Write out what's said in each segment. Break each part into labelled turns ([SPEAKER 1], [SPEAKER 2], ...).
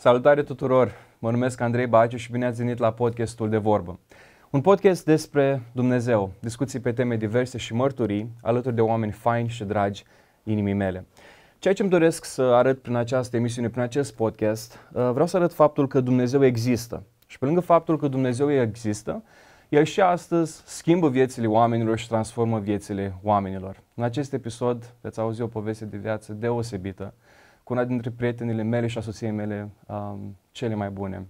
[SPEAKER 1] Salutare tuturor! Mă numesc Andrei Baciu și bine ați venit la podcastul de vorbă. Un podcast despre Dumnezeu, discuții pe teme diverse și mărturii, alături de oameni faini și dragi inimii mele. Ceea ce îmi doresc să arăt prin această emisiune, prin acest podcast, uh, vreau să arăt faptul că Dumnezeu există. Și pe lângă faptul că Dumnezeu există, El și astăzi schimbă viețile oamenilor și transformă viețile oamenilor. În acest episod veți auzi o poveste de viață deosebită cu una dintre prietenile mele și soției mele um, cele mai bune.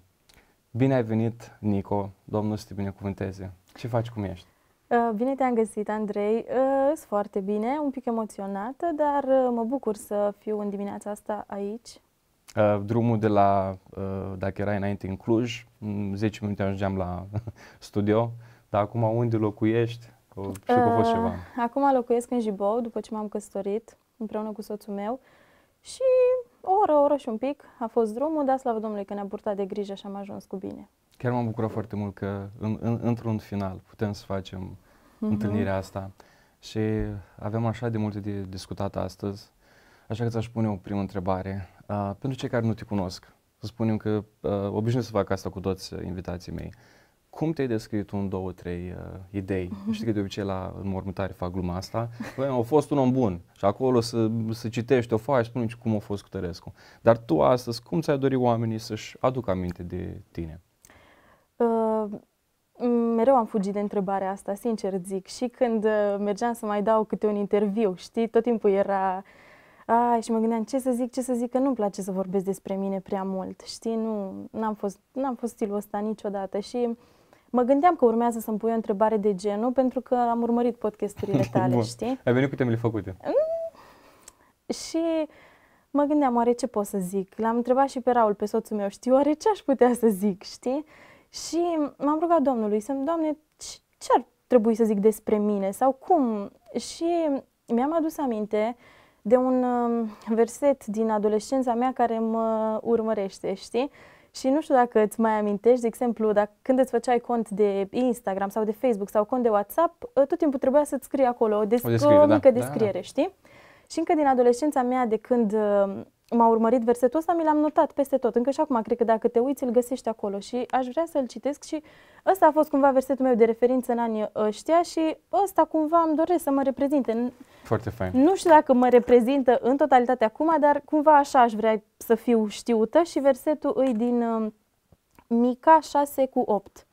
[SPEAKER 1] Bine ai venit, Nico. Domnul să te binecuvânteze. Ce faci, cum ești?
[SPEAKER 2] Uh, bine te-am găsit, Andrei. Uh, sunt foarte bine, un pic emoționată, dar uh, mă bucur să fiu în dimineața asta aici.
[SPEAKER 1] Drumul de la, dacă erai înainte în Cluj, 10 minute ajungeam la studio, dar acum unde locuiești?
[SPEAKER 3] Știu că a fost ceva.
[SPEAKER 2] Acum locuiesc în Jibou, după ce m-am căsătorit împreună cu soțul meu. Uh, și o oră, o oră și un pic a fost drumul, dar slavă Domnului că ne-a purtat de grijă și am ajuns cu bine.
[SPEAKER 1] Chiar m-am bucurat foarte mult că în, în, într-un final putem să facem mm-hmm. întâlnirea asta și avem așa de multe de discutat astăzi, așa că ți-aș pune o primă întrebare. Uh, pentru cei care nu te cunosc, să spunem că uh, obișnuiesc să fac asta cu toți invitații mei, uh, cum te-ai descris un, două, trei uh, idei? Mhm. Știi că de obicei la înmormântare fac gluma asta. Păi, au fost un om bun și acolo să, să citești o faci, spune cum a fost Cutărescu. Dar tu astăzi, cum ți-ai dori oamenii să-și aducă aminte de tine?
[SPEAKER 2] Uh, mereu am fugit de întrebarea asta, sincer zic. Și când uh, mergeam să mai dau câte un interviu, știi, tot timpul era... A, și mă gândeam ce să zic, ce să zic, că nu-mi place să vorbesc despre mine prea mult, știi, nu, n-am fost, n-am fost stilul ăsta niciodată și Mă gândeam că urmează să-mi pui o întrebare de genul, pentru că am urmărit podcasturile tale, Bun. știi?
[SPEAKER 1] Ai venit cu temele făcute.
[SPEAKER 2] Mm. Și mă gândeam, oare ce pot să zic? L-am întrebat și pe Raul, pe soțul meu, știi, oare ce aș putea să zic, știi? Și m-am rugat Domnului să-mi, Doamne, ce ar trebui să zic despre mine sau cum? Și mi-am adus aminte de un um, verset din adolescența mea care mă urmărește, știi? Și nu știu dacă îți mai amintești, de exemplu, dacă când îți făceai cont de Instagram sau de Facebook sau cont de WhatsApp, ă, tot timpul trebuia să-ți scrii acolo o, desc- o, descriere, o mică da, descriere, da, da. știi? Și încă din adolescența mea, de când ă, m-a urmărit versetul ăsta, mi l-am notat peste tot. Încă și acum, cred că dacă te uiți, îl găsești acolo și aș vrea să-l citesc și ăsta a fost cumva versetul meu de referință în anii ăștia și ăsta cumva îmi doresc să mă reprezinte. Foarte fain. Nu știu dacă mă reprezintă în totalitate acum, dar cumva așa aș vrea să fiu știută și versetul îi din um, Mica 6 cu 8.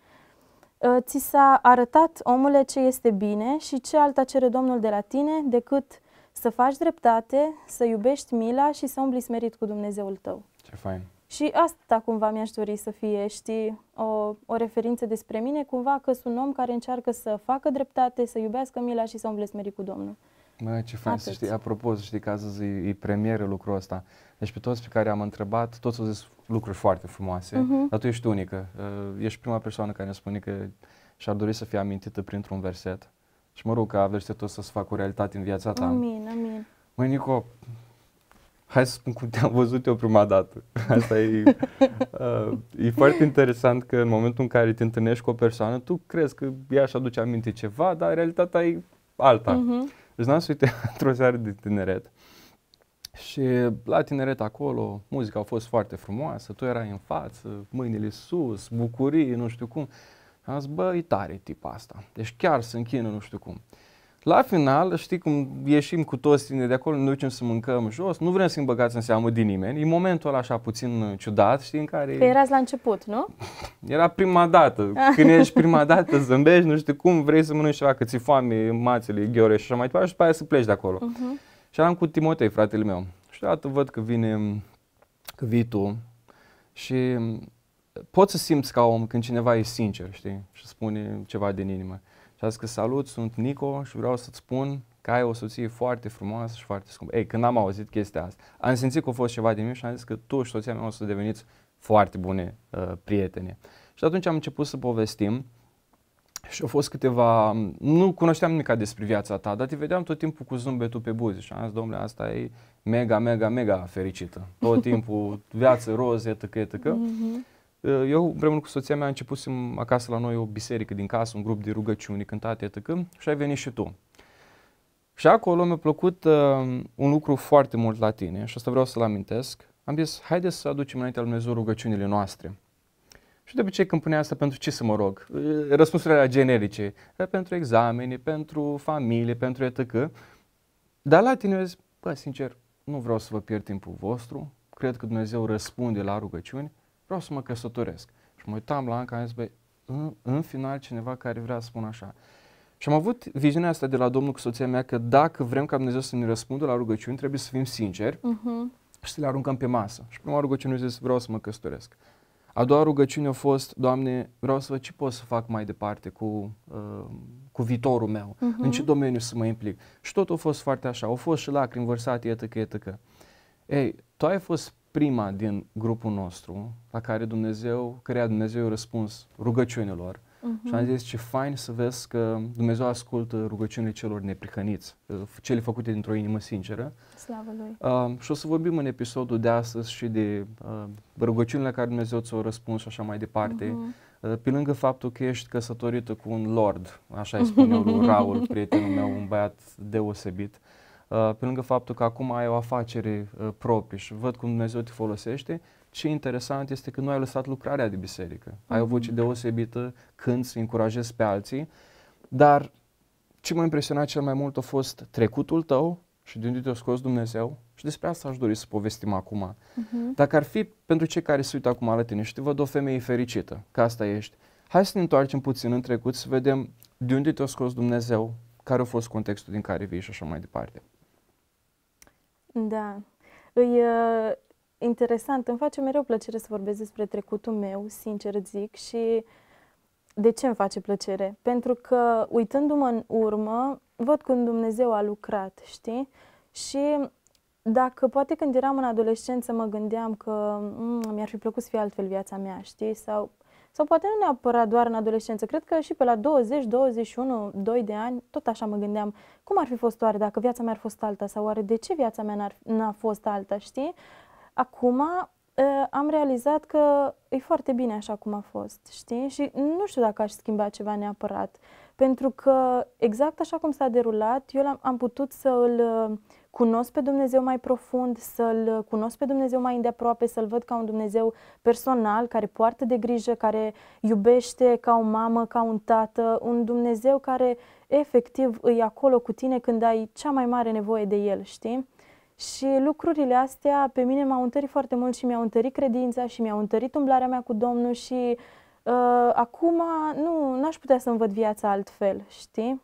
[SPEAKER 2] Ă, ți s-a arătat, omule, ce este bine și ce alta cere Domnul de la tine decât să faci dreptate, să iubești mila și să umbli smerit cu Dumnezeul tău. Ce fain! Și asta cumva mi-aș dori să fie, știi, o, o referință despre mine, cumva că sunt un om care încearcă să facă dreptate, să iubească mila și să umble smerit cu Domnul.
[SPEAKER 1] Mă, ce fain Atât. să știi, apropo, să știi că azi e, e premieră lucrul ăsta. Deci pe toți pe care am întrebat, toți au zis lucruri foarte frumoase, uh-huh. dar tu ești unică. Uh, ești prima persoană care ne spune că și-ar dori să fie amintită printr-un verset. Și mă rog ca versetul tot să facă o realitate în viața ta. Amin, amin. Măi, Nico, hai să spun cum te-am văzut eu prima dată. Asta e, uh, e foarte interesant că în momentul în care te întâlnești cu o persoană, tu crezi că ea își aduce aminte ceva, dar realitatea e alta. Uh-huh. Deci n-am să uite într-o seară de tineret. Și la tineret acolo, muzica a fost foarte frumoasă, tu erai în față, mâinile sus, bucurie, nu știu cum. Am zis, bă, e tare tipul asta. Deci chiar se închină nu știu cum. La final, știi cum ieșim cu toți tine de acolo, ne ducem să mâncăm jos, nu vrem să-i băgați în seamă din nimeni. E momentul ăla așa puțin ciudat, știi, în care... Că erați
[SPEAKER 2] la început, nu?
[SPEAKER 1] Era prima dată. Când ești prima dată, zâmbești, nu știu cum, vrei să mănânci ceva, că ți foame, mațele, gheore și așa mai departe și după aia să pleci de acolo. Uh-huh. Și am cu Timotei, fratele meu. Și odată văd că vine, că vii tu și poți să simți ca om când cineva e sincer, știi, și spune ceva din inimă. Și a zis că salut, sunt Nico și vreau să-ți spun că ai o soție foarte frumoasă și foarte scumpă. Ei, când am auzit chestia asta, am simțit că a fost ceva din mine și am zis că tu și soția mea o să deveniți foarte bune uh, prietene. Și atunci am început să povestim și au fost câteva, nu cunoșteam nimic despre viața ta, dar te vedeam tot timpul cu zâmbetul pe buze și am zis, domnule, asta e mega, mega, mega fericită. Tot timpul viață roz, etc., etc. Mm-hmm. Ă, eu împreună cu soția mea începusem acasă la noi o biserică din casă, un grup de rugăciuni, cântate, etc. Și ai venit și tu. Și acolo mi-a plăcut uh, un lucru foarte mult la tine și asta vreau să-l amintesc. Am zis, haideți să aducem înaintea lui Dumnezeu rugăciunile noastre. Și de obicei când punea asta, pentru ce să mă rog? Răspunsurile alea generice, pentru examene, pentru familie, pentru etc. Dar la tine eu zic, bă, sincer, nu vreau să vă pierd timpul vostru, cred că Dumnezeu răspunde la rugăciuni vreau să mă căsătoresc. Și mă uitam la Anca, am zis, băi, în, în final cineva care vrea să spună așa. Și am avut viziunea asta de la Domnul cu soția mea că dacă vrem ca Dumnezeu să ne răspundă la rugăciuni, trebuie să fim sinceri
[SPEAKER 3] uh-huh.
[SPEAKER 1] și să le aruncăm pe masă. Și prima rugăciune a zis, vreau să mă căsătoresc. A doua rugăciune a fost, Doamne, vreau să văd ce pot să fac mai departe cu, uh, cu viitorul meu, uh-huh. în ce domeniu să mă implic. Și tot a fost foarte așa, au fost și lacrimi vărsate, iată că, Ei, tu ai fost prima din grupul nostru la care Dumnezeu, crea Dumnezeu răspuns rugăciunilor. Uh-huh. Și am mhm. zis ce fain să vezi că Dumnezeu ascultă rugăciunile celor neprihăniți, uh, cele făcute dintr-o inimă sinceră. Slavă Lui! Uh, și o să vorbim în episodul de astăzi și de uh, rugăciunile care Dumnezeu ți a răspuns și așa mai departe. Uh-huh pe lângă faptul că ești căsătorită cu un lord, așa îi spune eu lui Raul, prietenul meu, un băiat deosebit, Uh, pe lângă faptul că acum ai o afacere uh, proprie și văd cum Dumnezeu te folosește, ce interesant este că nu ai lăsat lucrarea de biserică. Ai o voce mm. deosebită, când să încurajezi pe alții, dar ce m-a impresionat cel mai mult a fost trecutul tău și din unde te-a scos Dumnezeu și despre asta aș dori să povestim acum. Uh-huh. Dacă ar fi pentru cei care se uită acum la tine și te văd o femeie fericită, că asta ești, hai să ne întoarcem puțin în trecut să vedem de unde te-a scos Dumnezeu, care a fost contextul din care vii și așa mai departe.
[SPEAKER 2] Da. Îi, uh, interesant, îmi face mereu plăcere să vorbesc despre trecutul meu, sincer zic, și de ce îmi face plăcere? Pentru că uitându-mă în urmă, văd când Dumnezeu a lucrat, știi? Și dacă poate când eram în adolescență mă gândeam că mm, mi-ar fi plăcut să fie altfel viața mea, știi? Sau sau poate nu neapărat doar în adolescență, cred că și pe la 20, 21, 2 de ani, tot așa mă gândeam, cum ar fi fost oare dacă viața mea ar fost alta sau oare de ce viața mea n-a fost alta, știi? Acum uh, am realizat că e foarte bine așa cum a fost, știi? Și nu știu dacă aș schimba ceva neapărat, pentru că exact așa cum s-a derulat, eu am, am putut să îl cunosc pe Dumnezeu mai profund, să-L cunosc pe Dumnezeu mai îndeaproape, să-L văd ca un Dumnezeu personal, care poartă de grijă, care iubește ca o mamă, ca un tată, un Dumnezeu care efectiv îi acolo cu tine când ai cea mai mare nevoie de El, știi? Și lucrurile astea pe mine m-au întărit foarte mult și mi-au întărit credința și mi-au întărit umblarea mea cu Domnul și uh, acum nu aș putea să-mi văd viața altfel, știi?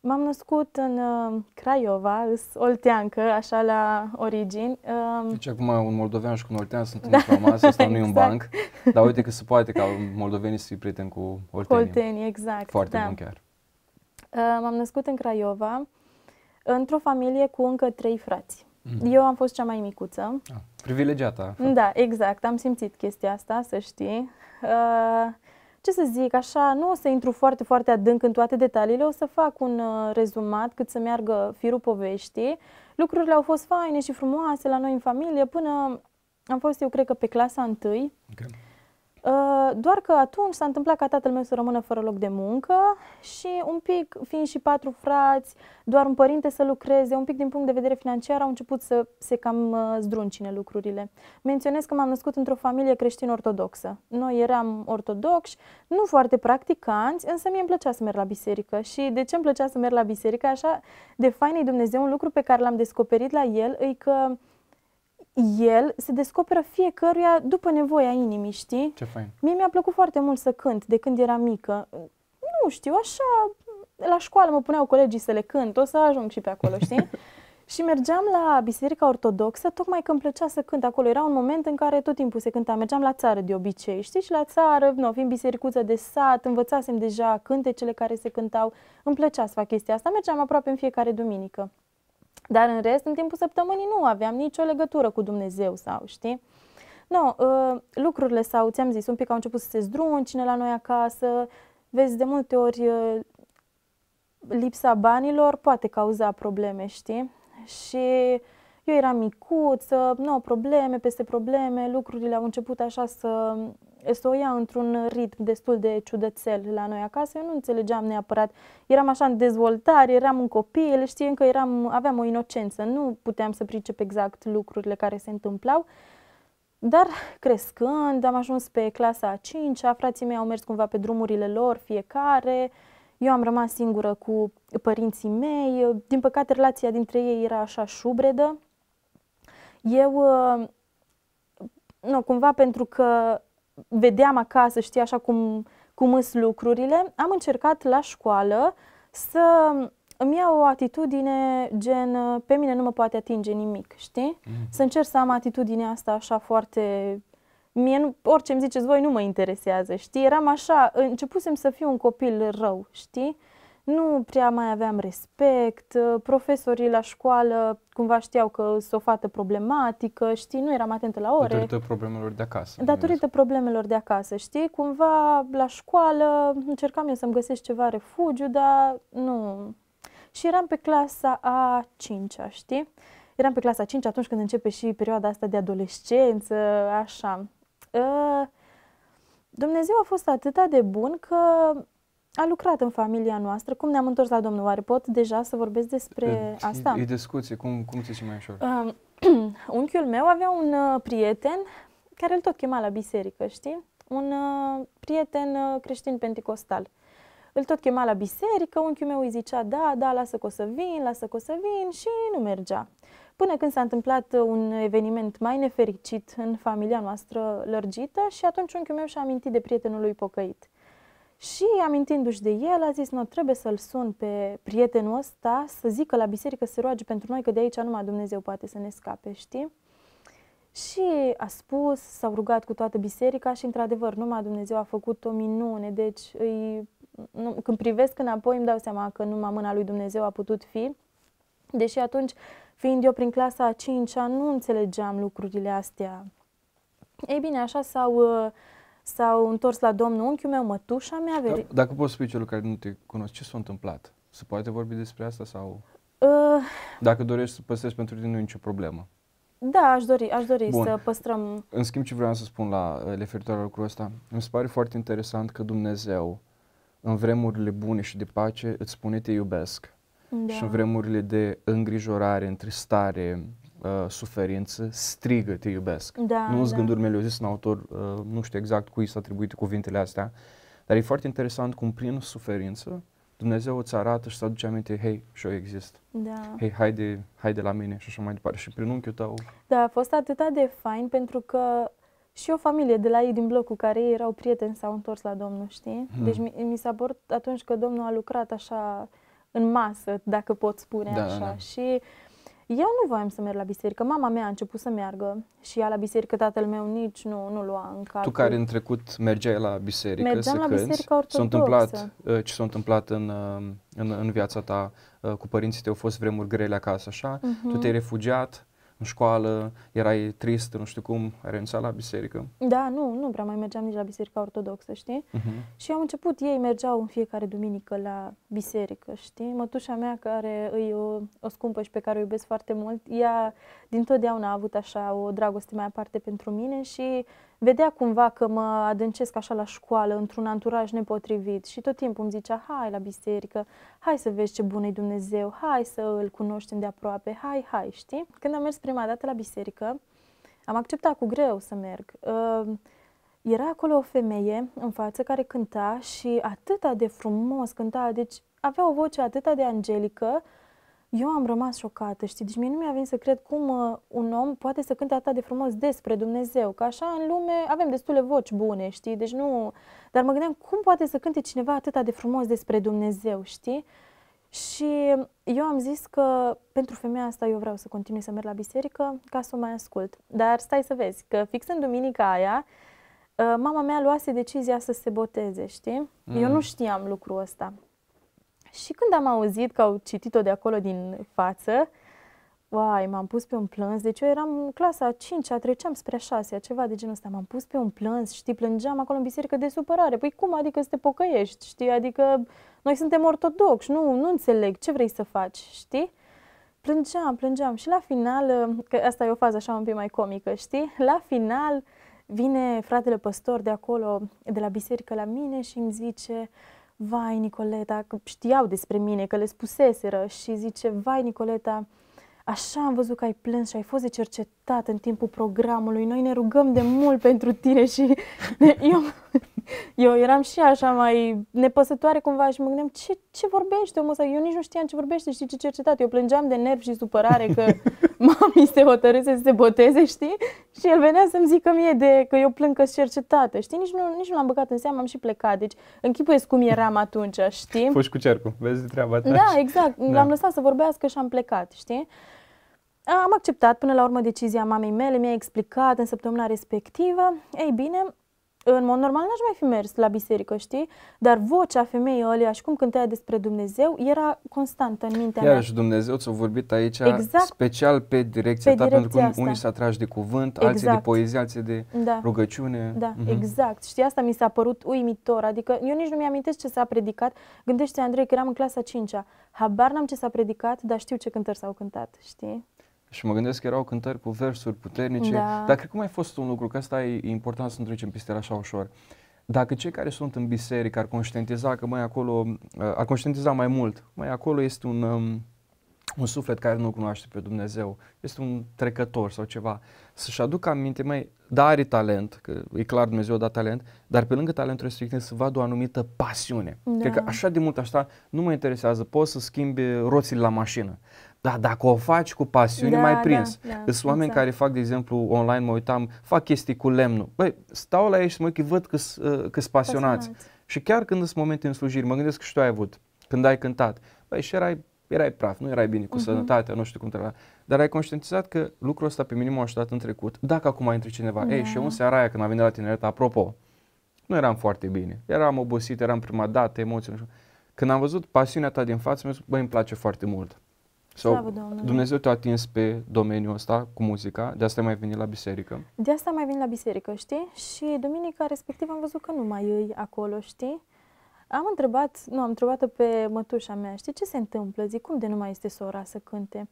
[SPEAKER 2] M-am născut în uh, Craiova, îs olteancă, așa la origini. Uh, deci
[SPEAKER 1] acum un moldovean și cu un oltean sunt da. în famasă, asta nu e un exact. banc, dar uite că se poate ca moldovenii să fie prieteni cu oltenii. oltenii, exact. Foarte da. bun chiar.
[SPEAKER 2] Uh, m-am născut în Craiova, într-o familie cu încă trei frați. Mm. Eu am fost cea mai micuță. Ah,
[SPEAKER 1] privilegiată.
[SPEAKER 2] Da, exact. Am simțit chestia asta, să știi. Uh, ce să zic, așa, nu o să intru foarte, foarte adânc în toate detaliile, o să fac un uh, rezumat cât să meargă firul poveștii. Lucrurile au fost faine și frumoase la noi în familie până am fost, eu cred că, pe clasa întâi. Okay. Uh, doar că atunci s-a întâmplat ca tatăl meu să rămână fără loc de muncă și un pic, fiind și patru frați, doar un părinte să lucreze, un pic din punct de vedere financiar au început să se cam uh, zdruncine lucrurile. Menționez că m-am născut într-o familie creștin-ortodoxă. Noi eram ortodoxi, nu foarte practicanți, însă mie îmi plăcea să merg la biserică și de ce îmi plăcea să merg la biserică? Așa de fain e Dumnezeu un lucru pe care l-am descoperit la el, e că el se descoperă fiecăruia după nevoia inimii, știi? Ce fain. Mie mi-a plăcut foarte mult să cânt de când eram mică. Nu știu, așa, la școală mă puneau colegii să le cânt, o să ajung și pe acolo, știi? și mergeam la Biserica Ortodoxă, tocmai că îmi plăcea să cânt acolo. Era un moment în care tot timpul se cânta. Mergeam la țară de obicei, știi? Și la țară, nu, fiind bisericuță de sat, învățasem deja cântecele care se cântau. Îmi plăcea să fac chestia asta. Mergeam aproape în fiecare duminică. Dar în rest, în timpul săptămânii nu aveam nicio legătură cu Dumnezeu sau, știi? no, uh, lucrurile sau, ți-am zis, un pic au început să se zdruncine la noi acasă, vezi de multe ori uh, lipsa banilor poate cauza probleme, știi? Și eu eram micuță, nu, no, probleme peste probleme, lucrurile au început așa să să o ia într-un ritm destul de ciudățel la noi acasă. Eu nu înțelegeam neapărat. Eram așa în dezvoltare, eram un copil, știi, încă eram, aveam o inocență. Nu puteam să pricep exact lucrurile care se întâmplau. Dar crescând, am ajuns pe clasa a 5 -a, frații mei au mers cumva pe drumurile lor fiecare, eu am rămas singură cu părinții mei, din păcate relația dintre ei era așa șubredă. Eu, uh, nu, cumva pentru că vedeam acasă, știi, așa cum, cum îs lucrurile, am încercat la școală să îmi iau o atitudine gen pe mine nu mă poate atinge nimic, știi? Mm. Să încerc să am atitudinea asta așa foarte... Mie nu, orice îmi ziceți voi nu mă interesează, știi? Eram așa, începusem să fiu un copil rău, știi? nu prea mai aveam respect, uh, profesorii la școală cumva știau că sunt o fată problematică, știi, nu eram atentă la ore. Datorită
[SPEAKER 1] problemelor de acasă. Datorită
[SPEAKER 2] problemelor de acasă, știi, cumva la școală încercam eu să-mi găsesc ceva refugiu, dar nu. Și eram pe clasa a 5-a, știi? Eram pe clasa a 5 atunci când începe și perioada asta de adolescență, așa. Uh, Dumnezeu a fost atât de bun că a lucrat în familia noastră. Cum ne-am întors la Domnul? Oare pot deja să vorbesc despre e, asta? E
[SPEAKER 1] discuție, cum, cum ți mai ușor?
[SPEAKER 2] Uh, unchiul meu avea un uh, prieten care îl tot chema la biserică, știi? Un uh, prieten uh, creștin pentecostal. Îl tot chema la biserică, unchiul meu îi zicea, da, da, lasă că o să vin, lasă că o să vin și nu mergea. Până când s-a întâmplat uh, un eveniment mai nefericit în familia noastră lărgită și atunci unchiul meu și-a amintit de prietenul lui pocăit. Și amintindu-și de el, a zis, nu, trebuie să-l sun pe prietenul ăsta să zică la biserică să se roage pentru noi, că de aici numai Dumnezeu poate să ne scape, știi? Și a spus, s a rugat cu toată biserica și, într-adevăr, numai Dumnezeu a făcut o minune. Deci, îi, nu, când privesc înapoi, îmi dau seama că numai mâna lui Dumnezeu a putut fi. Deși atunci, fiind eu prin clasa a 5-a, nu înțelegeam lucrurile astea. Ei bine, așa s-au... Uh, s-au întors la domnul unchiul meu, mătușa mea. Veri...
[SPEAKER 1] dacă poți spui celor care nu te cunosc, ce s-a întâmplat? Se poate vorbi despre asta sau... Uh... Dacă dorești să păstrezi pentru tine, nu e nicio problemă.
[SPEAKER 2] Da, aș dori, aș dori Bun. să păstrăm...
[SPEAKER 1] În schimb, ce vreau să spun la uh, referitor la lucrul ăsta, îmi se pare foarte interesant că Dumnezeu, în vremurile bune și de pace, îți spune te iubesc. Da. Și în vremurile de îngrijorare, întristare, Uh, suferință, strigă, te iubesc. Da, nu sunt da. gânduri zis sunt autor, uh, nu știu exact cui s-a atribuit cuvintele astea, dar e foarte interesant cum prin suferință Dumnezeu îți arată și îți aduce aminte, hei, și eu exist. Da. Hei, haide, haide la mine și așa mai departe. Și prin unchiul tău.
[SPEAKER 2] Da, a fost atât de fain pentru că și o familie de la ei din blocul care ei erau prieteni s-au întors la Domnul, știi? Hmm. Deci mi, mi s-a părut atunci că Domnul a lucrat așa în masă, dacă pot spune da, așa. Da, da. Și eu nu voiam să merg la biserică. Mama mea a început să meargă și ea la biserică, tatăl meu nici nu, nu lua în cap. Tu care în
[SPEAKER 1] trecut mergeai la biserică Mergeam să la cânti, biserica ortodoxă. întâmplat, uh, ce s-a întâmplat în, uh, în, în viața ta uh, cu părinții tăi, au fost vremuri grele acasă, așa, uh-huh. tu te-ai refugiat, în școală, erai trist, nu știu cum, ai renunțat la biserică?
[SPEAKER 2] Da, nu, nu prea mai mergeam nici la biserica ortodoxă, știi? Uh-huh. Și am început, ei mergeau în fiecare duminică la biserică, știi? Mătușa mea, care îi o, o scumpă și pe care o iubesc foarte mult, ea din totdeauna a avut așa o dragoste mai aparte pentru mine și vedea cumva că mă adâncesc așa la școală, într-un anturaj nepotrivit și tot timpul îmi zicea, hai la biserică, hai să vezi ce bun e Dumnezeu, hai să îl cunoștem de aproape, hai, hai, știi? Când am mers prima dată la biserică, am acceptat cu greu să merg. Ehm, era acolo o femeie în față care cânta și atâta de frumos cânta, deci avea o voce atâta de angelică, eu am rămas șocată, știi? Deci mie nu mi-a venit să cred cum uh, un om poate să cânte atât de frumos despre Dumnezeu, că așa în lume avem destule voci bune, știi? Deci nu... Dar mă gândeam cum poate să cânte cineva atât de frumos despre Dumnezeu, știi? Și eu am zis că pentru femeia asta eu vreau să continui să merg la biserică ca să o mai ascult. Dar stai să vezi că fix în duminica aia, uh, mama mea luase decizia să se boteze, știi? Mm. Eu nu știam lucrul ăsta. Și când am auzit că au citit-o de acolo din față, uai, m-am pus pe un plâns, deci eu eram în clasa 5-a, treceam spre 6 ceva de genul ăsta, m-am pus pe un plâns, știi, plângeam acolo în biserică de supărare, păi cum adică să te pocăiești, știi, adică noi suntem ortodoxi, nu, nu înțeleg ce vrei să faci, știi? Plângeam, plângeam și la final, că asta e o fază așa un pic mai comică, știi? La final vine fratele păstor de acolo, de la biserică la mine și îmi zice, uh, vai Nicoleta, că știau despre mine, că le spuseseră și zice, vai Nicoleta, așa am văzut că ai plâns și ai fost de cercetat stat în timpul programului, noi ne rugăm de mult pentru tine și ne, eu, eu eram și așa mai nepăsătoare cumva și mă gândeam ce, ce vorbește omul ăsta, eu nici nu știam ce vorbește, știi ce cercetat, eu plângeam de nervi și supărare că mami se hotărâse să se boteze, știi? Și el venea să-mi zică mie de, că eu plâng că cercetată, știi? Nici nu, nici nu l-am băgat în seamă, am și plecat, deci închipuiesc cum eram atunci, știi? Fuși
[SPEAKER 1] cu cercul, vezi treaba ta. Da, exact, da. l-am
[SPEAKER 2] lăsat să vorbească și am plecat, știi? Ah, am acceptat până la urmă decizia mamei mele, mi-a explicat în săptămâna respectivă. Ei bine, în mod normal n-aș mai fi mers la biserică, știi? Dar vocea femeii alea și cum cântea despre Dumnezeu era constantă în mintea Iar mea. și
[SPEAKER 1] Dumnezeu ți-a vorbit aici exact. special pe direcția pe ta, direcția pentru că unii s-a tras de cuvânt, exact. alții de exact. poezie, alții de da. rugăciune. Da, mm-hmm.
[SPEAKER 2] exact. Și asta mi s-a părut uimitor. Adică eu nici nu mi-amintesc ce s-a predicat. Gândește-te, Andrei, că eram în clasa 5-a. Habar n-am ce s-a predicat, dar știu ce cântări s-au cântat, știi?
[SPEAKER 1] Și mă gândesc că erau cântări cu versuri puternice, da. dar cred că mai fost un lucru, că asta e important să nu trecem peste așa ușor. Dacă cei care sunt în biserică ar conștientiza că mai acolo, uh, ar conștientiza mai mult, mai acolo este un, um, un suflet care nu cunoaște pe Dumnezeu, este un trecător sau ceva, să-și aducă aminte, mai, da, are talent, că e clar Dumnezeu a talent, dar pe lângă talentul respectiv să vadă o anumită pasiune. Da. Cred că da. așa de mult așa nu mă interesează, poți să schimbi roțile la mașină, dar dacă o faci cu pasiune, da, mai da, prins. Da, da, Sunt exact. care fac, de exemplu, online, mă uitam, fac chestii cu lemnul. Băi, stau la ei și mă uit, văd că uh, sunt pasionați. Și chiar când sunt momente în slujiri, mă gândesc că și tu ai avut, când ai cântat. Băi, și erai, erai praf, nu erai bine cu uh-huh. sănătatea, nu știu cum trebuia. Dar ai conștientizat că lucrul ăsta pe minim m-a ajutat în trecut. Dacă acum intri cineva, da. ei, și eu da. în seara aia când am venit la tineret, apropo, nu eram foarte bine. Eram obosit, eram prima dată, emoții. Când am văzut pasiunea ta din față, mi-a zis, băi, îmi place foarte mult. Sau Slavă Dumnezeu te-a atins pe domeniul ăsta cu muzica, de asta ai mai venit la biserică.
[SPEAKER 2] De asta mai venit la biserică, știi? Și duminica respectiv am văzut că nu mai e acolo, știi? Am întrebat, nu, am întrebat pe mătușa mea, știi, ce se întâmplă? Zic, cum de nu mai este sora să cânte?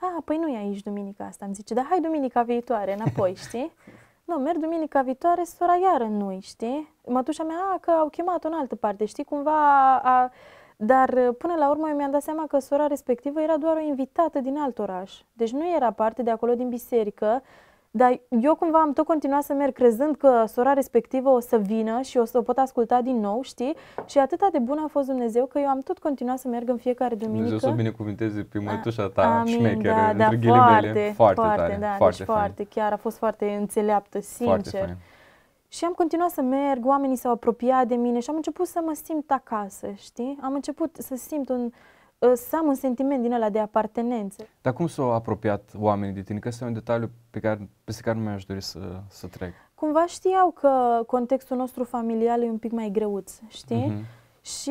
[SPEAKER 2] A, păi nu e aici duminica asta, îmi zice, dar hai duminica viitoare înapoi, știi? Nu, merg duminica viitoare, sora iară nu știi? Mătușa mea, a, că au chemat-o în altă parte, știi? Cumva a, dar uh, până la urmă mi-am dat seama că sora respectivă era doar o invitată din alt oraș. Deci nu era parte de acolo din biserică, dar eu cumva am tot continuat să merg crezând că sora respectivă o să vină și o să o pot asculta din nou, știi? Și atâta de bun a fost Dumnezeu că eu am tot continuat să merg în fiecare duminică. Dumnezeu să
[SPEAKER 1] binecuvinteze pe mătușa ta, Amin, șmecheră, da, da, foarte, Foarte, foarte tare, da, foarte, deci foarte,
[SPEAKER 2] chiar a fost foarte înțeleaptă, sincer. Foarte fain. Și am continuat să merg, oamenii s-au apropiat de mine și am început să mă simt acasă, știi? Am început să simt un, uh, să am un sentiment din ăla de apartenență.
[SPEAKER 1] Dar cum s-au apropiat oamenii de tine? Că este un detaliu pe care, peste care nu mi-aș dori să, să trec.
[SPEAKER 2] Cumva știau că contextul nostru familial e un pic mai greuț, știi? Mm-hmm. Și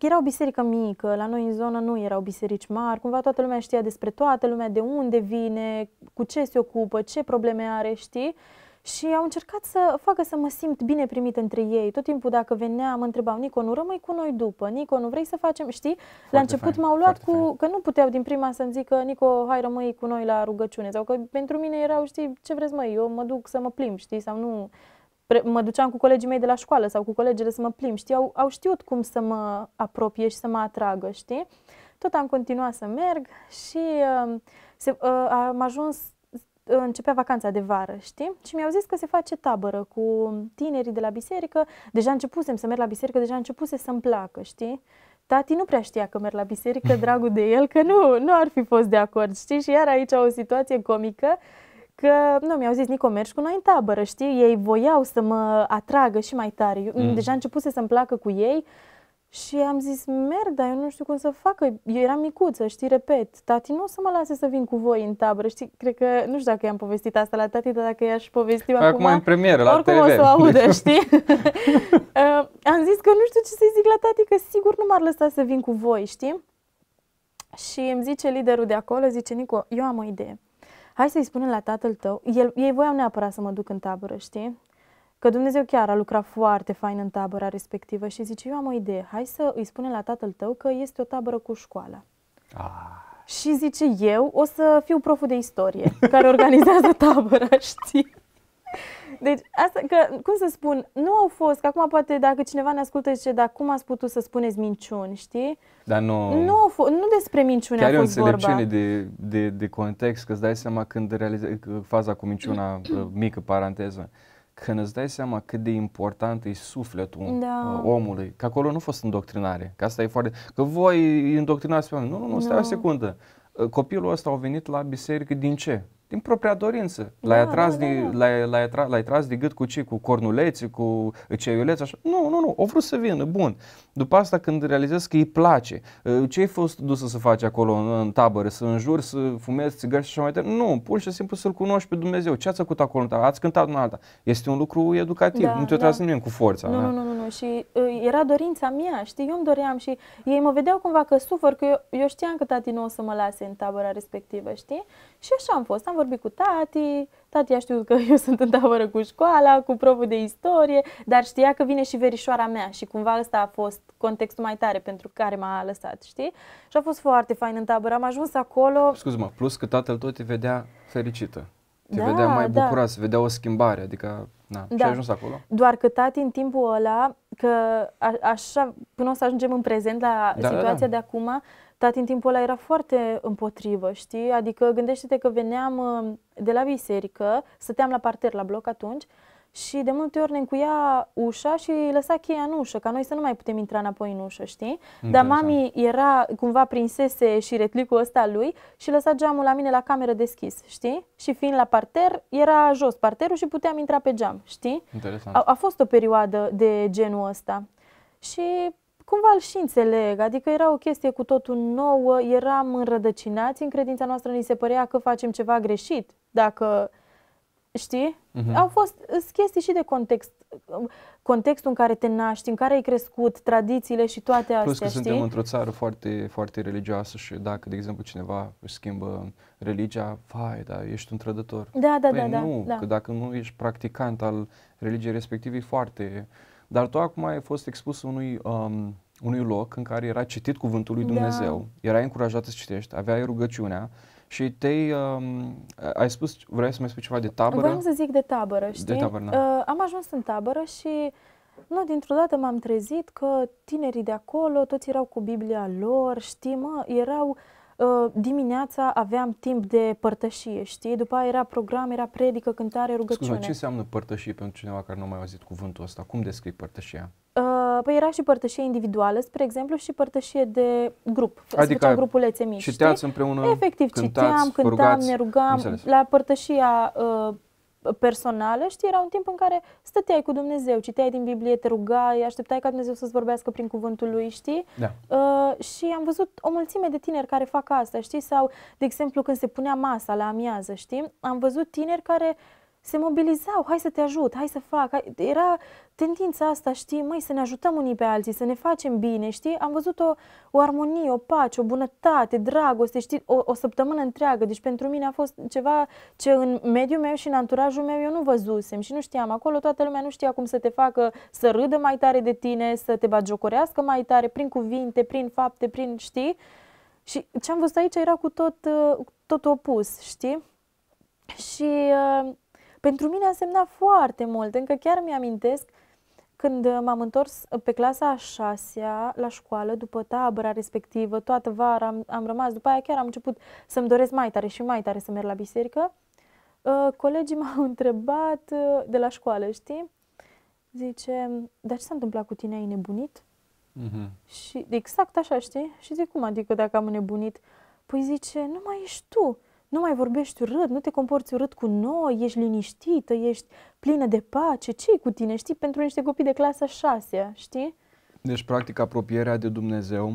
[SPEAKER 2] era o biserică mică, la noi în zonă nu erau biserici mari, cumva toată lumea știa despre toată lumea, de unde vine, cu ce se ocupă, ce probleme are, știi? și au încercat să facă să mă simt bine primit între ei. Tot timpul dacă veneam, mă întrebau, Nico, nu rămâi cu noi după, Nico, nu vrei să facem, știi? Foarte la început fain, m-au luat cu, fain. că nu puteau din prima să-mi zică, Nico, hai rămâi cu noi la rugăciune. Sau că pentru mine erau, știi, ce vreți mai eu mă duc să mă plim, știi, sau nu... Mă duceam cu colegii mei de la școală sau cu colegele să mă plim, știi, au, au știut cum să mă apropie și să mă atragă, știi? Tot am continuat să merg și uh, se, uh, am ajuns începea vacanța de vară, știi? Și mi-au zis că se face tabără cu tinerii de la biserică. Deja începusem să merg la biserică, deja începuse să-mi placă, știi? Tati nu prea știa că merg la biserică, dragul de el, că nu, nu ar fi fost de acord, știi? Și iar aici o situație comică că, nu, mi-au zis, Nico, mergi cu noi în tabără, știi? Ei voiau să mă atragă și mai tare. mm. Deja începuse să-mi placă cu ei. Uh, și am zis, merg, dar eu nu știu cum să fac, eu eram micuță, știi, repet, tati nu o să mă lase să vin cu voi în tabără, știi, cred că, nu știu dacă i-am povestit asta la tati, dar dacă i-aș povesti acum, acum în
[SPEAKER 1] premieră, la oricum TV. o să o audă,
[SPEAKER 2] știi? am zis că nu știu ce să-i zic la tati, că sigur nu m-ar lăsa să vin cu voi, știi? Și îmi zice liderul de acolo, zice, Nico, eu am o idee. Hai să-i spunem la tatăl tău, El, ei voiau neapărat să mă duc în tabără, știi? că Dumnezeu chiar a lucrat foarte fain în tabăra respectivă și zice, eu am o idee, hai să îi spunem la tatăl tău că este o tabără cu școală. Ah. Și zice, eu o să fiu proful de istorie care organizează tabăra, știi? Deci, asta, că, cum să spun, nu au fost, că acum poate dacă cineva ne ascultă zice, dar cum ați putut să spuneți minciuni, știi? Dar nu... Nu, au fost, nu despre minciune Chiar a fost vorba. Chiar o
[SPEAKER 1] înțelepciune de, de, de context, că îți dai seama când realizezi faza cu minciuna, mică paranteză, când îți dai seama cât de important e sufletul da. Uh, omului, că acolo nu a fost îndoctrinare, că asta e foarte... Că voi îndoctrinați pe oameni. Nu, nu, nu, stai no. o secundă. Uh, copilul ăsta a venit la biserică din ce? din propria dorință. Da, l-ai da, atras, da, da, da. l-ai, l-ai, atras, l-ai atras de gât cu ce? Cu cornuleți, cu ceiuleți, așa. Nu, nu, nu, o vrut să vină, bun. După asta când realizezi că îi place, ă, ce ai fost dusă să faci acolo în, în tabără, să înjuri, să fumezi țigări și așa mai departe? Nu, pur și simplu să-L cunoști pe Dumnezeu. Ce ați făcut acolo? Ați cântat în alta. Este un lucru educativ, da, nu te-o da. nimeni cu forța. Nu, da? nu,
[SPEAKER 2] nu, nu, și ă, era dorința mea, știi, eu îmi doream și ei mă vedeau cumva că sufăr, că eu, eu știam că tati nu o să mă lase în tabăra respectivă, știi? Și așa am fost, am vorbit cu tati, tati a știut că eu sunt în tabără cu școala, cu proful de istorie, dar știa că vine și verișoara mea și cumva ăsta a fost contextul mai tare pentru care m-a lăsat, știi? Și a fost foarte fain în tabără, am ajuns acolo... Scuze-mă,
[SPEAKER 1] plus că tatăl tot te vedea fericită, te da, vedea mai bucuroasă, da. Se vedea o schimbare, adică na, da. și ai ajuns acolo.
[SPEAKER 2] Doar că tati în timpul ăla, că a, așa, până o să ajungem în prezent la da, situația da, da. de acum, tati în timpul ăla era foarte împotrivă, știi? Adică gândește-te că veneam uh, de la biserică, stăteam la parter la bloc atunci și de multe ori ne încuia ușa și lăsa cheia în ușă, ca noi să nu mai putem intra înapoi în ușă, știi? Interesant. Dar mami era cumva prinsese și retlicul ăsta lui și lăsa geamul la mine la cameră deschis, știi? Și fiind la parter, era jos parterul și puteam intra pe geam, știi? Interesant. A, a fost o perioadă de genul ăsta. Și cumva îl și înțeleg, adică era o chestie cu totul nouă, eram înrădăcinați în credința noastră, ni se părea că facem ceva greșit, dacă, știi? Uh-huh. Au fost chestii și de context, contextul în care te naști, în care ai crescut, tradițiile și toate astea, Plus că știi? suntem într-o
[SPEAKER 1] țară foarte, foarte religioasă și dacă, de exemplu, cineva își schimbă religia, vai, da, ești un trădător. Da, da, păi da, da nu, da, da. că dacă nu ești practicant al religiei respective, e foarte dar tu acum ai fost expus unui, um, unui loc în care era citit cuvântul lui da. Dumnezeu, da. erai încurajat să citești, aveai rugăciunea și te-ai, um, ai spus, vrei să mai spui ceva de tabără? Vreau să zic de tabără, știi? De tabără, da.
[SPEAKER 2] uh, am ajuns în tabără și nu, dintr-o dată m-am trezit că tinerii de acolo, toți erau cu Biblia lor, știi, mă, erau uh, Ă, dimineața aveam timp de părtășie, știi? După aia era program, era predică, cântare, rugăciune. Scuze, ce
[SPEAKER 1] înseamnă părtășie pentru cineva care nu a mai auzit cuvântul ăsta? Cum descrii părtășia?
[SPEAKER 2] Uh, păi era și părtășie individuală, spre exemplu, și părtășie de grup. Adică Se grupulețe mici, citeați
[SPEAKER 1] știi? împreună, Efectiv, cântați, citeam, cântam, rugați, ne rugam.
[SPEAKER 2] La părtășia uh, personală, știi, era un timp în care stăteai cu Dumnezeu, citeai din Biblie, te rugai, așteptai ca Dumnezeu să-ți vorbească prin cuvântul lui, știi? Da. Uh, și am văzut o mulțime de tineri care fac asta, știi? Sau, de exemplu, când se punea masa la amiază, știi? Am văzut tineri care uh, se mobilizau, hai să te ajut, hai să fac. Hai... Era tendința asta, știi, măi, să ne ajutăm unii pe alții, să ne facem bine, știi? Am văzut o, o armonie, o pace, o bunătate, dragoste, știi, o, o săptămână întreagă. Deci pentru mine a fost ceva ce în mediul meu și în anturajul meu eu nu văzusem și nu știam. Acolo toată lumea nu știa cum să te facă să râdă mai tare de tine, să te bagiocorească mai tare prin cuvinte, prin fapte, prin, știi? Și ce am văzut aici era cu tot, uh, tot opus, știi? Și uh, pentru mine a însemnat foarte mult. Încă chiar mi-amintesc când m-am întors pe clasa a șasea la școală, după tabăra respectivă, toată vara am, am rămas, după aia chiar am început să-mi doresc mai tare și mai tare să merg la biserică, uh, colegii m-au întrebat uh, de la școală, știi? Zice, dar ce s-a întâmplat cu tine, ai nebunit? Mm-hmm. Și exact așa, știi? Și zic, cum adică dacă am nebunit? Păi zice, nu mai ești tu nu mai vorbești urât, nu te comporți urât cu noi, ești liniștită, ești plină de pace, ce cu tine, știi, pentru niște copii de clasa 6, știi?
[SPEAKER 1] Deci, practic, apropierea de Dumnezeu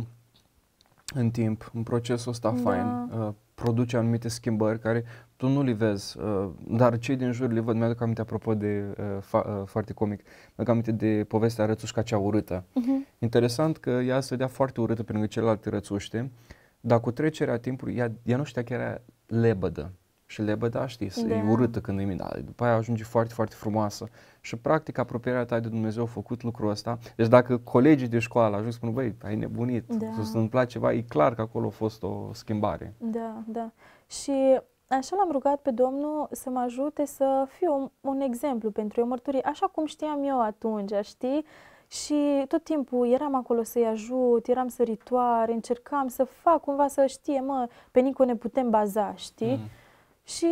[SPEAKER 1] în timp, în procesul ăsta da. fain, uh, produce anumite schimbări care tu nu le vezi, uh, dar cei din jur le văd. Mi-aduc aminte, apropo de, uh, fa- uh, foarte comic, mi-aduc aminte de povestea Rățușca cea urâtă. Uh-huh. Interesant că ea se dea foarte urâtă pentru că celelalte rățuște, dar cu trecerea timpului, ea, ea nu știa că era lebădă. Și lebăda, știi, da. e urâtă când e minare. După aia ajunge foarte, foarte frumoasă. Și practic apropierea ta de Dumnezeu a făcut lucrul ăsta. Deci dacă colegii de școală ajung să spună, băi, ai nebunit, da. să a întâmplat ceva, e clar că acolo a fost o schimbare.
[SPEAKER 2] Da, da. Și așa l-am rugat pe Domnul să mă ajute să fiu un, un exemplu pentru eu mărturie, așa cum știam eu atunci, știi? Și tot timpul eram acolo să-i ajut, eram săritoare, încercam să fac cumva să știe, mă, pe Nico ne putem baza, știi? Mm. Și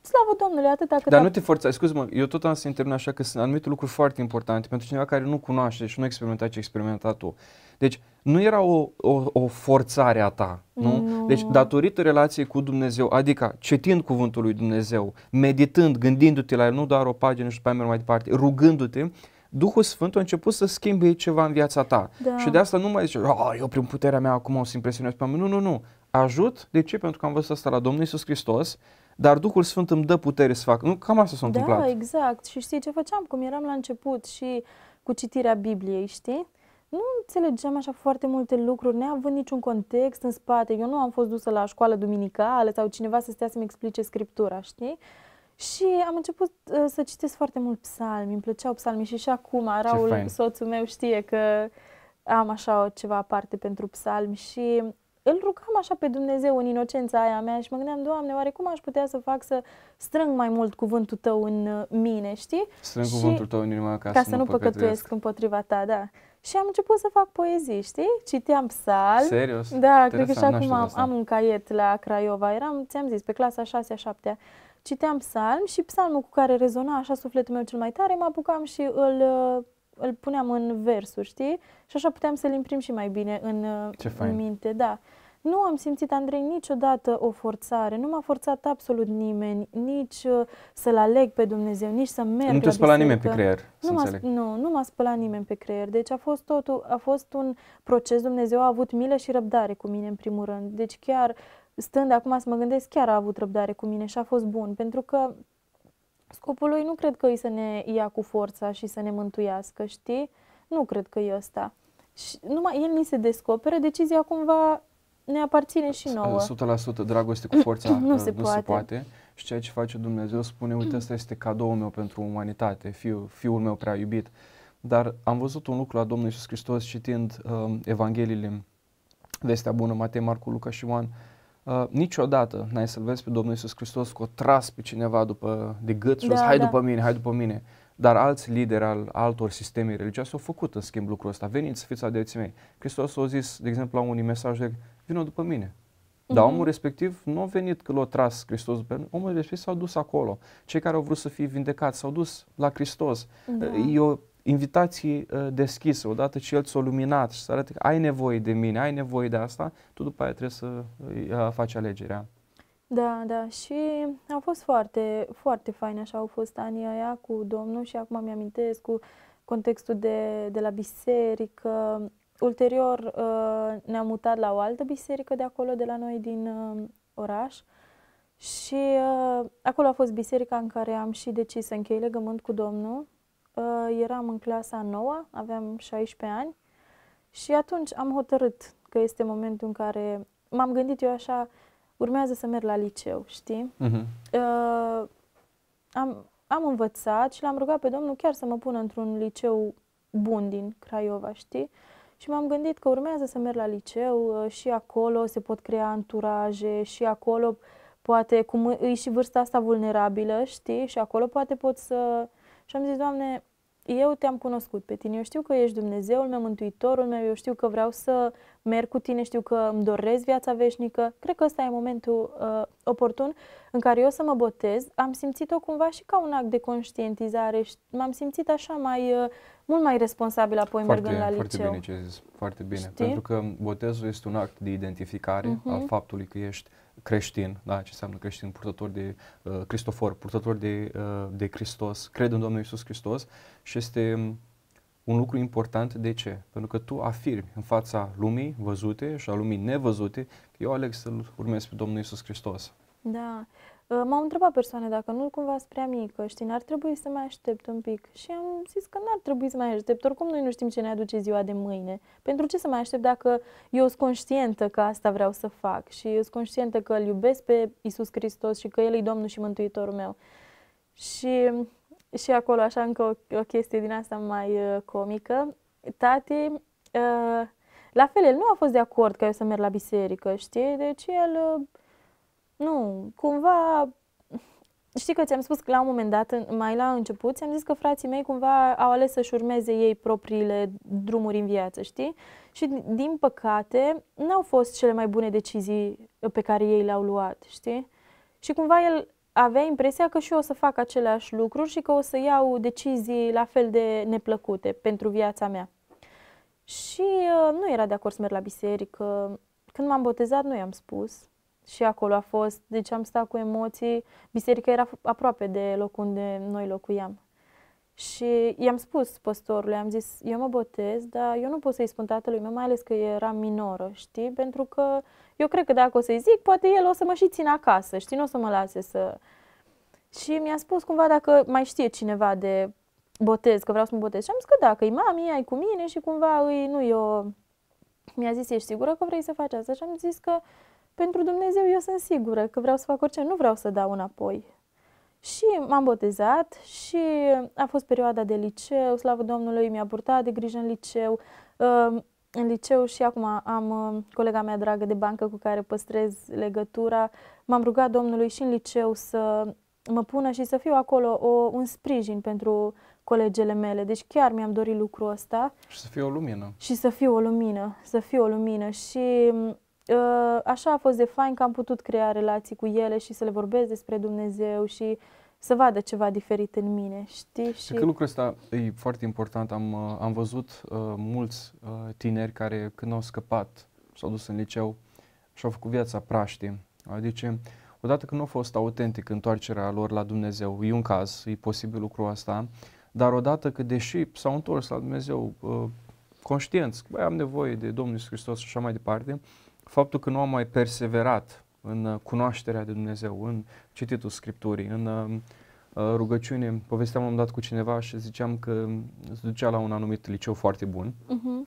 [SPEAKER 2] Slavă Domnului, atât cât... Dar nu te
[SPEAKER 1] forța, scuze-mă, eu tot am să intervin așa că sunt anumite lucruri foarte importante pentru cineva care nu cunoaște și deci nu a experimentat ce ai experimentat tu. Deci nu era o, o, o forțare a ta, nu? nu? Deci datorită relației cu Dumnezeu, adică citind cuvântul lui Dumnezeu, meditând, gândindu-te la el, nu doar o pagină și după mai departe, rugându-te, Duhul Sfânt a început să schimbe ceva în viața ta. Da. Și de asta nu mai zice, oh, eu prin puterea mea acum o să impresionez pe mine”. Nu, nu, nu. Ajut. De ce? Pentru că am văzut asta la Domnul Isus Hristos dar Duhul Sfânt îmi dă putere să fac. Nu, cam asta s-a da, întâmplat. Da,
[SPEAKER 2] exact. Și știi ce făceam? Cum eram la început și cu citirea Bibliei, știi? Nu înțelegeam așa foarte multe lucruri, neavând niciun context în spate. Eu nu am fost dusă la școală duminicală sau cineva să stea să-mi explice Scriptura, știi? Și am început uh, să citesc foarte mult psalmi, îmi plăceau psalmi și și acum Raul, soțul meu, știe că am așa o ceva aparte pentru psalmi și îl rugam așa pe Dumnezeu în inocența aia mea și mă gândeam, Doamne, oare cum aș putea să fac să strâng mai mult cuvântul Tău în uh, mine, știi? Strâng și cuvântul Tău în inima ca, ca să, să nu păcătuiesc. păcătuiesc împotriva Ta, da. Și am început să fac poezii, știi? Citeam psalm. Serios? Da, Interesant, cred că și acum am, am un caiet la Craiova. Eram, ți-am zis, pe clasa 6-a, 7-a citeam psalm și psalmul cu care rezona așa sufletul meu cel mai tare, mă apucam și îl, uh, îl puneam în versuri, știi? Și așa puteam să-l imprim și mai bine în, uh, Ce în minte, da. Nu am simțit, Andrei, niciodată o forțare. Nu m-a forțat absolut nimeni, nici uh, să-l aleg pe Dumnezeu, nici să merg Nu te spăla nimeni pe creier, nu m-a, Nu, nu m-a spălat nimeni pe creier. Deci a fost totul, a fost un proces. Dumnezeu a avut milă și răbdare cu mine, în primul rând. Deci chiar uh, stând acum să mă gândesc, chiar a avut răbdare cu mine și a fost bun, pentru că scopul lui nu cred că e să ne ia cu forța și să ne mântuiască, știi? Nu cred că e ăsta. Și numai el ni se descoperă, decizia cumva ne aparține și nouă.
[SPEAKER 1] 100% dragoste cu forța nu, se, nu poate. se poate. Și ceea ce face Dumnezeu spune, uite, asta este cadoul meu pentru umanitate, fiul, fiul meu prea iubit. Dar am văzut un lucru la Domnul Iisus Hristos citind uh, Evangheliile, Vestea Bună, Matei, Marcu, Luca și Ioan, uh, Uh, niciodată n-ai să-L vezi pe Domnul Iisus Hristos cu o tras pe cineva după, de gât și da, hai da. după mine, hai după mine. Dar alți lideri al altor sisteme religioase au făcut în schimb lucrul ăsta. Veniți să fiți adeții mei. Hristos a zis, de exemplu, la unii mesaje, vină după mine. mm Dar mhm. omul respectiv nu a venit că l-a tras Hristos după omul respectiv s-a dus acolo. Cei care au vrut să fie vindecați s-au dus la Hristos. Da. E o invitații uh, deschise, odată ce el ți a luminat și să arate că ai nevoie de mine, ai nevoie de asta, tu după aia trebuie să uh, uh, faci alegerea.
[SPEAKER 2] Da, da, și a fost foarte, foarte fain, așa au fost anii aia cu Domnul și acum mi-amintesc cu contextul de, de la biserică. Ulterior ne-am mutat la o altă biserică de acolo, de la noi din oraș și acolo a fost biserica în care am și decis să închei legământ cu Domnul Uh, eram în clasa 9, aveam 16 ani și atunci am hotărât că este momentul în care m-am gândit eu așa, urmează să merg la liceu, știi? Uh-huh. Uh, am, am învățat și l-am rugat pe domnul chiar să mă pună într-un liceu bun din Craiova, știi? Și m-am gândit că urmează să merg la liceu uh, și acolo se pot crea anturaje și acolo poate, cum e și vârsta asta vulnerabilă, știi? Și acolo poate pot să uh, și am zis, Doamne, eu te-am cunoscut pe tine, eu știu că ești Dumnezeul meu, Mântuitorul meu, eu știu că vreau să merg cu tine, știu că îmi doresc viața veșnică. Cred că ăsta e momentul uh, oportun în care eu să mă botez. Am simțit-o cumva și ca un act de conștientizare și m-am simțit așa mai, uh, mult mai responsabil apoi foarte, mergând la liceu. Foarte bine ce zis,
[SPEAKER 1] foarte bine. Știi? Pentru că botezul este un act de identificare uh-huh. al faptului că ești creștin, da, ce înseamnă creștin, purtător de uh, Cristofor, purtător de, uh, de Hristos, cred în Domnul Isus Hristos și este um, un lucru important. De ce? Pentru că tu afirmi în fața lumii văzute și a lumii nevăzute că eu aleg să-L urmez pe Domnul Isus Hristos.
[SPEAKER 2] Da, Uh, m-au întrebat persoane dacă nu cumva sunt prea mică, știi, n-ar trebui să mai aștept un pic. Și am zis că n-ar trebui să mai aștept, oricum noi nu știm ce ne aduce ziua de mâine. Pentru ce să mai aștept dacă eu sunt conștientă că asta vreau să fac și eu sunt conștientă că îl iubesc pe Isus Hristos și că El e Domnul și Mântuitorul meu. Și, și acolo, așa, încă o, o chestie din asta mai uh, comică. Tati, uh, la fel, el nu a fost de acord că eu să merg la biserică, știi? Deci el... Uh, nu, cumva știi că ți-am spus că la un moment dat, mai la început, ți-am zis că frații mei cumva au ales să-și urmeze ei propriile drumuri în viață, știi? Și din păcate, n-au fost cele mai bune decizii pe care ei le-au luat, știi? Și cumva el avea impresia că și eu o să fac aceleași lucruri și că o să iau decizii la fel de neplăcute pentru viața mea. Și uh, nu era de acord să merg la biserică. Când m-am botezat, nu i-am spus și acolo a fost, deci am stat cu emoții. Biserica era aproape de locul unde noi locuiam. Și i-am spus păstorului, am zis, eu mă botez, dar eu nu pot să-i spun tatălui meu, mai ales că era minoră, știi? Pentru că eu cred că dacă o să-i zic, poate el o să mă și țină acasă, știi? Nu o să mă lase să... Și mi-a spus cumva dacă mai știe cineva de botez, că vreau să mă botez. Și am zis că da, că e mami, ai cu mine și cumva îi, nu, eu... Mi-a zis, ești sigură că vrei să faci asta? Și am zis că pentru Dumnezeu eu sunt sigură că vreau să fac orice, nu vreau să dau înapoi. Și m-am botezat și a fost perioada de liceu, slavă Domnului, mi-a purtat de grijă în liceu. În liceu și acum am um, colega mea dragă de bancă cu care păstrez legătura. M-am rugat Domnului și în liceu să mă pună și să fiu acolo o, un sprijin pentru colegele mele. Deci chiar mi-am dorit lucrul ăsta.
[SPEAKER 1] Și să fiu o lumină.
[SPEAKER 2] Și să fiu o lumină, să fiu o lumină. Și um, Ă, așa a fost de fain că am putut crea relații cu ele și să le vorbesc despre Dumnezeu și să vadă ceva diferit în mine, știi? Și că lucrul
[SPEAKER 1] ăsta e foarte important. Am, am văzut uh, mulți uh, tineri care când au scăpat, s-au dus în liceu și au făcut viața praștii. Adică, odată când nu a fost autentic întoarcerea lor la Dumnezeu, e un caz, e posibil lucrul ăsta, dar odată că deși s-au întors la Dumnezeu uh, conștienți, că am nevoie de Domnul Iisus Hristos și așa mai departe, uh, faptul că nu am mai perseverat în uh, cunoașterea de Dumnezeu, în cititul Scripturii, în um, uh, rugăciune. Povesteam la un dat cu cineva și ziceam că um, se ducea la un anumit liceu foarte bun, uh-huh.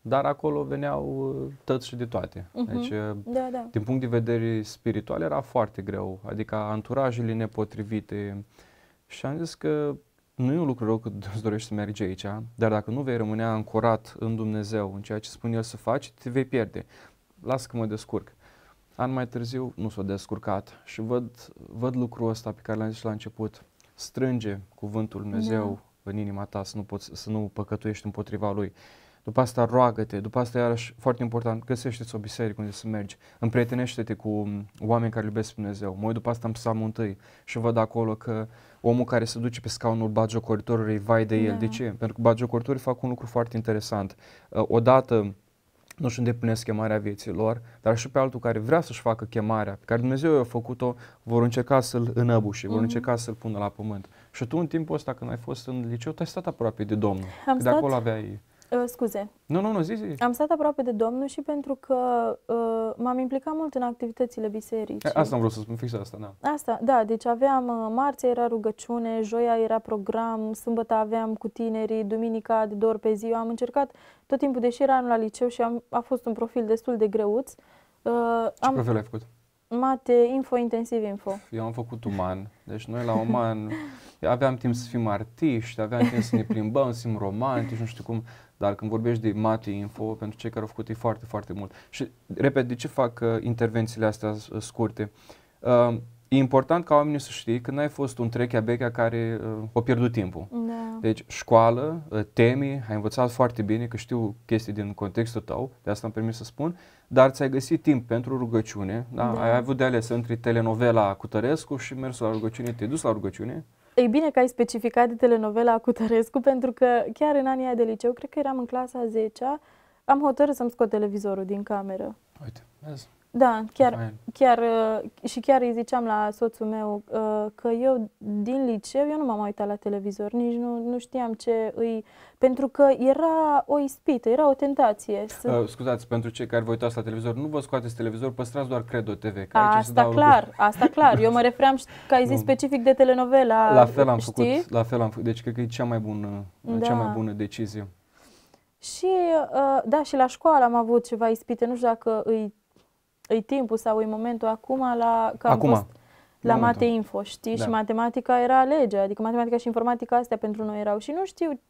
[SPEAKER 1] dar acolo veneau uh, tăți și de toate. Uh-huh. Deci, da, da. din punct de vedere spiritual, era foarte greu, adică anturajele nepotrivite. Și am zis că nu e un lucru rău că îți dorești să mergi aici, dar dacă nu vei rămâne ancorat în Dumnezeu, în ceea ce spune El să faci, te vei pierde. Lasă că mă descurc. An mai târziu nu s-a descurcat și văd, văd lucrul ăsta pe care l-am zis la început. Strânge cuvântul Dumnezeu da. în inima ta să nu, poți, să nu păcătuiești împotriva Lui. După asta roagă-te, după asta iarăși foarte important, găsește-ți o biserică unde să mergi, împrietenește-te cu oameni care iubesc Dumnezeu. Mă uit după asta în psalmul întâi și văd acolo că uh, omul care se duce pe scaunul bagiocoritorului, vai de el. Da. De ce? Pentru că bagiocoritorii fac un lucru foarte interesant. Uh, odată nu unde îndeplinesc chemarea vieții lor, dar și pe altul care vrea să-și facă chemarea pe care Dumnezeu i-a făcut-o, vor încerca să-l înăbușe, mm-hmm. vor mhm. încerca să-l pună la pământ. Și tu în timpul ăsta când ai fost în liceu, te ai stat aproape de Domnul,
[SPEAKER 2] Am că de acolo aveai Uh, scuze.
[SPEAKER 1] Nu, nu, nu, zi, zi.
[SPEAKER 2] Am stat aproape de Domnul și pentru că uh, m-am implicat mult în activitățile bisericii. Eh, asta am vrut să spun, fix asta, da. Asta, da, deci aveam, uh, marțea era rugăciune, joia era program, sâmbătă aveam cu tinerii, duminica de două ori pe zi. Eu am încercat tot timpul, deși anul la liceu și am, a fost un profil destul de greuț. Uh, Ce am, profil ai făcut? Mate, info, intensiv info.
[SPEAKER 1] Eu am făcut uman, deci noi la uman aveam timp să fim artiști, aveam timp să ne plimbăm, să fim romantici, nu știu cum. Dar când vorbești de mati info, pentru cei care au făcut e foarte, foarte mult. Și, repet, de ce fac uh, intervențiile astea uh, scurte? Uh, e important ca oamenii să știe că n-ai fost un trechea-bechea care uh, a pierdut timpul. Da. Deci școală, uh, teme, ai învățat foarte bine, că știu chestii din contextul tău, de asta am permis să spun, dar ți-ai găsit timp pentru rugăciune, da? da. ai avut de ales între telenovela cu Tărescu și mersul la rugăciune, te-ai dus la rugăciune,
[SPEAKER 2] E bine că ai specificat de telenovela cu Tărescu, pentru că chiar în anii de liceu, cred că eram în clasa 10 am hotărât să-mi scot televizorul din cameră.
[SPEAKER 3] Uite, vezi.
[SPEAKER 2] Da, chiar, chiar uh, și chiar îi ziceam la soțul meu uh, că eu din liceu eu nu m-am uitat la televizor, nici nu, nu știam ce îi... Pentru că era o ispită, era o tentație. Să... Uh,
[SPEAKER 1] scuzați, pentru cei care vă uitați la televizor, nu vă scoateți televizor, păstrați doar Credo TV. Că aici asta clar,
[SPEAKER 2] lucru. asta clar. Eu mă refeream că ai zis nu. specific de telenovela. La fel am știi? făcut,
[SPEAKER 1] la fel am făcut. Deci cred că e cea mai bună, da. cea mai bună decizie.
[SPEAKER 2] Și, uh, da, și la școală am avut ceva ispite, nu știu dacă îi e timpul sau e momentul acum la, că am acum. la Mate Info, știi? Da. Și matematica era legea, adică matematica și informatica astea pentru noi erau și nu știu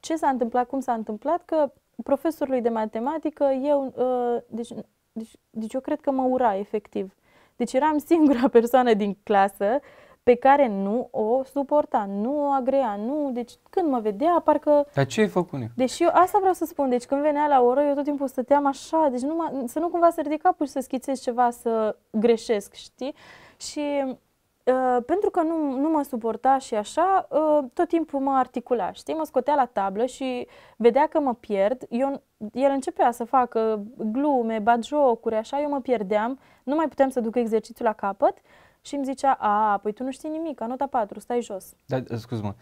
[SPEAKER 2] ce s-a întâmplat, cum s-a întâmplat, că profesorului de matematică eu, uh, deci, deci, deci eu cred că mă ura efectiv. Deci eram singura persoană din clasă pe care nu o suporta, nu o agrea, nu, deci când mă vedea, parcă...
[SPEAKER 1] Dar ce ai făcut?
[SPEAKER 2] Deci eu asta vreau să spun, deci când venea la oră, eu tot timpul stăteam așa, deci numai, să nu cumva să ridic capul și să schițez ceva, să greșesc, știi? Și Uh, pentru că nu, nu mă suporta și așa, uh, tot timpul mă articula, știi? Mă scotea la tablă și vedea că mă pierd. Eu, el începea să facă glume, bat jocuri, așa, eu mă pierdeam, nu mai puteam să duc exercițiul la capăt. Uh, și îmi zicea, a, păi tu nu știi nimic, a nota 4, stai jos.
[SPEAKER 1] Da, scuze-mă,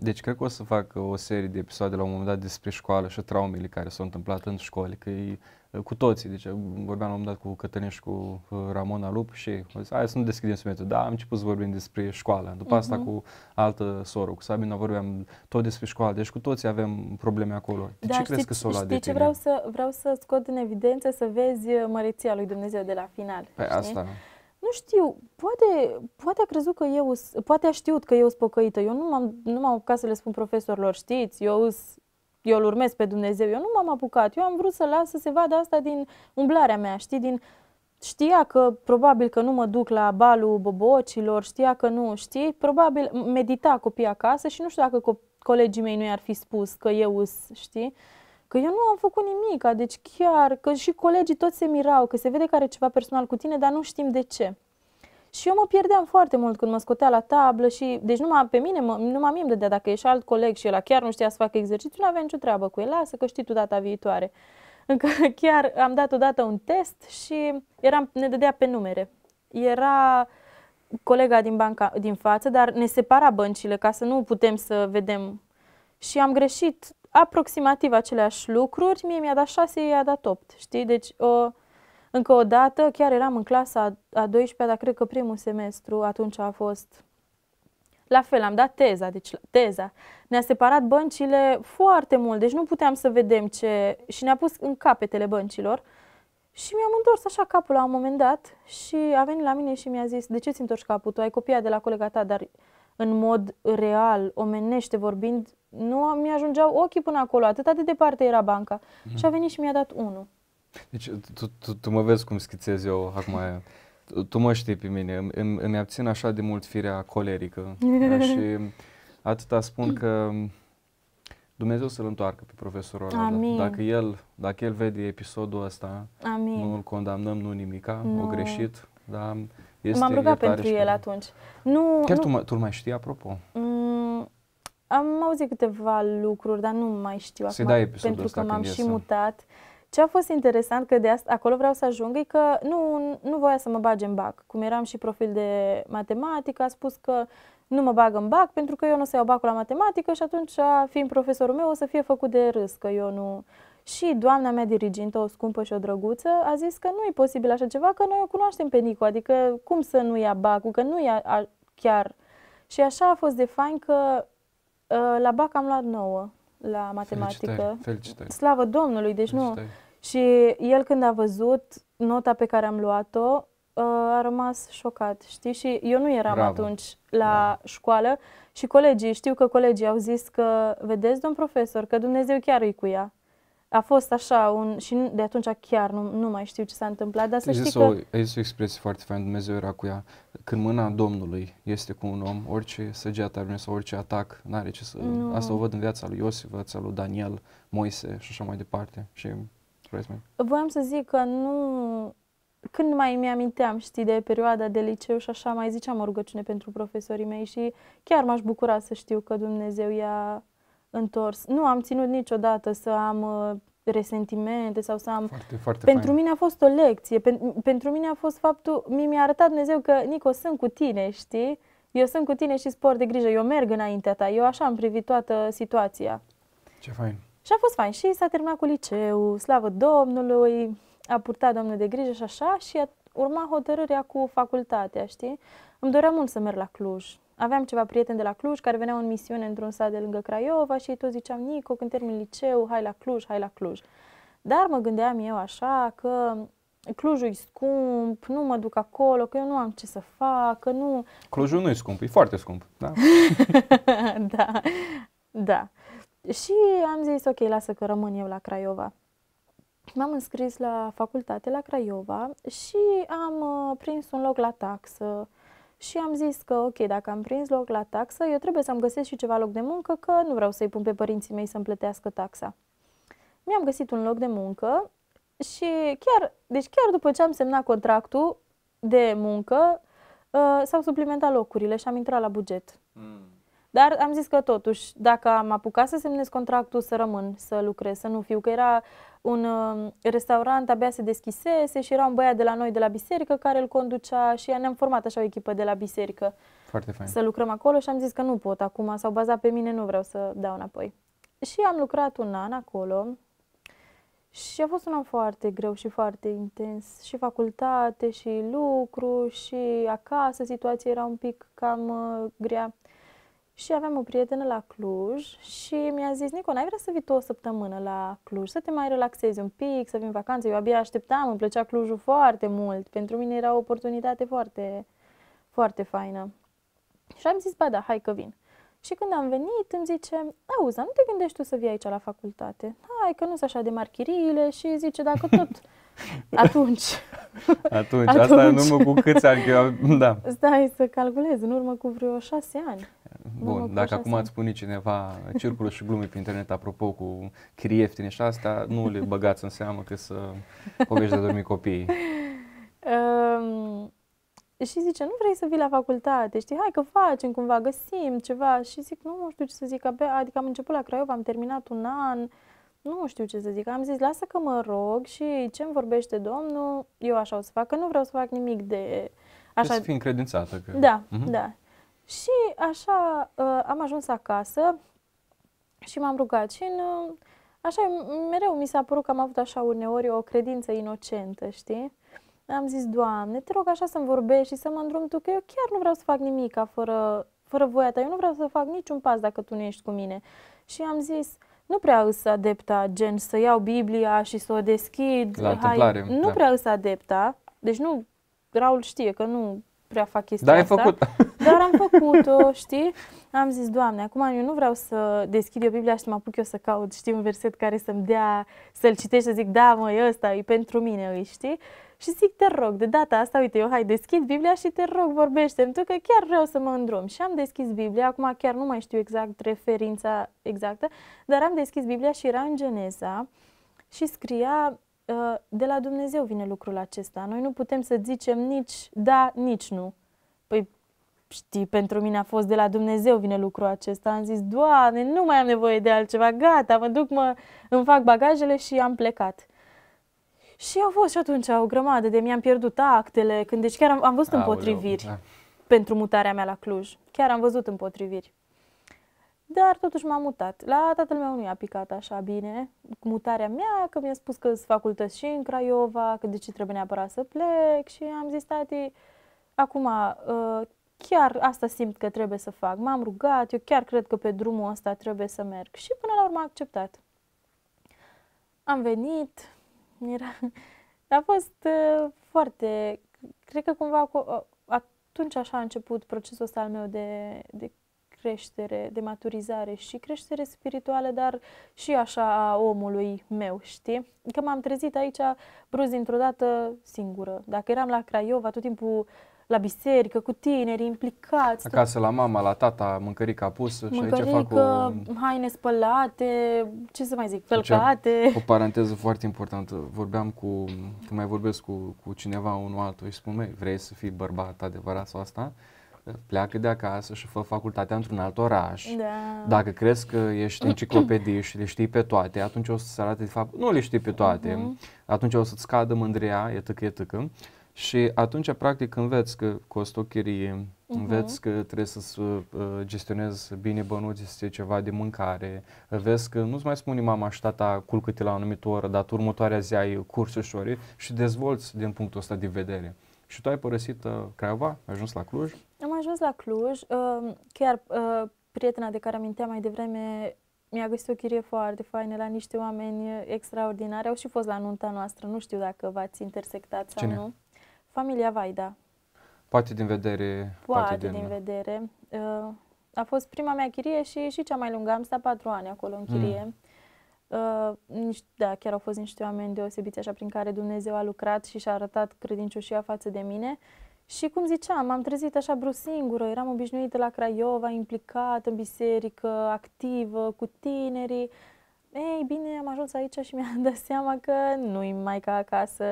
[SPEAKER 1] deci cred că o să fac o serie de episoade la un moment dat despre școală și traumele care s-au întâmplat în școli, că e cu toții, deci vorbeam la un moment dat cu Cătălin și cu Ramona Lup și zis, hai să nu deschidem subiectul, da, am început să vorbim despre școală, după uh-huh. asta mhm. cu altă soră, cu Sabina vorbeam tot despre școală, deci cu toții avem probleme acolo. De da, ce știi, crezi că s-o luat de ce vreau
[SPEAKER 2] să, vreau să scot în evidență, să vezi uh, măreția lui Dumnezeu de la final. Pe păi știi? asta nu știu, poate, poate a crezut că eu, poate a știut că eu sunt pocăită. Eu nu m-am, nu m-am apucat să le spun profesorilor, știți, eu eu îl urmez pe Dumnezeu, eu nu m-am apucat, eu am vrut să las să se vadă asta din umblarea mea, știi, din știa că probabil că nu mă duc la balul bobocilor, știa că nu, știi, probabil medita copiii acasă și nu știu dacă co- colegii mei nu i-ar fi spus că eu știi, că eu nu am făcut nimic, deci chiar că și colegii toți se mirau, că se vede că are ceva personal cu tine, dar nu știm de ce. Și eu mă pierdeam foarte mult când mă scotea la tablă și, deci numai pe mine, mă, numai mie îmi dădea dacă ești alt coleg și el chiar nu știa să facă exercițiu, nu avea nicio treabă cu el, lasă că știi tu data viitoare. Încă chiar am dat odată un test și eram, ne dădea pe numere. Era colega din banca din față, dar ne separa băncile ca să nu putem să vedem. Și am greșit aproximativ aceleași lucruri, mie mi-a dat 6, ei a dat 8, știi? Deci, o, încă o dată, chiar eram în clasa a 12-a, dar cred că primul semestru atunci a fost... La fel, am dat teza, deci teza. Ne-a separat băncile foarte mult, deci nu puteam să vedem ce... Și ne-a pus în capetele băncilor. Și mi-am întors așa capul la un moment dat și a venit la mine și mi-a zis, de ce ți întorci capul? Tu ai copiat de la colega ta, dar în mod real, omenește vorbind, nu mi-ajungeau ochii până acolo, atât de departe era banca. mm Și a venit și mi-a dat unul.
[SPEAKER 1] Deci tu, tu, tu mă vezi cum schițez eu acum aia. Tu, tu mă știi pe mine, îmi, îmi abțin așa de mult firea colerică și atâta spun că Dumnezeu să-l întoarcă pe profesorul ăla. Da. Amin. Dacă el, dacă el vede episodul ăsta, Amin. nu îl condamnăm, nu nimica, nu. o greșit, dar este M-am rugat pentru el
[SPEAKER 2] atunci. Nu, Chiar nu...
[SPEAKER 1] Tu, îl mai știi, apropo?
[SPEAKER 2] Mm, am auzit câteva lucruri, dar nu mai știu Se acum, pentru că m-am și da. mutat. Ce a fost interesant, că de asta, acolo vreau să ajung, e că nu, nu voia să mă bage în bac. Cum eram și profil de matematică, a spus că nu mă bag în bac pentru că eu nu o să iau bacul la matematică și atunci, fiind profesorul meu, o să fie făcut de râs, că eu nu, și doamna mea dirigintă, o scumpă și o drăguță, a zis că nu e posibil așa ceva, că noi o cunoaștem pe Nicu, adică cum să nu ia bacul, că nu ia a, chiar. Și așa a fost de fain că uh, la bac am luat nouă la matematică. Felicitări, felicitări. Slavă Domnului, deci felicitări. nu. Și el când a văzut nota pe care am luat-o, ă, a rămas șocat, știi? Și eu nu eram Bravo. atunci la Bravo. școală și colegii, știu că colegii au zis că, vedeți, domn profesor, că Dumnezeu chiar e cu ea a fost așa un, și de atunci chiar nu, nu mai știu ce s-a întâmplat, dar să știi că... O,
[SPEAKER 1] este o expresie foarte faină, Dumnezeu era cu ea. Când mâna Domnului este cu un om, orice săgeată ar sau orice atac, n-are ce să... Nu. Asta o văd în viața lui Iosif, viața lui Daniel, Moise și așa mai departe. Și
[SPEAKER 2] Voiam să zic că nu... Când mai mi-aminteam, știi, de perioada de liceu și așa, mai ziceam o rugăciune pentru profesorii mei și chiar m-aș bucura să știu că Dumnezeu i-a întors. Nu am ținut niciodată să am uh, resentimente sau să am... Foarte, foarte pentru fain. mine a fost o lecție. Pen- pentru mine a fost faptul... Mi- mi-a arătat Dumnezeu că, Nico, sunt cu tine, știi? Eu sunt cu tine și spor de grijă. Eu merg înaintea ta. Eu așa am privit toată situația. Ce fain. Și a fost fain. Și s-a terminat cu liceu, slavă Domnului, a purtat Domnul de grijă și așa și a urma hotărârea cu facultatea, știi? Îmi dorea mult să merg la Cluj aveam ceva prieteni de la Cluj care veneau în misiune într-un sat de lângă Craiova și tot ziceam, Nico, când termin liceu, hai la Cluj, hai la Cluj. Dar mă gândeam eu așa că Clujul e scump, nu mă duc acolo, că eu nu am ce să fac, că nu...
[SPEAKER 1] Clujul nu e scump, e foarte scump, da?
[SPEAKER 2] da, da. Și am zis, ok, lasă că rămân eu la Craiova. M-am înscris la facultate la Craiova și am uh, prins un loc la taxă. Uh, și am zis că, ok, dacă am prins loc la taxă, eu trebuie să-mi găsesc și ceva loc de muncă, că nu vreau să-i pun pe părinții mei să-mi plătească taxa. Mi-am găsit un loc de muncă și chiar, deci chiar după ce am semnat contractul de muncă, uh, s-au suplimentat locurile și am intrat la buget. Mm. Dar am zis că totuși, dacă am apucat să semnez contractul, să rămân, să lucrez, să nu fiu, că era un um, restaurant abia se deschisese și era un băiat de la noi de la biserică care îl conducea și ne-am format așa o echipă de la biserică Foarte fain. să lucrăm acolo și am zis că nu pot acum, s-au bazat pe mine, nu vreau să dau înapoi. Și am lucrat un an acolo și a fost un an foarte greu și foarte intens. Și facultate, și lucru, și acasă situația era un pic cam uh, grea și aveam o prietenă la Cluj și mi-a zis, Nico, n-ai vrea să vii tu o săptămână la Cluj, să te mai relaxezi un pic, să vin în vacanță. Eu abia așteptam, îmi plăcea Clujul foarte mult. Pentru mine era o oportunitate foarte, foarte faină. Și am zis, ba da, hai că vin. Și când am venit, îmi zice, auzi, nu te gândești tu să vii aici la facultate? Hai că nu sunt așa de marchiriile și zice, dacă tot... Atunci. Atunci. Atunci.
[SPEAKER 1] Asta în urmă cu câți ani? Eu, da.
[SPEAKER 2] Stai să calculez, în urmă cu vreo șase ani. Bun, dacă acum ați
[SPEAKER 1] spune cineva circulă și glume pe internet apropo cu chirii ieftine și asta, nu le băgați în seamă că să povești de dormi copiii.
[SPEAKER 2] Um, și zice, nu vrei să vii la facultate, știi, hai că facem cumva, găsim ceva. Și zic, nu, nu știu ce să zic, abia, adică am început la Craiova, am terminat un an, nu știu ce să zic. Am zis, lasă că mă rog și ce-mi vorbește Domnul, eu așa o să fac, că nu vreau să fac nimic de... Așa... Să
[SPEAKER 1] fii încredințată. Că... Da, uh-huh. da.
[SPEAKER 2] Și așa uh, am ajuns acasă și m-am rugat și în, uh, așa mereu mi s-a părut că am avut așa uneori o credință inocentă, știi? Am zis, Doamne, te rog așa să-mi vorbești și să mă îndrum Tu, că eu chiar nu vreau să fac nimic fără, fără voia ta, eu nu vreau să fac niciun pas dacă Tu nu ești cu mine. Și am zis, nu prea îs adepta, gen să iau Biblia și să o deschid. La hai, nu da. prea îs adepta, deci nu, Raul știe că nu prea fac chestia Dar asta. ai făcut Dar am făcut-o, știi? Am zis, Doamne, acum eu nu vreau să deschid eu Biblia și să mă apuc eu să caut, știi, un verset care să-mi dea, să-l citești, să zic, da, e ăsta e pentru mine, îi știi? Și zic, te rog, de data asta, uite, eu hai, deschid Biblia și te rog, vorbește-mi tu că chiar vreau să mă îndrum. Și am deschis Biblia, acum chiar nu mai știu exact referința exactă, dar am deschis Biblia și era în Geneza și scria Uh, de la Dumnezeu vine lucrul acesta. Noi nu putem să zicem nici da, nici nu. Păi, știi, pentru mine a fost de la Dumnezeu vine lucrul acesta. Am zis, Doamne, nu mai am nevoie de altceva, gata, mă duc, mă, îmi fac bagajele și am plecat. Și au fost și atunci o grămadă de mi-am pierdut actele, când deci chiar am, am văzut Aoleu, împotriviri da. pentru mutarea mea la Cluj. Chiar am văzut împotriviri. Dar totuși m-am mutat. La tatăl meu nu i-a picat așa bine mutarea mea, că mi-a spus că sunt facultăți și în Craiova, că de ce trebuie neapărat să plec și am zis, tati, acum uh, chiar asta simt că trebuie să fac. M-am rugat, eu chiar cred că pe drumul ăsta trebuie să merg și până la urmă a acceptat. Am venit, era... a fost uh, foarte, cred că cumva uh, atunci așa a început procesul ăsta al meu de, de creștere, de maturizare și creștere spirituală, dar și așa a omului meu, știi? Că m-am trezit aici bruz dintr-o dată singură. Dacă eram la Craiova, tot timpul la biserică, cu tineri implicați. Acasă tot...
[SPEAKER 1] la mama, la tata, mâncărica pusă și aici fac o...
[SPEAKER 2] haine spălate, ce să mai zic, călcate. O
[SPEAKER 1] paranteză foarte importantă. Vorbeam cu, când mai vorbesc cu, cu cineva, unul altul, și spun, vrei să fii bărbat adevărat sau asta? pleacă de acasă și fă facultatea într-un alt oraș. Da. Dacă crezi că ești enciclopedist și le știi pe toate, atunci o să-ți arate de fapt, nu le știi pe toate, uh-huh. atunci o să-ți cadă mândria, e etâcă. Și atunci, practic, înveți că costă o chirie, uh-huh. înveți că trebuie să uh, gestionezi bine bănuții, să ceva de mâncare, vezi că nu-ți mai spune mama și tata culcă-te la o anumită oră, dar tu următoarea zi ai cursuri și și dezvolți din punctul ăsta de vedere. Și tu ai părăsit uh, Craiova, ai ajuns la Cluj,
[SPEAKER 2] ajuns la Cluj, um, chiar uh, prietena de care aminteam mai devreme mi-a găsit o chirie foarte faină la niște oameni extraordinari. Au și fost la nunta noastră, nu știu dacă v-ați intersectat sau Cine? nu. Familia Vaida.
[SPEAKER 1] Poate din vedere. Poate, poate din, din
[SPEAKER 2] vedere. Uh, a fost prima mea chirie și, și cea mai lungă. Am stat patru ani acolo în mm. chirie. Mm. Uh, da, chiar au fost niște oameni deosebiți așa prin care Dumnezeu a lucrat și și-a arătat credincioșia față de mine și cum ziceam, m-am trezit așa brusc singură, eram obișnuită la Craiova, implicată în biserică, activă, cu tinerii. Ei bine, am ajuns aici și mi-am dat seama că nu-i mai ca acasă.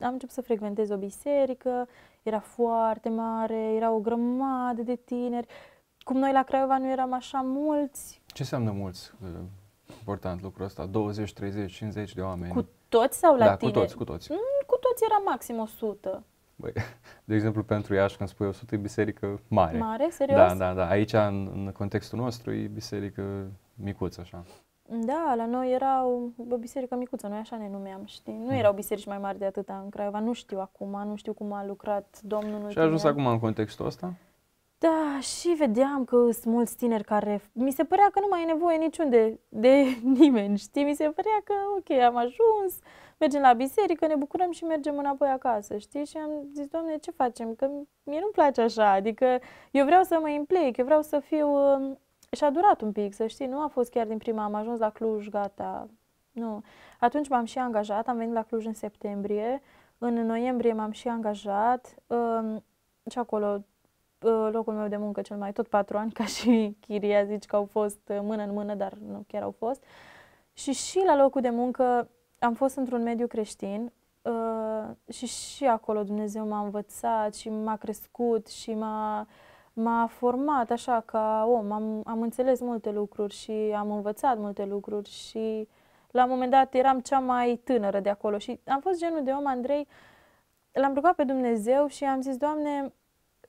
[SPEAKER 2] Am început să frecventez o biserică, era foarte mare, era o grămadă de tineri. Cum noi la Craiova nu eram așa mulți.
[SPEAKER 1] Ce înseamnă mulți? Important lucrul ăsta, 20, 30, 50 de oameni. Cu toți sau la da, tine? cu toți, cu toți.
[SPEAKER 2] Mm, cu toți era maxim 100.
[SPEAKER 1] Băi, de exemplu, pentru Iași, când spui 100, e biserică mare. Mare? Da, Serios? Da, da, da. Aici, în, în contextul nostru, e biserică micuță, așa.
[SPEAKER 2] Da, la noi era o, o biserică micuță, noi așa ne numeam, știi? Nu hmm. erau biserici mai mari de atâta în Craiova, nu știu acum, nu știu cum a lucrat domnul. Și a ajuns acum
[SPEAKER 1] în contextul ăsta?
[SPEAKER 2] Da, și vedeam că sunt mulți tineri care... Mi se părea că nu mai e nevoie niciun de nimeni, știi? Mi se părea că, ok, am ajuns, uh, mergem la biserică, ne bucurăm și mergem înapoi acasă, știi? Și am zis, Doamne, ce facem? Că mie nu-mi place așa, adică eu vreau să mă implic, eu vreau să fiu... Um, și a durat un pic, să știi, nu a fost chiar din prima, am ajuns la Cluj, gata, nu. Atunci m-am și angajat, am venit la Cluj în septembrie, în noiembrie m-am și angajat um, și acolo uh, locul meu de muncă cel mai tot patru ani, ca și chiria, zici că au fost uh, mână în mână, dar nu chiar au fost. Și și la locul de muncă am fost într-un mediu creștin uh, și și acolo Dumnezeu m-a învățat și m-a crescut și m-a, m-a format așa ca om. Am, am înțeles multe lucruri și am învățat multe lucruri și la un moment dat eram cea mai tânără de acolo și am fost genul de om, Andrei, l-am rugat pe Dumnezeu și am zis, Doamne,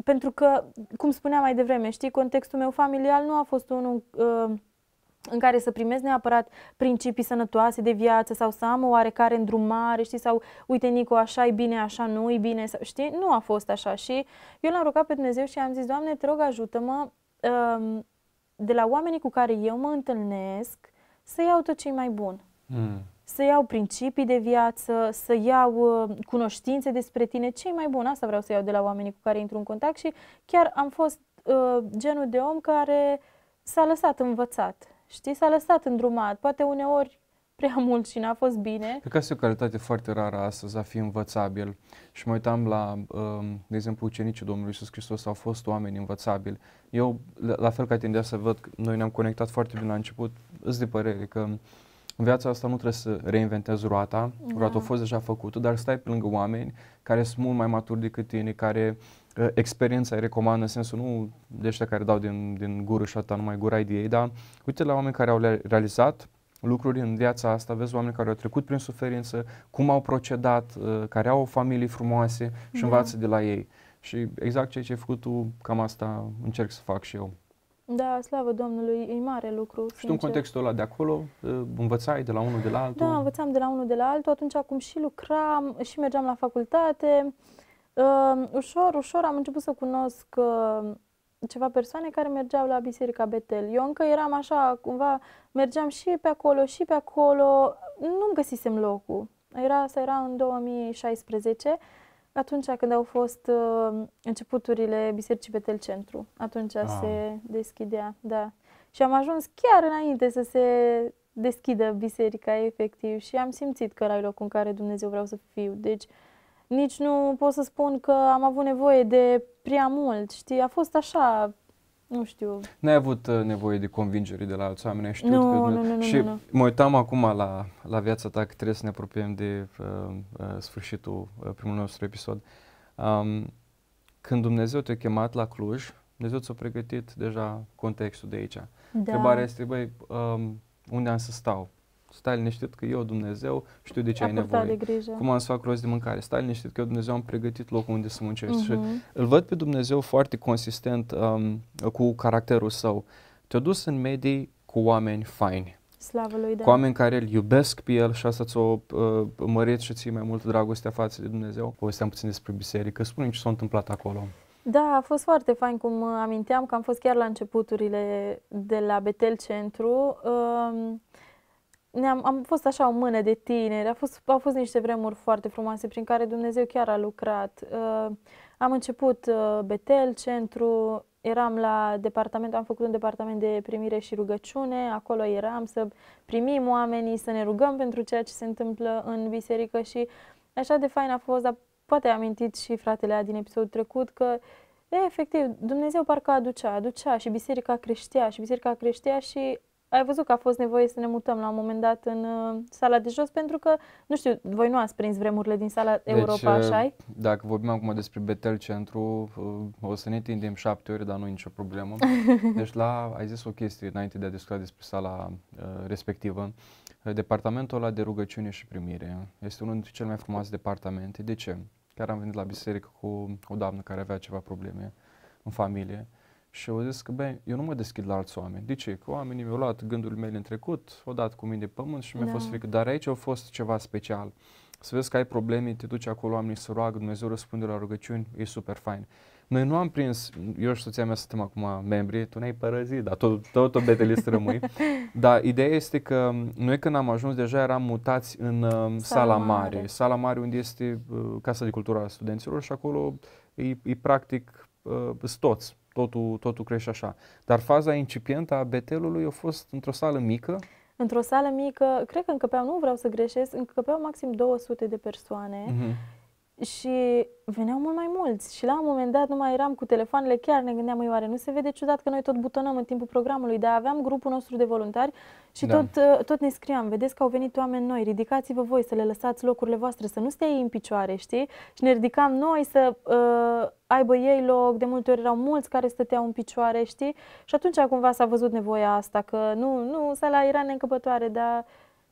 [SPEAKER 2] pentru că, cum spuneam mai devreme, știi, contextul meu familial nu a fost unul uh, în care să primesc neapărat principii sănătoase de viață sau să am o oarecare îndrumare, știi, sau uite Nico, așa e bine, așa nu e bine, sau, știi, nu a fost așa și eu l-am rugat pe Dumnezeu și am zis, Doamne, te rog, ajută-mă um, de la oamenii cu care eu mă întâlnesc să iau tot ce mai bun. Mm. Să iau principii de viață, să iau uh, cunoștințe despre tine, ce mai bun, asta vreau să iau de la oamenii cu care intru în contact și chiar am fost uh, genul de om care s-a lăsat învățat Știi, s-a lăsat îndrumat, poate uneori prea mult și n-a fost bine. Cred
[SPEAKER 1] că este o calitate foarte rară astăzi, a fi învățabil. Și mă uitam la, um, de exemplu, ucenicii Domnului Iisus Hristos au fost oameni învățabili. Eu, la fel ca tindea să văd, noi ne-am conectat foarte bine la început, îți de părere că în viața asta nu trebuie să reinventezi roata, da. roata a fost deja făcută, dar stai pe lângă oameni care sunt mult mai maturi decât tine, care uh, experiența îi recomandă în sensul nu de ăștia care dau din, din gură și atâta numai gura de ei, dar uite la oameni care au realizat lucruri în viața asta, vezi oameni care au trecut prin suferință, cum au procedat, uh, care au familii frumoase și da. învață de la ei. Și exact ceea ce ai făcut tu, cam asta încerc să fac și eu.
[SPEAKER 2] Da, slavă Domnului, e mare lucru. Și tu în contextul
[SPEAKER 1] ăla de acolo, uh, învățai de la unul de la da, altul? Da,
[SPEAKER 2] învățam de la unul de la altul, atunci acum și lucram, și mergeam la facultate, uh, ușor, ușor am început să cunosc uh, ceva persoane care mergeau la Biserica Betel. Eu încă eram așa, cumva, mergeam și pe acolo, și pe acolo, nu-mi găsisem locul. Era, asta era în 2016, atunci când au fost uh, începuturile Bisericii Betel Centru. Atunci ah. se deschidea, da. Și am ajuns chiar înainte să se deschidă biserica efectiv și am simțit că era locul în care Dumnezeu vreau să fiu. Deci, uh, nici nu pot să spun că am avut nevoie de prea mult, știi, a fost așa, nu știu.
[SPEAKER 1] N-ai avut uh, nevoie de convingeri de la alți oameni, știu nu, că... Nu, nu, nu, și nu, nu. mă uitam acum la, la viața ta că trebuie să ne apropiem de uh, uh, sfârșitul uh, primului nostru episod. Um, când Dumnezeu te-a chemat la Cluj, Dumnezeu ți-a pregătit deja contextul de aici. Da. Întrebarea este, băi, um, unde am să stau? Stai liniștit că eu, Dumnezeu, știu de ce ai nevoie. Cum am să fac rost de mâncare? Stai liniștit că eu, Dumnezeu, am pregătit locul unde să muncești. Uh-huh. Și mhm. îl văd pe Dumnezeu foarte consistent um, cu caracterul său. Te-a dus în medii cu oameni faini. Slavă lui, Cu oameni care îl iubesc pe el și asta ți-o uh, mărit și ții mai mult dragostea față de Dumnezeu. Povesteam puțin despre biserică. Spune-mi ce s-a întâmplat acolo.
[SPEAKER 2] Da, a fost foarte fain cum uh, aminteam că am fost chiar la începuturile de la Betel Centru. Um, ne-am, am fost așa o mână de tineri, a fost, au fost niște vremuri foarte frumoase prin care Dumnezeu chiar a lucrat. Uh, am început uh, Betel, centru, eram la departament, am făcut un departament de primire și rugăciune, acolo eram să primim oamenii, să ne rugăm pentru ceea ce se întâmplă în biserică și așa de fain a fost, dar poate amintit și fratele A din episodul trecut că e, efectiv, Dumnezeu parcă aducea, aducea și biserica creștea și biserica creștea și ai văzut că a fost nevoie să ne mutăm la un moment dat în uh, sala de jos, pentru că, nu știu, voi nu ați prins vremurile din sala deci, Europa, uh, așa
[SPEAKER 1] Dacă vorbim acum despre Betel Centru, uh, o să ne tindem șapte ore, dar nu e nicio problemă. Deci la, ai zis o chestie înainte de a discuta despre sala uh, respectivă. Uh, departamentul ăla de rugăciune și primire este unul dintre cele mai frumoase departamente. De ce? Chiar am venit la biserică cu o doamnă care avea ceva probleme în familie și au zis că, băi, eu nu mă deschid la alți oameni. De ce? Că oamenii mi-au luat gândul meu în trecut, au dat cu mine de pământ și mi-a da. fost frică. Dar aici a fost ceva special. Să vezi că ai probleme, te duci acolo, oamenii se roagă, Dumnezeu răspunde la rugăciuni, e super fain. Noi nu am prins, eu și soția mea suntem acum membri, tu ne-ai părăzit, dar tot, tot o betelist rămâi. dar ideea este că noi când am ajuns deja eram mutați în uh, sala, sala mare. mare. Sala mare unde este uh, Casa de Cultură a Studenților și acolo e, e practic uh, toți totul, totul crește așa. Dar faza incipientă a betelului a fost într-o sală mică?
[SPEAKER 2] Într-o sală mică, cred că încăpeau, nu vreau să greșesc, încăpeau maxim 200 de persoane. Mm-hmm și veneau mult mai mulți și la un moment dat nu mai eram cu telefoanele, chiar ne gândeam, eu oare nu se vede ciudat că noi tot butonăm în timpul programului, dar aveam grupul nostru de voluntari și da. tot, uh, tot ne scriam, vedeți că au venit oameni noi, ridicați-vă voi să le lăsați locurile voastre, să nu stea ei în picioare, știi? Și ne ridicam noi să uh, aibă ei loc, de multe ori erau mulți care stăteau în picioare, știi? Și atunci cumva s-a văzut nevoia asta, că nu, nu, sala era neîncăpătoare, dar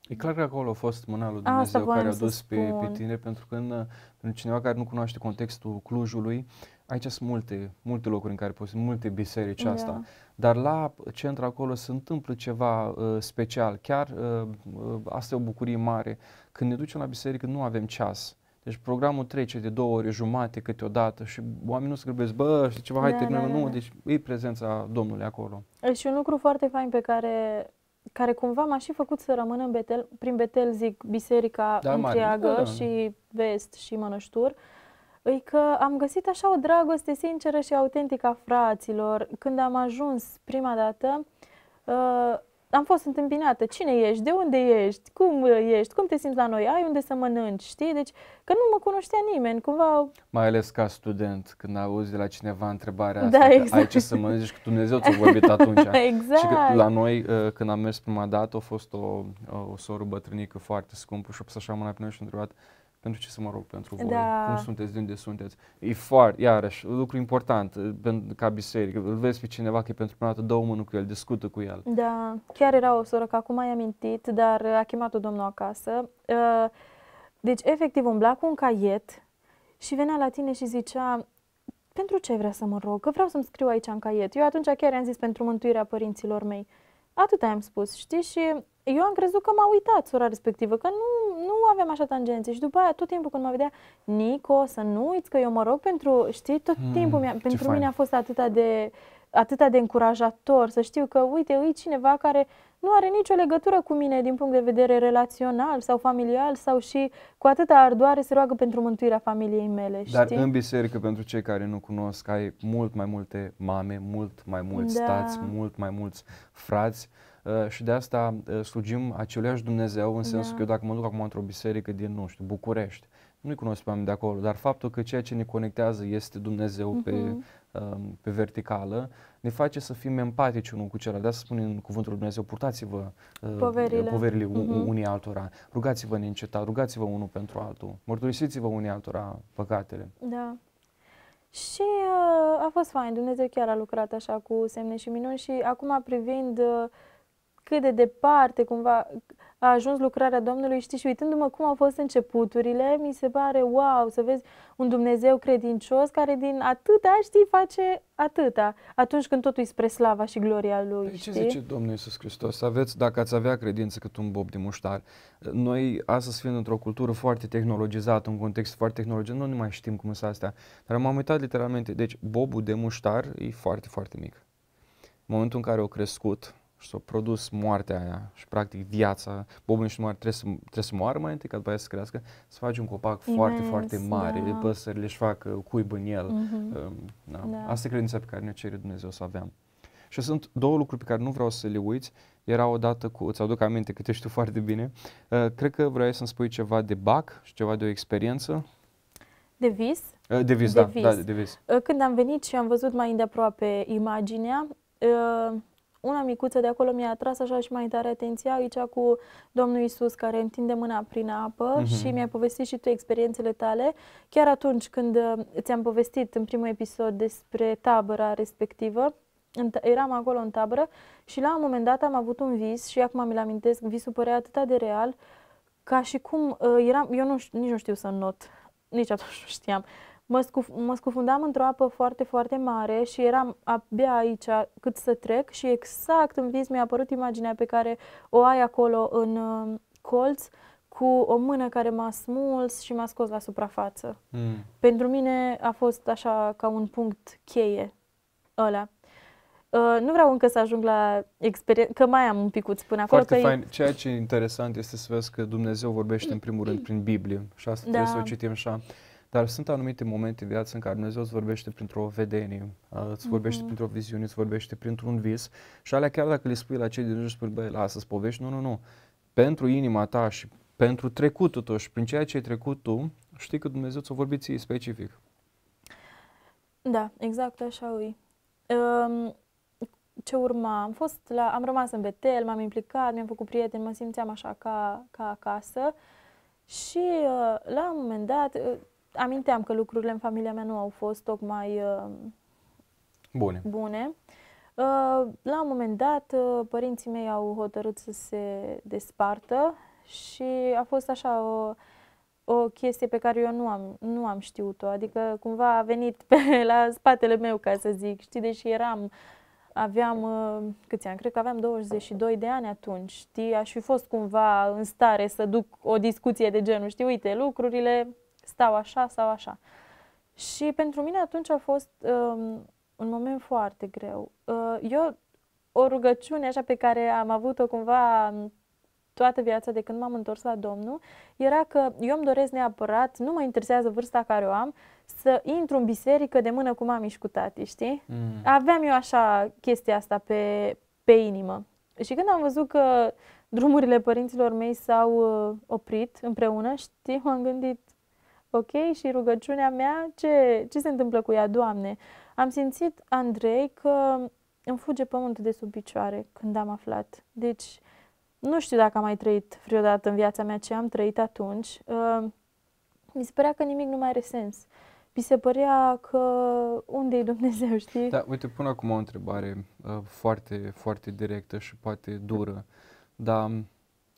[SPEAKER 2] E
[SPEAKER 1] clar că acolo a fost mâna lui Dumnezeu Asta care a dus pe, pe tine, pentru că în, în cineva care nu cunoaște contextul Clujului, aici sunt multe, multe locuri în care poți, multe biserici yeah. asta, dar la centru acolo se întâmplă ceva uh, special, chiar uh, uh, asta e o bucurie mare. Când ne ducem la biserică nu avem ceas, deci programul trece de două ore jumate câteodată și oamenii nu se grăbesc, bă, și ceva, hai da, terminăm, da, da, nu, da. deci e prezența Domnului acolo.
[SPEAKER 2] E Și un lucru foarte fain pe care care cumva m-a și făcut să rămân în Betel, prin Betel zic biserica da, întreagă Da, da. și vest și mănăștur, e că am găsit așa o dragoste sinceră și autentică a fraților. Când am ajuns prima dată, uh, am fost întâmpinată, cine ești, de unde ești, cum ești, cum te simți la noi, ai unde să mănânci, știi? Deci că nu mă cunoștea nimeni, cumva...
[SPEAKER 1] Mai ales ca student, când auzi de la cineva întrebarea da, asta, da, exact. ai ce să mănânci, zici că Dumnezeu ți-a vorbit atunci. exact. Și că la noi, uh, când am mers prima dată, a fost o, o, o soră bătrânică foarte scumpă și a pus așa mâna pe noi și a întrebat pentru ce să mă rog pentru voi, da. cum sunteți, de unde sunteți. E foarte, iarăși, lucru important uh, pentru, ca biserică, îl vezi pe cineva că e pentru prima dată, dă o mână cu el, discută cu el.
[SPEAKER 2] Da, chiar era o soră, că acum ai amintit, dar uh, a chemat-o domnul acasă. Uh, deci, efectiv, umbla cu un caiet și venea la tine și zicea, pentru ce vrea să mă rog? Că vreau să-mi scriu aici în caiet. Eu atunci chiar am zis pentru mântuirea părinților mei. Atât am spus, știi? Și eu am crezut că m-a uitat sora respectivă, că nu, nu avem așa tangențe. Și după aia, tot timpul când mă vedea, Nico, să nu uiți că eu mă rog pentru, știi, tot mm, timpul mi-a, pentru fain. mine a fost atâta de, atâta de încurajator, să știu că, uite, e cineva care nu are nicio legătură cu mine din punct de vedere relațional sau familial sau și cu atâta ardoare se roagă pentru mântuirea familiei mele. Dar în
[SPEAKER 1] biserică, pentru cei care nu cunosc, ai mult mai multe mame, mult mai mulți da. stați, mult mai mulți frați. Uh, și de asta uh, slujim același Dumnezeu în sensul da. că eu dacă mă duc acum într-o biserică din, nu știu, București, nu-i cunosc pe oameni de acolo, dar faptul că ceea ce ne conectează este Dumnezeu uh-huh. pe, mhm. um, pe verticală, ne face să fim empatici unul cu celălalt. De asta spune în cuvântul lui Dumnezeu, purtați-vă uh, poverile, poverile uh-huh. unii altora, rugați-vă neîncetat, rugați-vă unul pentru altul, mărturisiți-vă unii altora păcatele.
[SPEAKER 2] Da. Și uh, a fost fain, Dumnezeu chiar a lucrat așa cu semne și minuni și acum privind uh, cât de departe cumva a ajuns lucrarea Domnului, știi, și uitându-mă cum au fost începuturile, mi se pare wow să vezi un Dumnezeu credincios care din atâta, știi, face atâta, atunci când totul e spre slava și gloria Lui. Păi știi? ce zice
[SPEAKER 1] Domnul Iisus Hristos? Să aveți, dacă ați avea credință cât un bob de muștar, noi astăzi fiind într-o cultură foarte tehnologizată, un context foarte tehnologizat, nu ne mai știm cum sunt astea, dar m-am uitat literalmente, deci bobul de muștar e foarte, foarte mic. În momentul în care au crescut, și s-a produs moartea aia și practic viața, bobul și moare, trebuie să, trebuie să moară mai întâi ca după aia să crească, să faci un copac Imens, foarte, foarte mare, da. păsările își fac uh, cuib în el. Mm-hmm. da. Da. Asta e credința pe care ne cere Dumnezeu să o aveam. Și sunt două lucruri pe care nu vreau să le uiți. Era o dată cu, îți aduc aminte că te știu foarte bine, uh, cred că vrei să-mi spui ceva de BAC și ceva de o experiență.
[SPEAKER 2] De vis? Uh, de vis, de da, vis. da, de vis. Uh, când am venit și am văzut mai îndeaproape imaginea, uh, una micuță de acolo mi-a atras așa și mai tare atenția aici cu Domnul Isus care întinde mâna prin apă uh-huh. și mi-ai povestit și tu experiențele tale. Chiar atunci când uh, ți-am povestit în primul episod despre tabăra respectivă, eram acolo în tabără și la un moment dat am avut un vis și acum mi-l amintesc, visul părea atât de real ca și cum uh, eram, eu nu, nici nu știu să not, nici atunci nu știam, mă, scuf- mă scufundam într-o apă foarte, foarte mare și eram abia aici cât să trec și exact în vis mi-a apărut imaginea pe care o ai acolo în uh, colț cu o mână care m-a smuls și m-a scos la suprafață. Mm. Pentru mine a fost așa ca un punct cheie ăla. Uh, nu vreau încă să ajung la experiență, că mai am un picuț până acolo. Foarte fain.
[SPEAKER 1] E... Ceea ce e interesant este să vezi că Dumnezeu vorbește în primul rând prin Biblie și asta da. trebuie să o citim așa. Dar sunt anumite momente în viață în care Dumnezeu îți vorbește printr-o vedenie, îți vorbește mm-hmm. printr-o viziune, îți vorbește printr-un vis și alea chiar dacă le spui la cei din jur, spui, băi, lasă-ți povești, nu, nu, nu. Pentru inima ta și pentru trecutul tău și prin ceea ce ai trecut tu, știi că Dumnezeu ți o vorbit ție specific.
[SPEAKER 2] Da, exact așa e. Um, ce urma? Am fost la, am rămas în Betel, m-am implicat, mi-am făcut prieteni, mă simțeam așa ca, ca acasă și uh, la un moment dat, uh, aminteam că lucrurile în familia mea nu au fost tocmai uh, bune. bune. Uh, la un moment dat, uh, părinții mei au hotărât să se despartă și a fost așa o, o chestie pe care eu nu am, nu am știut-o. Adică cumva a venit pe la spatele meu, ca să zic, știi, deși eram, aveam, uh, câți ani? Cred că aveam 22 de ani atunci, știi, aș fi fost cumva în stare să duc o discuție de genul, știi, uite, lucrurile stau așa sau așa. Și pentru mine atunci a fost um, un moment foarte greu. Uh, eu, o rugăciune așa pe care am avut-o cumva um, toată viața de când m-am întors la Domnul, era că eu îmi doresc neapărat, nu mă interesează vârsta care o am, să intru în biserică de mână cu mami și cu tati, știi? Mm. Aveam eu așa chestia asta pe, pe inimă. Și când am văzut că drumurile părinților mei s-au uh, oprit împreună, știi, m-am gândit, ok? Și rugăciunea mea, ce, ce se întâmplă cu ea, Doamne? Am simțit, Andrei, că îmi fuge pământul de sub picioare când am aflat. Deci, nu știu dacă am mai trăit vreodată în viața mea ce am trăit atunci. Uh, mi se părea că nimic nu mai are sens. Mi se părea că unde e Dumnezeu, știi? Da,
[SPEAKER 1] uite, pun acum o întrebare uh, foarte, foarte directă și poate dură. Dar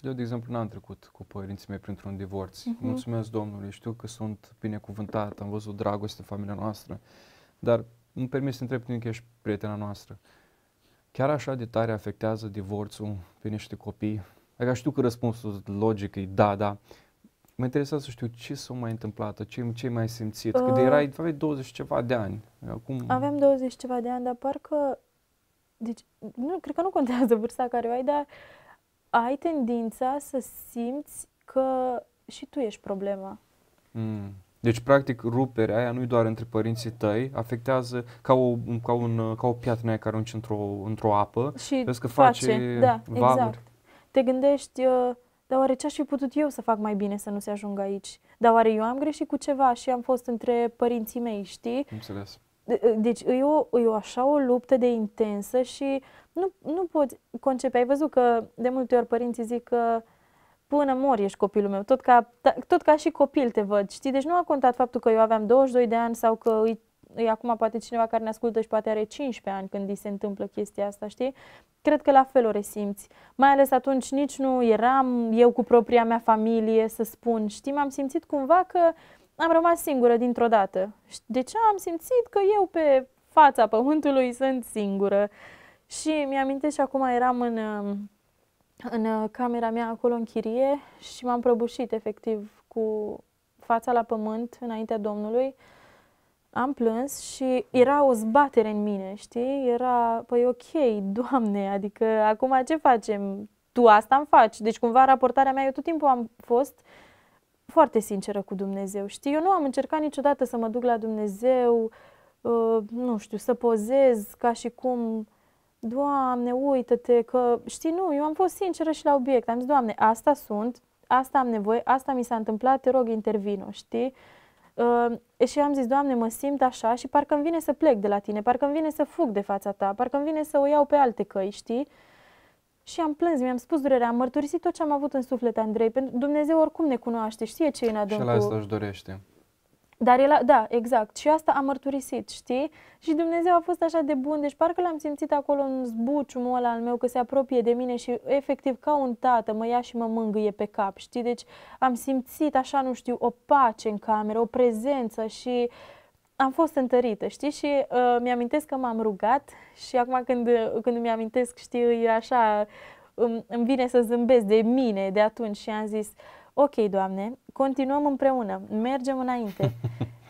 [SPEAKER 1] eu, de exemplu, n-am trecut cu părinții mei printr-un divorț. Uh-huh. Mulțumesc Domnului, știu că sunt binecuvântat, am văzut dragoste în familia noastră, dar îmi permis să întreb tine că ești prietena noastră. Chiar așa de tare afectează divorțul pe niște copii? Adică știu că răspunsul logic e da, da. Mă interesează să știu ce s-a mai întâmplat, ce, ce mai simțit, uh, că de uh. erai, aveai 20 ceva de ani. Acum...
[SPEAKER 2] Aveam 20 ceva de ani, dar parcă, deci, nu, cred că nu contează vârsta care o ai, dar uh, ai tendința să simți că și tu ești problema.
[SPEAKER 1] Mm. Deci, practic, ruperea aia nu e doar între părinții tăi, afectează ca o, ca un, ca o piatră aia care arunci într-o, într-o apă. Și vezi că face, face da, valuri. exact.
[SPEAKER 2] Te gândești, uh, dar oare ce aș fi putut eu să fac mai bine să nu se ajungă aici? Dar oare eu am greșit cu ceva și am fost între părinții mei, știi? Înțeles. Deci e o, e o așa o luptă de intensă și nu, nu poți concepe. Ai văzut că de multe ori părinții zic că până mor ești copilul meu, tot ca, da, tot ca și copil te văd, știi? Deci nu a contat faptul că eu aveam 22 de ani sau că îi, e acum poate cineva care ne ascultă și poate are 15 ani când îi se întâmplă chestia asta, știi? Cred că la fel o resimți. Mai ales atunci nici nu eram eu cu propria mea familie să spun, știi? M-am simțit cumva că uh, am rămas singură dintr-o dată. de ce am simțit că eu pe fața pământului sunt singură? Și mi-amintesc și acum eram în, um, în uh, camera mea acolo în chirie și m-am prăbușit efectiv cu fața la pământ înaintea Domnului. Am plâns și era o zbatere în mine, știi? Era, păi ok, Doamne, adică acum ce facem? Tu asta îmi faci. Deci cumva raportarea mea, eu tot timpul am fost uh, foarte sinceră cu Dumnezeu. Știi, eu nu am încercat niciodată să mă duc la Dumnezeu, uh, nu știu, să pozez ca și cum, Doamne, uită-te că, știi, nu, eu am fost sinceră și la obiect. Am zis, Doamne, asta sunt, asta am nevoie, asta mi s-a întâmplat, te rog, intervino, știi? Uh, și am zis, Doamne, mă simt așa și parcă îmi vine să plec de la tine, parcă îmi vine să fug de fața ta, parcă îmi vine să o iau pe alte căi, știi? Uh, și am plâns, mi-am spus durerea, am mărturisit tot ce am avut în suflet, Andrei. Pentru Dumnezeu oricum ne cunoaște, știe ce e în adâncul. Și la asta își dorește. Dar el, a, da, exact. Și asta am mărturisit, știi? Și Dumnezeu a fost așa de bun, deci parcă l-am simțit acolo în zbuciumul ăla al meu, că se apropie de mine și efectiv ca un tată mă ia și mă mângâie pe cap, știi? Deci am simțit așa, nu știu, o pace în cameră, o prezență și uh, am fost întărită, știi? Și uh, mi-amintesc că m-am rugat și acum când, când mi-amintesc, știi, e așa, îmi, îmi vine să zâmbesc de mine de atunci și am zis, ok, Doamne, continuăm împreună, mergem înainte.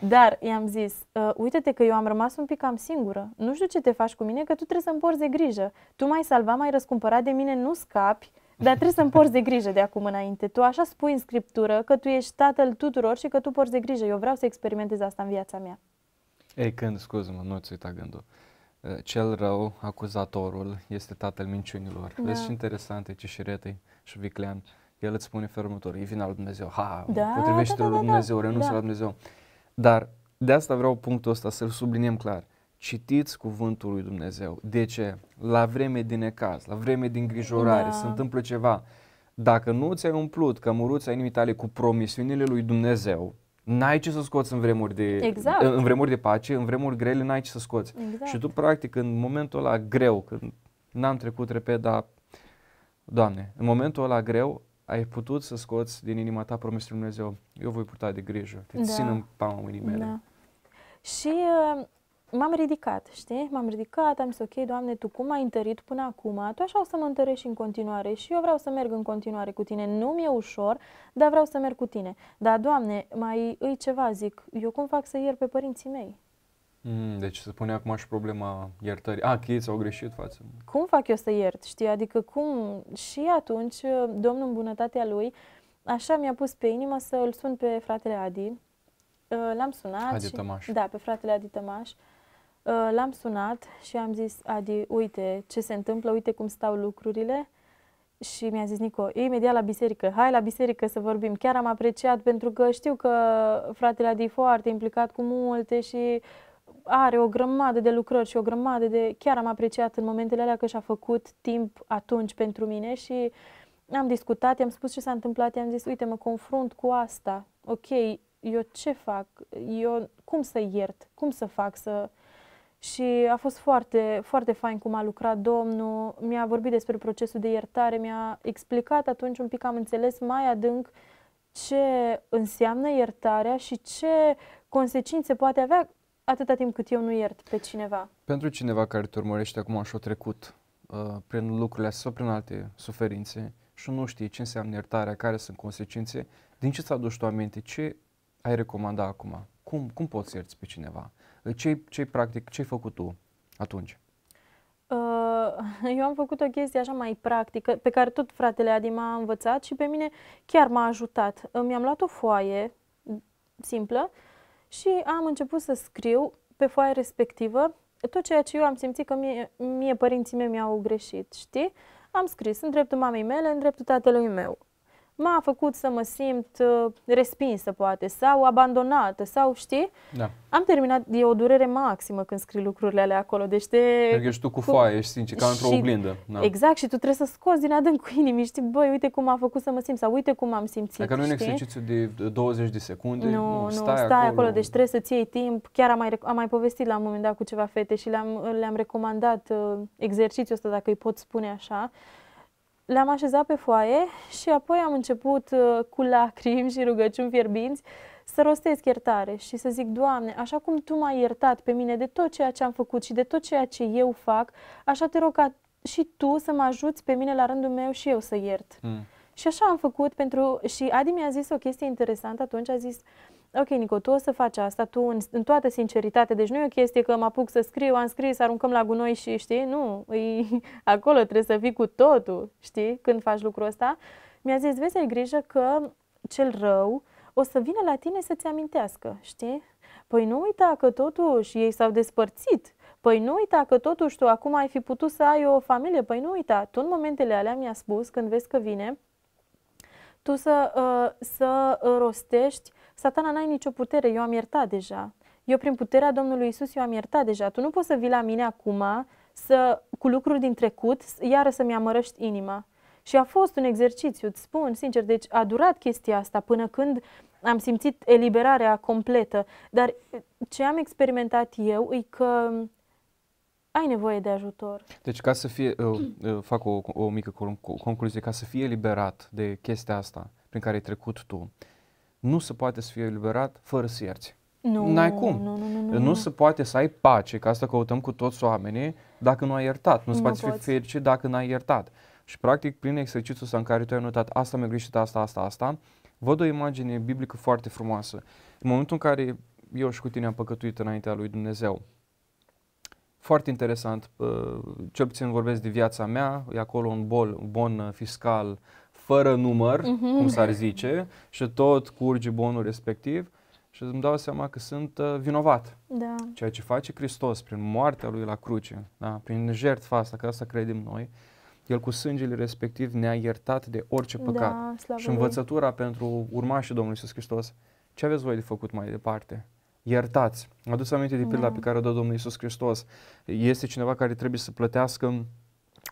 [SPEAKER 2] Dar i-am zis, uh, uite-te că eu am rămas un pic cam singură, nu știu ce te faci cu mine, că tu trebuie să-mi porți de grijă. Tu m-ai salvat, m-ai răscumpărat de mine, nu scapi, dar trebuie să-mi porți de grijă de acum înainte. Tu așa spui în scriptură că tu ești tatăl tuturor și că tu porți de grijă. Eu vreau să experimentez asta în viața mea.
[SPEAKER 1] Ei, când, scuze mă nu-ți uita gândul. Eh, cel rău, acuzatorul, este tatăl minciunilor. Da. Vezi ce interesant e Cișiretei și Viclean. El îți spune felul următor, e vina lui Dumnezeu, ha, da, da, potrivește da, da, da, lui Dumnezeu, da. renunță da. la Dumnezeu. Dar de asta vreau punctul ăsta să-l subliniem clar. Citiți cuvântul lui Dumnezeu. De ce? La vreme din ecaz, la vreme din grijorare, da. se întâmplă ceva. Dacă nu ți-ai umplut cămuruța inimii tale cu promisiunile lui Dumnezeu, n-ai ce să scoți în vremuri de, exact. în vremuri de pace, în vremuri grele n-ai ce să scoți. Exact. Și tu practic în momentul ăla greu, când n-am trecut repede, dar Doamne, în momentul ăla greu ai putut să scoți din inima ta promisiunea Dumnezeu, eu voi purta de grijă, te da. țin în palma mâinii mele. Da.
[SPEAKER 2] Și uh, m-am ridicat, știi? M-am ridicat, am zis, ok, Doamne, Tu cum ai întărit până acum, Tu așa o să mă întărești în continuare și eu vreau să merg în continuare cu Tine. Nu mi-e ușor, dar vreau să merg cu Tine. Dar, Doamne, mai îi ceva, zic, eu cum fac să ier pe părinții mei?
[SPEAKER 1] Mm, deci se pune acum și problema iertării. A, ah, ei ți-au greșit față.
[SPEAKER 2] Cum fac eu să iert, știi? Adică cum... Și atunci, uh, Domnul în bunătatea Lui, așa mi-a pus pe inimă să îl sun pe fratele Adi, uh, l-am sunat Adi și, Tămaș. Da, pe fratele Adi Tămaș Uh, l-am sunat și am zis, Adi, uite ce se întâmplă, uite cum stau lucrurile. Și mi-a zis Nico, imediat la biserică, hai la biserică să vorbim. Chiar am apreciat pentru că știu că fratele Adi e foarte implicat cu multe și are o grămadă de lucrări și o grămadă de... Chiar am apreciat în momentele alea că și-a făcut timp atunci pentru mine și am discutat, i-am spus ce s-a întâmplat, i-am zis, uite, mă confrunt cu asta, ok, eu ce fac, eu cum să iert, cum să fac să și a fost foarte, foarte fain cum a lucrat domnul, mi-a vorbit despre procesul de iertare, mi-a explicat atunci un pic, am înțeles mai adânc ce înseamnă iertarea și ce consecințe poate avea atâta timp cât eu nu iert pe cineva.
[SPEAKER 1] Pentru cineva care te urmărește acum și-o trecut uh, prin lucrurile astea sau prin alte suferințe și nu știe ce înseamnă iertarea, care sunt consecințe, din ce ți-a dus tu aminte, ce ai recomanda acum? Cum, cum poți ierți pe cineva? Ce-ai, ce practic, ce-ai făcut tu atunci?
[SPEAKER 2] Uh, eu am făcut o chestie așa mai practică, pe care tot fratele Adi m-a învățat și pe mine chiar m-a ajutat. Mi-am luat o foaie simplă și am început să scriu pe foaia respectivă tot ceea ce eu am simțit că mie, mie părinții mei mi-au greșit, știi? Am scris în dreptul mamei mele, în dreptul tatelui meu m-a făcut să mă simt uh, respinsă, poate, sau abandonată, sau știi? Da. Am terminat, e o durere maximă când scrii lucrurile alea acolo, deci te... Pentru că
[SPEAKER 1] ești tu cu, cu... foaie, ești sincer, ca într-o oglindă. Da. Exact,
[SPEAKER 2] și tu trebuie să scoți din adâncul inimii, știi, băi, uite cum a făcut să mă simt, sau uite cum am simțit, Dacă nu e un exercițiu
[SPEAKER 1] de 20 de secunde, nu, nu stai, nu, stai acolo. acolo. deci
[SPEAKER 2] trebuie să-ți iei timp. Chiar am mai, am mai povestit la un moment dat cu ceva fete și le-am, le-am recomandat uh, exercițiul ăsta, dacă îi pot spune așa, le-am așezat pe foaie și apoi am început uh, cu lacrimi și rugăciuni fierbinți să rostesc iertare și să zic, Doamne, așa cum Tu m-ai iertat pe mine de tot ceea ce am făcut și de tot ceea ce eu fac, așa te rog ca și Tu să mă ajuți pe mine la rândul meu și eu să iert. Mm. Și așa am făcut pentru... Și Adi mi-a zis o chestie interesantă atunci, a zis, uh, ok, Nico, tu o să faci asta, tu în, în toată sinceritate, deci nu e o chestie că mă apuc să scriu, am scris, aruncăm la gunoi și știi, nu, e, acolo trebuie să fii cu totul, știi, când faci lucrul ăsta. Mi-a zis, vezi, ai grijă că cel rău o să vină la tine să-ți amintească, știi? Păi nu uita că totuși ei s-au despărțit, Păi nu uita că totuși tu acum ai fi putut să ai o familie. Păi nu uita, tu în momentele alea mi-a spus, când vezi că vine, tu să, uh, să rostești satana n-ai nicio putere, eu am iertat deja. Eu prin puterea Domnului Isus eu am iertat deja. Tu nu poți să vii la mine acum să, cu lucruri din trecut, iară să-mi amărăști inima. Și a fost un exercițiu, îți spun sincer, deci a durat chestia asta până când am simțit eliberarea completă. Dar ce am experimentat eu e că ai nevoie de ajutor.
[SPEAKER 1] Deci ca să fie, fac o, o mică concluzie, ca să fie eliberat de chestia asta prin care ai trecut tu, nu se poate să fie eliberat fără să ierți.
[SPEAKER 3] Nu, N-ai cum. Nu, nu,
[SPEAKER 1] nu, nu, nu se poate să ai pace, că asta căutăm cu toți oamenii, dacă nu ai iertat. Nu, nu se poate să fii fericit dacă n-ai iertat. Și practic prin exercițiul ăsta în care tu ai notat asta mi-a greșit, asta, asta, asta, văd o imagine biblică foarte frumoasă. În momentul în care eu și cu tine am păcătuit înaintea lui Dumnezeu, foarte interesant, uh, cel puțin vorbesc de viața mea, e acolo un bol, un bon uh, fiscal, fără număr, mm-hmm. cum s-ar zice, și tot curge bonul respectiv și îmi dau seama că sunt uh, vinovat. Da. Ceea ce face Hristos prin moartea lui la cruce, da? prin jertfa asta, că asta credem noi, el cu sângele respectiv ne-a iertat de orice da, păcat. Da, și învățătura lui. pentru urmașii Domnului Iisus Hristos, ce aveți voi de făcut mai departe? Iertați. Aduți aminte de pilda da. pe care o dă Domnul Iisus Hristos. Este cineva care trebuie să plătească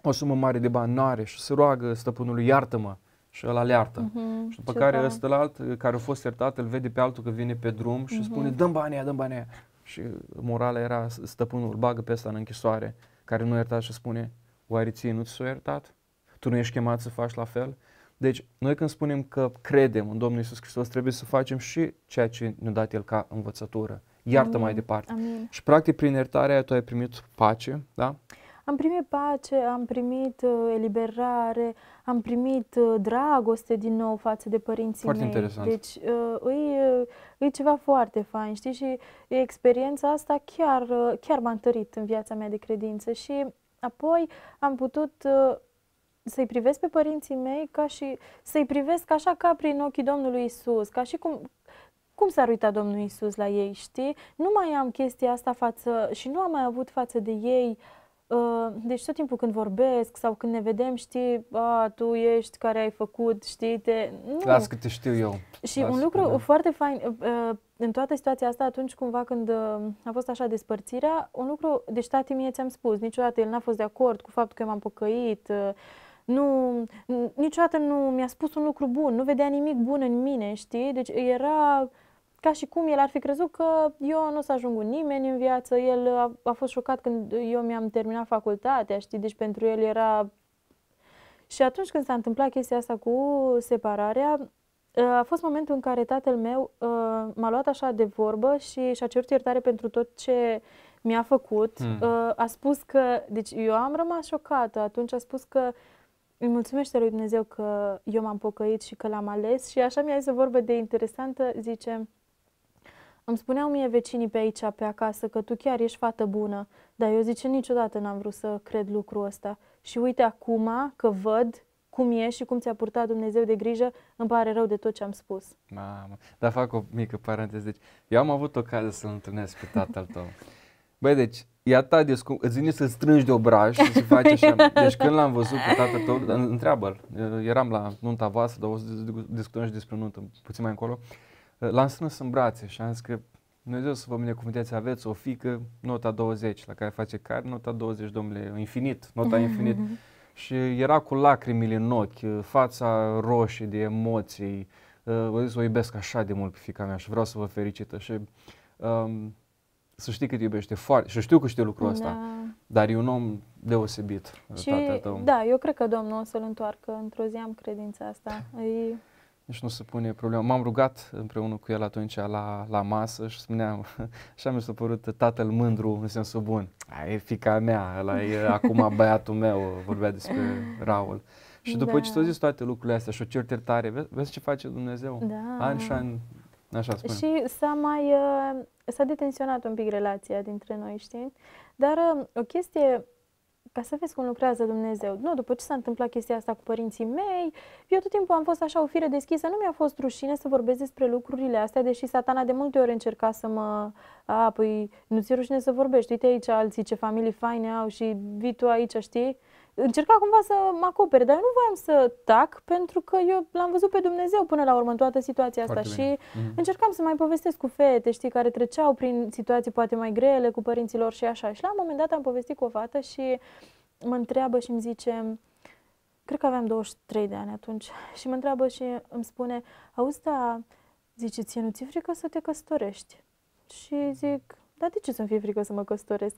[SPEAKER 1] o sumă mare de bani, Nu are și se roagă stăpânului, iartă-mă și îl aleartă. Uh-huh, mhm. și după ceva. care ăsta alt care a fost iertat îl vede pe altul că vine pe drum și uh-huh. spune dăm banii aia, dăm banii Și morala era stăpânul îl bagă pe ăsta în închisoare care nu a iertat și spune oare ție nu ți s-a iertat? Tu nu ești chemat să faci la fel? Deci noi când spunem că credem în Domnul Isus Hristos trebuie să facem și ceea ce ne-a dat El ca învățătură. Iartă Amin. mai departe. Amin. Și practic prin iertarea tu ai primit pace, da?
[SPEAKER 2] Am primit pace, am primit uh, eliberare, am primit uh, dragoste din nou față de părinții foarte mei. Interesant. Deci e, uh, e ceva foarte fain, știi? Și experiența asta chiar, chiar m-a întărit în viața mea de credință și apoi am putut să-i privesc pe părinții mei ca și să-i privesc așa ca prin ochii Domnului Isus, ca și cum, cum s-ar uita Domnul Isus la ei, știi? Nu mai am chestia asta față și nu am mai avut față de ei uh, Ă, deci tot timpul când vorbesc sau când ne vedem, știi, a, tu ești care ai făcut, știi, te... Nu. Las că
[SPEAKER 1] te știu eu. Și Las un lucru
[SPEAKER 2] da. foarte fain, ă, ă, în toată situația asta, atunci cumva când a fost așa despărțirea, un lucru, deci tati mie ți-am spus, niciodată el n-a fost de acord cu faptul că m-am păcăit, nu, niciodată nu mi-a spus un lucru bun, nu vedea nimic bun în mine, știi, deci era ca și cum el ar fi crezut că eu nu o să ajung nimeni în viață. El a, a fost șocat când eu mi-am terminat facultatea, știi, deci pentru el era... Și atunci când s-a întâmplat chestia asta cu separarea, a fost momentul în care tatăl meu uh, m-a luat așa de vorbă și și-a cerut iertare pentru tot ce mi-a făcut. Mm. a spus că, deci eu am rămas șocată, atunci a spus că îi mulțumește lui Dumnezeu că eu m-am pocăit și că l-am ales și așa mi-a zis o vorbă de interesantă, zice, îmi spuneau mie vecinii pe aici, pe acasă, că tu chiar ești fată bună, dar eu zice niciodată n-am vrut să cred lucrul ăsta. Și uite acum că văd cum e și cum ți-a purtat Dumnezeu de grijă, îmi pare rău de tot ce am spus.
[SPEAKER 1] Mamă, dar fac o mică paranteză. Deci, eu am avut ocazia să-l întâlnesc pe tatăl tău. Băi, deci, atât de scump, îți vine să strângi de obraj și să faci așa. Deci când l-am văzut pe tatăl tău, întreabă-l, eram la nunta voastră, dar o să discutăm și despre nuntă puțin mai încolo. Uh, Ă, l-am strâns în brațe și am zis că Dumnezeu să vă binecuvânteți, aveți o fică, nota 20, la care face care, nota 20, domnule, infinit, nota mhm, infinit. Mhm. și era cu lacrimile în ochi, ă, fața roșie de emoții, vă zis, o iubesc așa de mult pe fica mea și vreau să vă fericită și um, să știi că te iubește foarte și știu că știu lucrul da. ăsta, dar e un om deosebit, și, tău.
[SPEAKER 2] Da, eu cred că Domnul o să-l întoarcă într-o zi, am credința asta. E
[SPEAKER 1] nici deci nu se pune problema. M-am rugat împreună cu el atunci la, la masă și spuneam, așa mi s-a părut tatăl mândru în sensul bun. Aia e fica mea, ăla e acum băiatul meu, vorbea despre Raul. Și după da. ce s-au zis toate lucrurile astea și o cer tare, vezi, vezi ce face Dumnezeu? Da. An și an, așa spune. Și
[SPEAKER 2] s-a mai, uh, s-a detenționat un pic relația dintre noi, știi? Dar uh, o chestie ca să vezi cum lucrează Dumnezeu. Nu, după ce s-a întâmplat chestia asta cu părinții mei, eu tot timpul am fost așa o fire deschisă, nu mi-a fost rușine să vorbesc despre lucrurile astea, deși satana de multe ori încerca să mă... A, păi nu ți-e rușine să vorbești, uite aici alții ce familii faine au și vii tu aici, știi? încerca cumva să mă acopere, dar eu nu voiam să tac pentru că eu l-am văzut pe Dumnezeu până la urmă în toată situația asta Foarte și bine. Mhm. încercam să mai povestesc cu fete, știi, care treceau prin situații poate mai grele cu părinților și așa. Și la un moment dat am povestit cu o fată și mă întreabă și îmi zice, cred că aveam 23 de ani atunci, și mă întreabă și îmi spune, auzi, da, zice, ție nu ți frică să te căsătorești? Și zic, da, de ce să-mi fie frică să mă căsătoresc?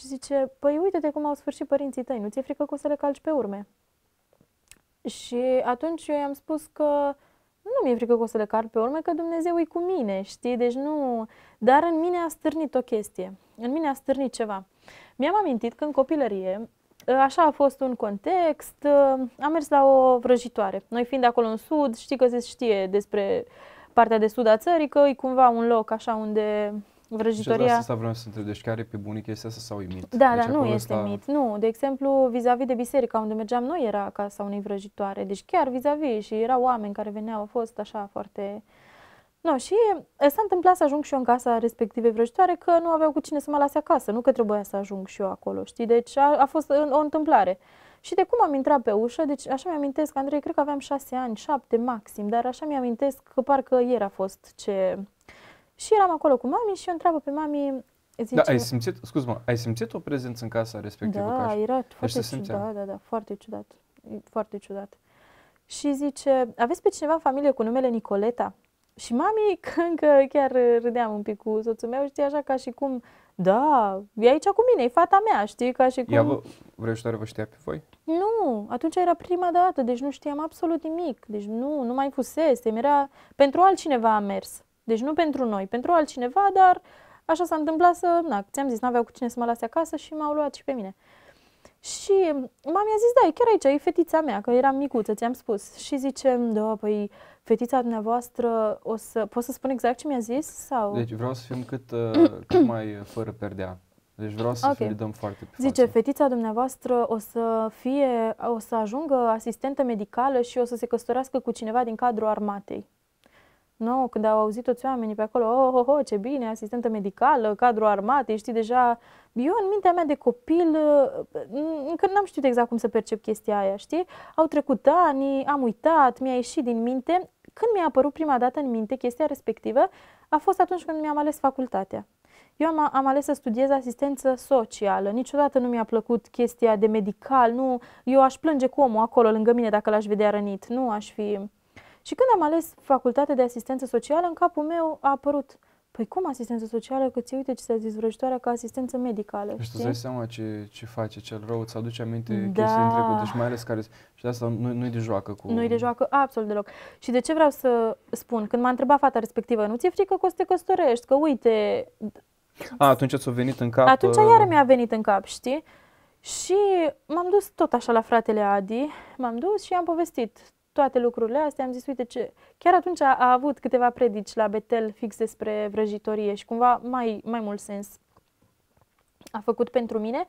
[SPEAKER 2] Și zice, păi uite-te cum au sfârșit părinții tăi, nu ți-e frică că o să le calci pe urme. Și atunci eu i-am spus că nu mi-e frică că o să le calc pe urme, că Dumnezeu e cu mine, știi? Deci nu... Dar în mine a stârnit o chestie, în mine a stârnit ceva. Mi-am amintit că în copilărie, ă, așa a fost un context, ă, am mers la o vrăjitoare. Noi fiind acolo în sud, știi că se știe despre partea de sud a țării, că e cumva un loc așa unde vrăjitoria... Și asta
[SPEAKER 1] vreau să întreb, deci care pe bunic este asta sau e mit? Da, deci da, nu este asta... mit,
[SPEAKER 2] nu. De exemplu, vis-a-vis de biserica unde mergeam noi era casa unei vrăjitoare, deci chiar vis-a-vis și erau oameni care veneau, a fost așa foarte... No, și s-a întâmplat să ajung și eu în casa respective vrăjitoare că nu aveau cu cine să mă lase acasă, nu că trebuia să ajung și eu acolo, știi? Deci a, a fost o întâmplare. Și de cum am intrat pe ușă, deci așa mi-amintesc, Andrei, cred că aveam șase ani, șapte maxim, dar așa mi-amintesc că parcă ieri a fost ce și eram acolo cu mami și o întreabă pe mami, zice... Da, ai
[SPEAKER 1] simțit, scuze mă ai simțit o prezență în casa respectivă? Da, ca era foarte ciudat,
[SPEAKER 2] da, da, foarte ciudat, foarte ciudat. Și zice, aveți pe cineva în familie cu numele Nicoleta? Și mami, că încă chiar râdeam un pic cu soțul meu, știi, așa ca și cum, da, e aici cu mine, e fata mea, știi, ca și cum... Ia vă,
[SPEAKER 1] vrăjitoare vă știa pe voi?
[SPEAKER 2] Nu, atunci era prima dată, deci nu știam absolut nimic, deci nu, nu mai fusese, era, pentru altcineva a mers. Deci nu pentru noi, pentru altcineva, dar așa s-a întâmplat să, na, ți-am zis, n-aveau cu cine să mă lase acasă și m-au luat și pe mine. Și mami a zis, da, e chiar aici, e fetița mea, că eram micuță, ți-am spus. Și zice, da, păi, fetița dumneavoastră, o să, pot să spun exact ce mi-a zis? Sau? Deci
[SPEAKER 1] vreau să fim cât, uh, cât mai uh, fără perdea. Deci vreau să okay. dăm foarte pe
[SPEAKER 2] față. fetița dumneavoastră o să fie, o să ajungă asistentă medicală și o să se căsătorească cu cineva din cadrul armatei. Nu, no, când au auzit toți oamenii pe acolo, oh, oh, oh, ce bine, asistentă medicală, cadru armat, știi deja... Eu, în mintea mea de copil, încă n-am știut exact cum să percep chestia aia, știi? Au trecut ani, am uitat, mi-a ieșit din minte. Când mi-a apărut prima dată în minte chestia respectivă, a fost atunci când mi-am ales facultatea. Eu am, am ales să studiez asistență socială. Niciodată nu mi-a plăcut chestia de medical. Nu, eu aș plânge cu omul acolo lângă mine dacă l-aș vedea rănit. Nu aș fi și când am ales facultatea de asistență socială, în capul meu a apărut Păi cum asistență socială? Că ți uite ce zis vrăjitoarea ca asistență medicală. Și știi? tu dai
[SPEAKER 1] seama ce, ce face cel rău, îți aduce aminte da. chestii întrecute, deci mai ales care... Și de asta nu, nu-i de joacă cu... Nu-i de
[SPEAKER 2] joacă absolut deloc. Și de ce vreau să spun? Când m-a întrebat fata respectivă, nu ți-e frică că o să te căsătorești, că uite...
[SPEAKER 1] A, atunci ți-a venit în cap... Atunci iară uh,
[SPEAKER 2] mi-a venit în cap, știi? Și m-am dus tot așa la fratele Adi, m-am dus și i-am povestit toate lucrurile astea, am zis, uite ce, chiar atunci a, a avut câteva predici la Betel fix despre vrăjitorie și cumva mai, mai mult sens a făcut pentru mine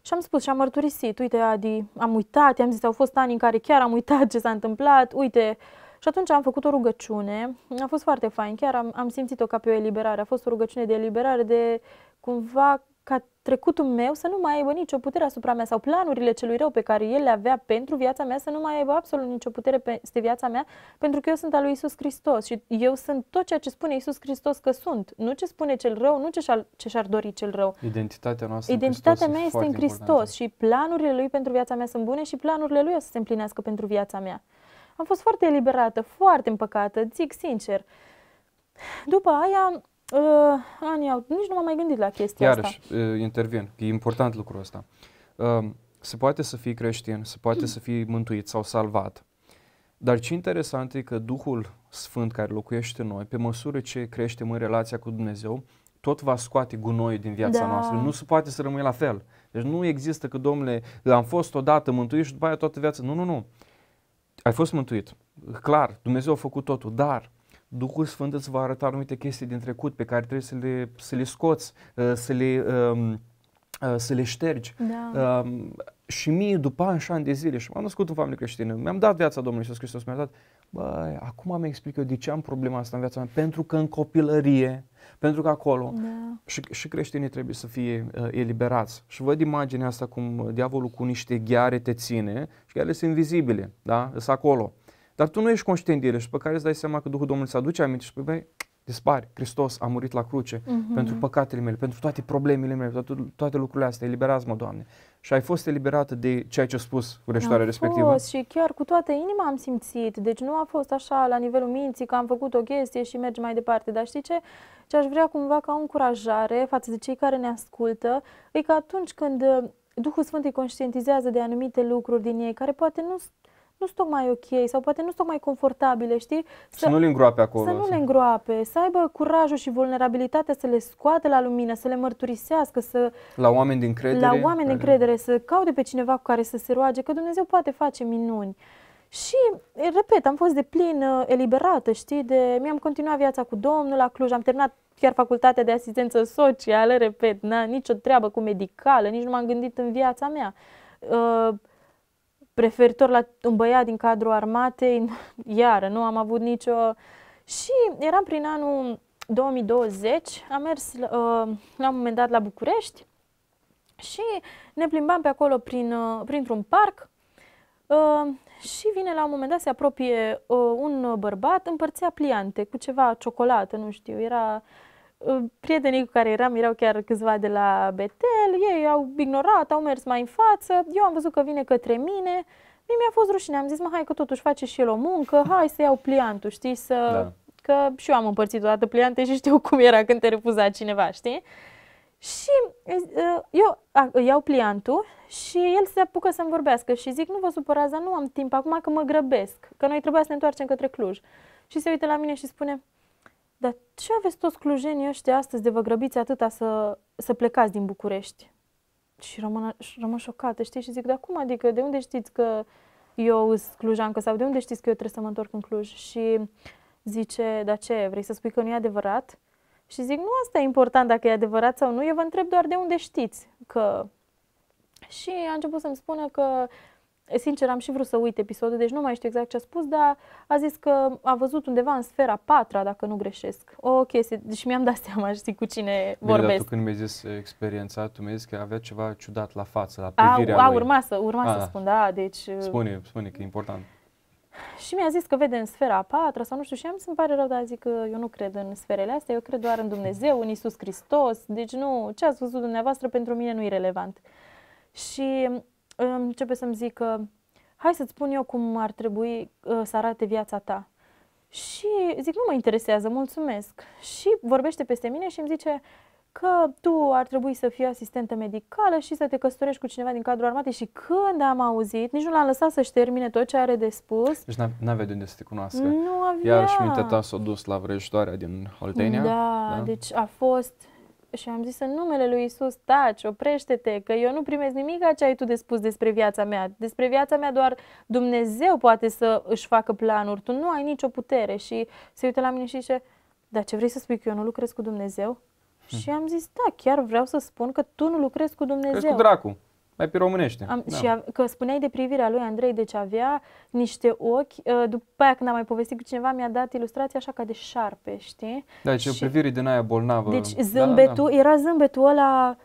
[SPEAKER 2] și am spus și am mărturisit, uite Adi, am uitat, am zis, au fost ani în care chiar am uitat ce s-a întâmplat, uite, și atunci am făcut o rugăciune, a fost foarte fain, chiar am, am simțit-o ca pe o eliberare, a fost o rugăciune de eliberare de cumva ca trecutul meu să nu mai aibă nicio putere asupra mea sau planurile celui rău pe care el le avea pentru viața mea să nu mai aibă absolut nicio putere peste viața mea pentru că eu sunt al lui Isus Hristos și eu sunt tot ceea ce spune Isus Hristos că sunt, nu ce spune cel rău, nu ce și-ar, ce dori cel rău.
[SPEAKER 1] Identitatea noastră Identitatea mea este în Hristos importantă.
[SPEAKER 2] și planurile lui pentru viața mea sunt bune și planurile lui o să se împlinească pentru viața mea. Am fost foarte eliberată, foarte împăcată, zic sincer. După aia Uh, anii au, nici nu m-am mai gândit la chestia Iarăși,
[SPEAKER 1] asta. Iarăși, uh, intervin, e important lucrul ăsta. Uh, se poate să fii creștin, se poate să fii mântuit sau salvat. Dar ce interesant e că Duhul Sfânt care locuiește în noi, pe măsură ce creștem în relația cu Dumnezeu, tot va scoate gunoiul din viața da. noastră. Nu se poate să rămâi la fel. Deci nu există că, domnule, am fost odată mântuit și după aia toată viața. Nu, nu, nu. Ai fost mântuit. Clar, Dumnezeu a făcut totul, dar Duhul Sfânt îți va arăta anumite chestii din trecut pe care trebuie să le, să le scoți, uh, să le, um, uh, să le ștergi. Da. Um, și mie, după ani și ani de zile, și m-am născut în familie creștină, mi-am dat viața Domnului Iisus Hristos, mi-a dat, băi, acum mi explic eu de ce am problema asta în viața mea, pentru că în copilărie, pentru că acolo da. și, și creștinii trebuie să fie uh, eliberați. Și văd imaginea asta cum diavolul cu niște gheare te ține și ghearele sunt invizibile, da? Sunt acolo. Dar tu nu ești conștient de ele și pe care îți dai seama că Duhul Domnului îți aduce aminte și pe dispare. Hristos a murit la cruce uh-huh. pentru păcatele mele, pentru toate problemele mele, toate, toate lucrurile astea. Eliberează-mă, Doamne. Și ai fost eliberată de ceea ce a spus greșitoarea respectivă. Fost
[SPEAKER 2] și chiar cu toată inima am simțit. Deci nu a fost așa la nivelul minții că am făcut o chestie și merge mai departe. Dar știi ce? Ce aș vrea cumva ca o încurajare față de cei care ne ascultă e că atunci când Duhul Sfânt îi conștientizează de anumite lucruri din ei care poate nu nu sunt tocmai ok sau poate nu sunt tocmai confortabile, știi? Să, să nu le îngroape acolo. Să nu le îngroape, să aibă curajul și vulnerabilitatea să le scoate la lumină, să le mărturisească, să...
[SPEAKER 1] La oameni de încredere. La oameni de încredere,
[SPEAKER 2] să caute pe cineva cu care să se roage, că Dumnezeu poate face minuni. Și, repet, am fost de plin uh, eliberată, știi, de... Mi-am continuat viața cu Domnul la Cluj, am terminat chiar facultatea de asistență socială, repet, n-a nicio treabă cu medicală, nici nu m-am gândit în viața mea. Uh, preferitor la un băiat din cadrul armatei, iară, nu am avut nicio... Și eram prin anul 2020, am mers uh, la un moment dat la București și ne plimbam pe acolo prin, uh, printr-un parc uh, și vine la un moment dat, se apropie uh, un bărbat, împărțea pliante cu ceva ciocolată, nu știu, era uh, Uh, prietenii cu care eram, erau chiar câțiva de la Betel, ei au ignorat, au mers mai în față, eu am văzut că vine către mine, mie mi-a fost rușine, am zis, mă, hai că totuși face și el o muncă, hai să iau pliantul, știi, să... Da. Că și eu am împărțit o dată pliante și știu cum era când te refuza cineva, știi? Și eu iau pliantul și el se apucă să-mi vorbească și zic, nu vă supărați, dar nu am timp acum că mă grăbesc, că noi trebuia să ne întoarcem către Cluj. Și se uită la mine și spune, dar ce aveți toți clujenii ăștia astăzi de vă grăbiți atâta să, să plecați din București? Și rămân, rămân șocată, știi? Și zic, dar cum adică? De unde știți că eu sunt clujancă? Sau de unde știți că eu trebuie să mă întorc în Cluj? Și zice, dar ce, vrei să spui că nu e adevărat? Și zic, nu asta e important dacă e adevărat sau nu, eu vă întreb doar de unde știți că... Și a început să-mi spună că Sincer, am și vrut să uit episodul, deci nu mai știu exact ce a spus, dar a zis că a văzut undeva în sfera patra, dacă nu greșesc. O chestie, deci mi-am dat seama, știi, cu cine Bine, vorbesc. Dar tu
[SPEAKER 1] când mi-ai zis experiența, tu mi-ai zis că avea ceva ciudat la față, la privirea a, a, lui. urma să, urma a, să
[SPEAKER 2] spun, da, deci... Uh, spune,
[SPEAKER 1] spune că e important.
[SPEAKER 2] Și mi-a zis că vede în sfera a patra sau nu știu și am să-mi pare rău, dar zic că eu nu cred în sferele astea, eu cred doar în Dumnezeu, în Isus Hristos, deci nu, ce ați văzut dumneavoastră pentru mine nu e relevant. Și începe să-mi zică, hai să-ți spun eu cum ar trebui ă, să arate viața ta. Și zic, nu mă interesează, mulțumesc. Și vorbește peste mine și îmi zice că tu ar trebui să fii asistentă medicală și să te căsătorești cu cineva din cadrul armatei și când am auzit, nici nu l-am lăsat să-și termine tot ce are de spus.
[SPEAKER 1] Deci nu avea de unde să te cunoască. Nu avea. Iar și mintea ta s-a dus la vrăjitoarea din Holtenia. Da, da,
[SPEAKER 2] deci a fost și am zis în numele lui Isus, taci, oprește-te, că eu nu primesc nimic ce ai tu de spus despre viața mea. Despre viața mea doar Dumnezeu poate să își facă planuri, tu nu ai nicio putere. Și se uită la mine și zice, dar ce vrei să spui că eu nu lucrez cu Dumnezeu? Hmm. Și am zis, da, chiar vreau să spun că tu nu lucrezi cu Dumnezeu. Crezi cu dracu.
[SPEAKER 1] Mai pe românește. Am, da. Și
[SPEAKER 2] a, că spuneai de privirea lui Andrei, deci avea niște ochi. Ă, după aia când am mai povestit cu cineva, mi-a dat ilustrația așa ca de șarpe, știi?
[SPEAKER 1] Da, deci și o privire din aia bolnavă. Deci da, zâmbetul, da,
[SPEAKER 2] da. era zâmbetul ăla...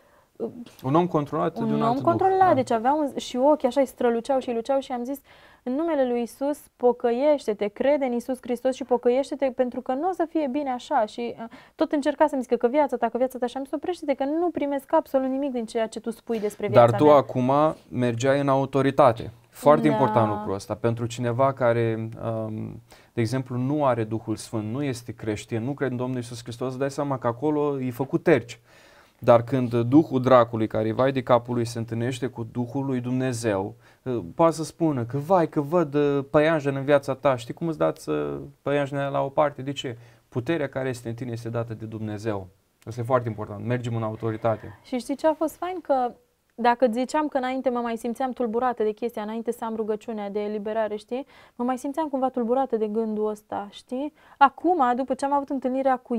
[SPEAKER 1] Un om controlat un de un om alt controlat,
[SPEAKER 2] duc, da. deci avea un, și ochi așa îi străluceau și îi luceau și am zis, în numele lui Isus, pocăiește-te, crede în Isus Hristos și pocăiește-te pentru că nu o să fie bine așa. Și uh, tot încerca să-mi zică că viața ta, că viața ta, așa mi zis, oprește-te, că nu primesc absolut nimic din ceea ce tu spui despre viața Dar tu mea. acum
[SPEAKER 1] mergeai în autoritate. Foarte da. important lucrul ăsta. Pentru cineva care, um, de exemplu, nu are Duhul Sfânt, nu este creștin, nu crede în Domnul Isus Hristos, dai seama că acolo e făcut terci. Dar când Duhul dracului care îi vai de capul lui se întâlnește cu Duhul lui Dumnezeu, eh, poate să spună că vai că văd eh, păianjen în viața ta, știi cum îți dați eh, păianjenele la o parte? De ce? Puterea care este în tine este dată de Dumnezeu. Asta e foarte important. Mergem în autoritate.
[SPEAKER 2] Și știi ce a fost fain? Că dacă ziceam că înainte mă mai simțeam tulburată de chestia, înainte să am rugăciunea de eliberare, știi? Mă mai simțeam cumva tulburată de gândul ăsta, știi? Acum, după ce am avut întâlnirea cu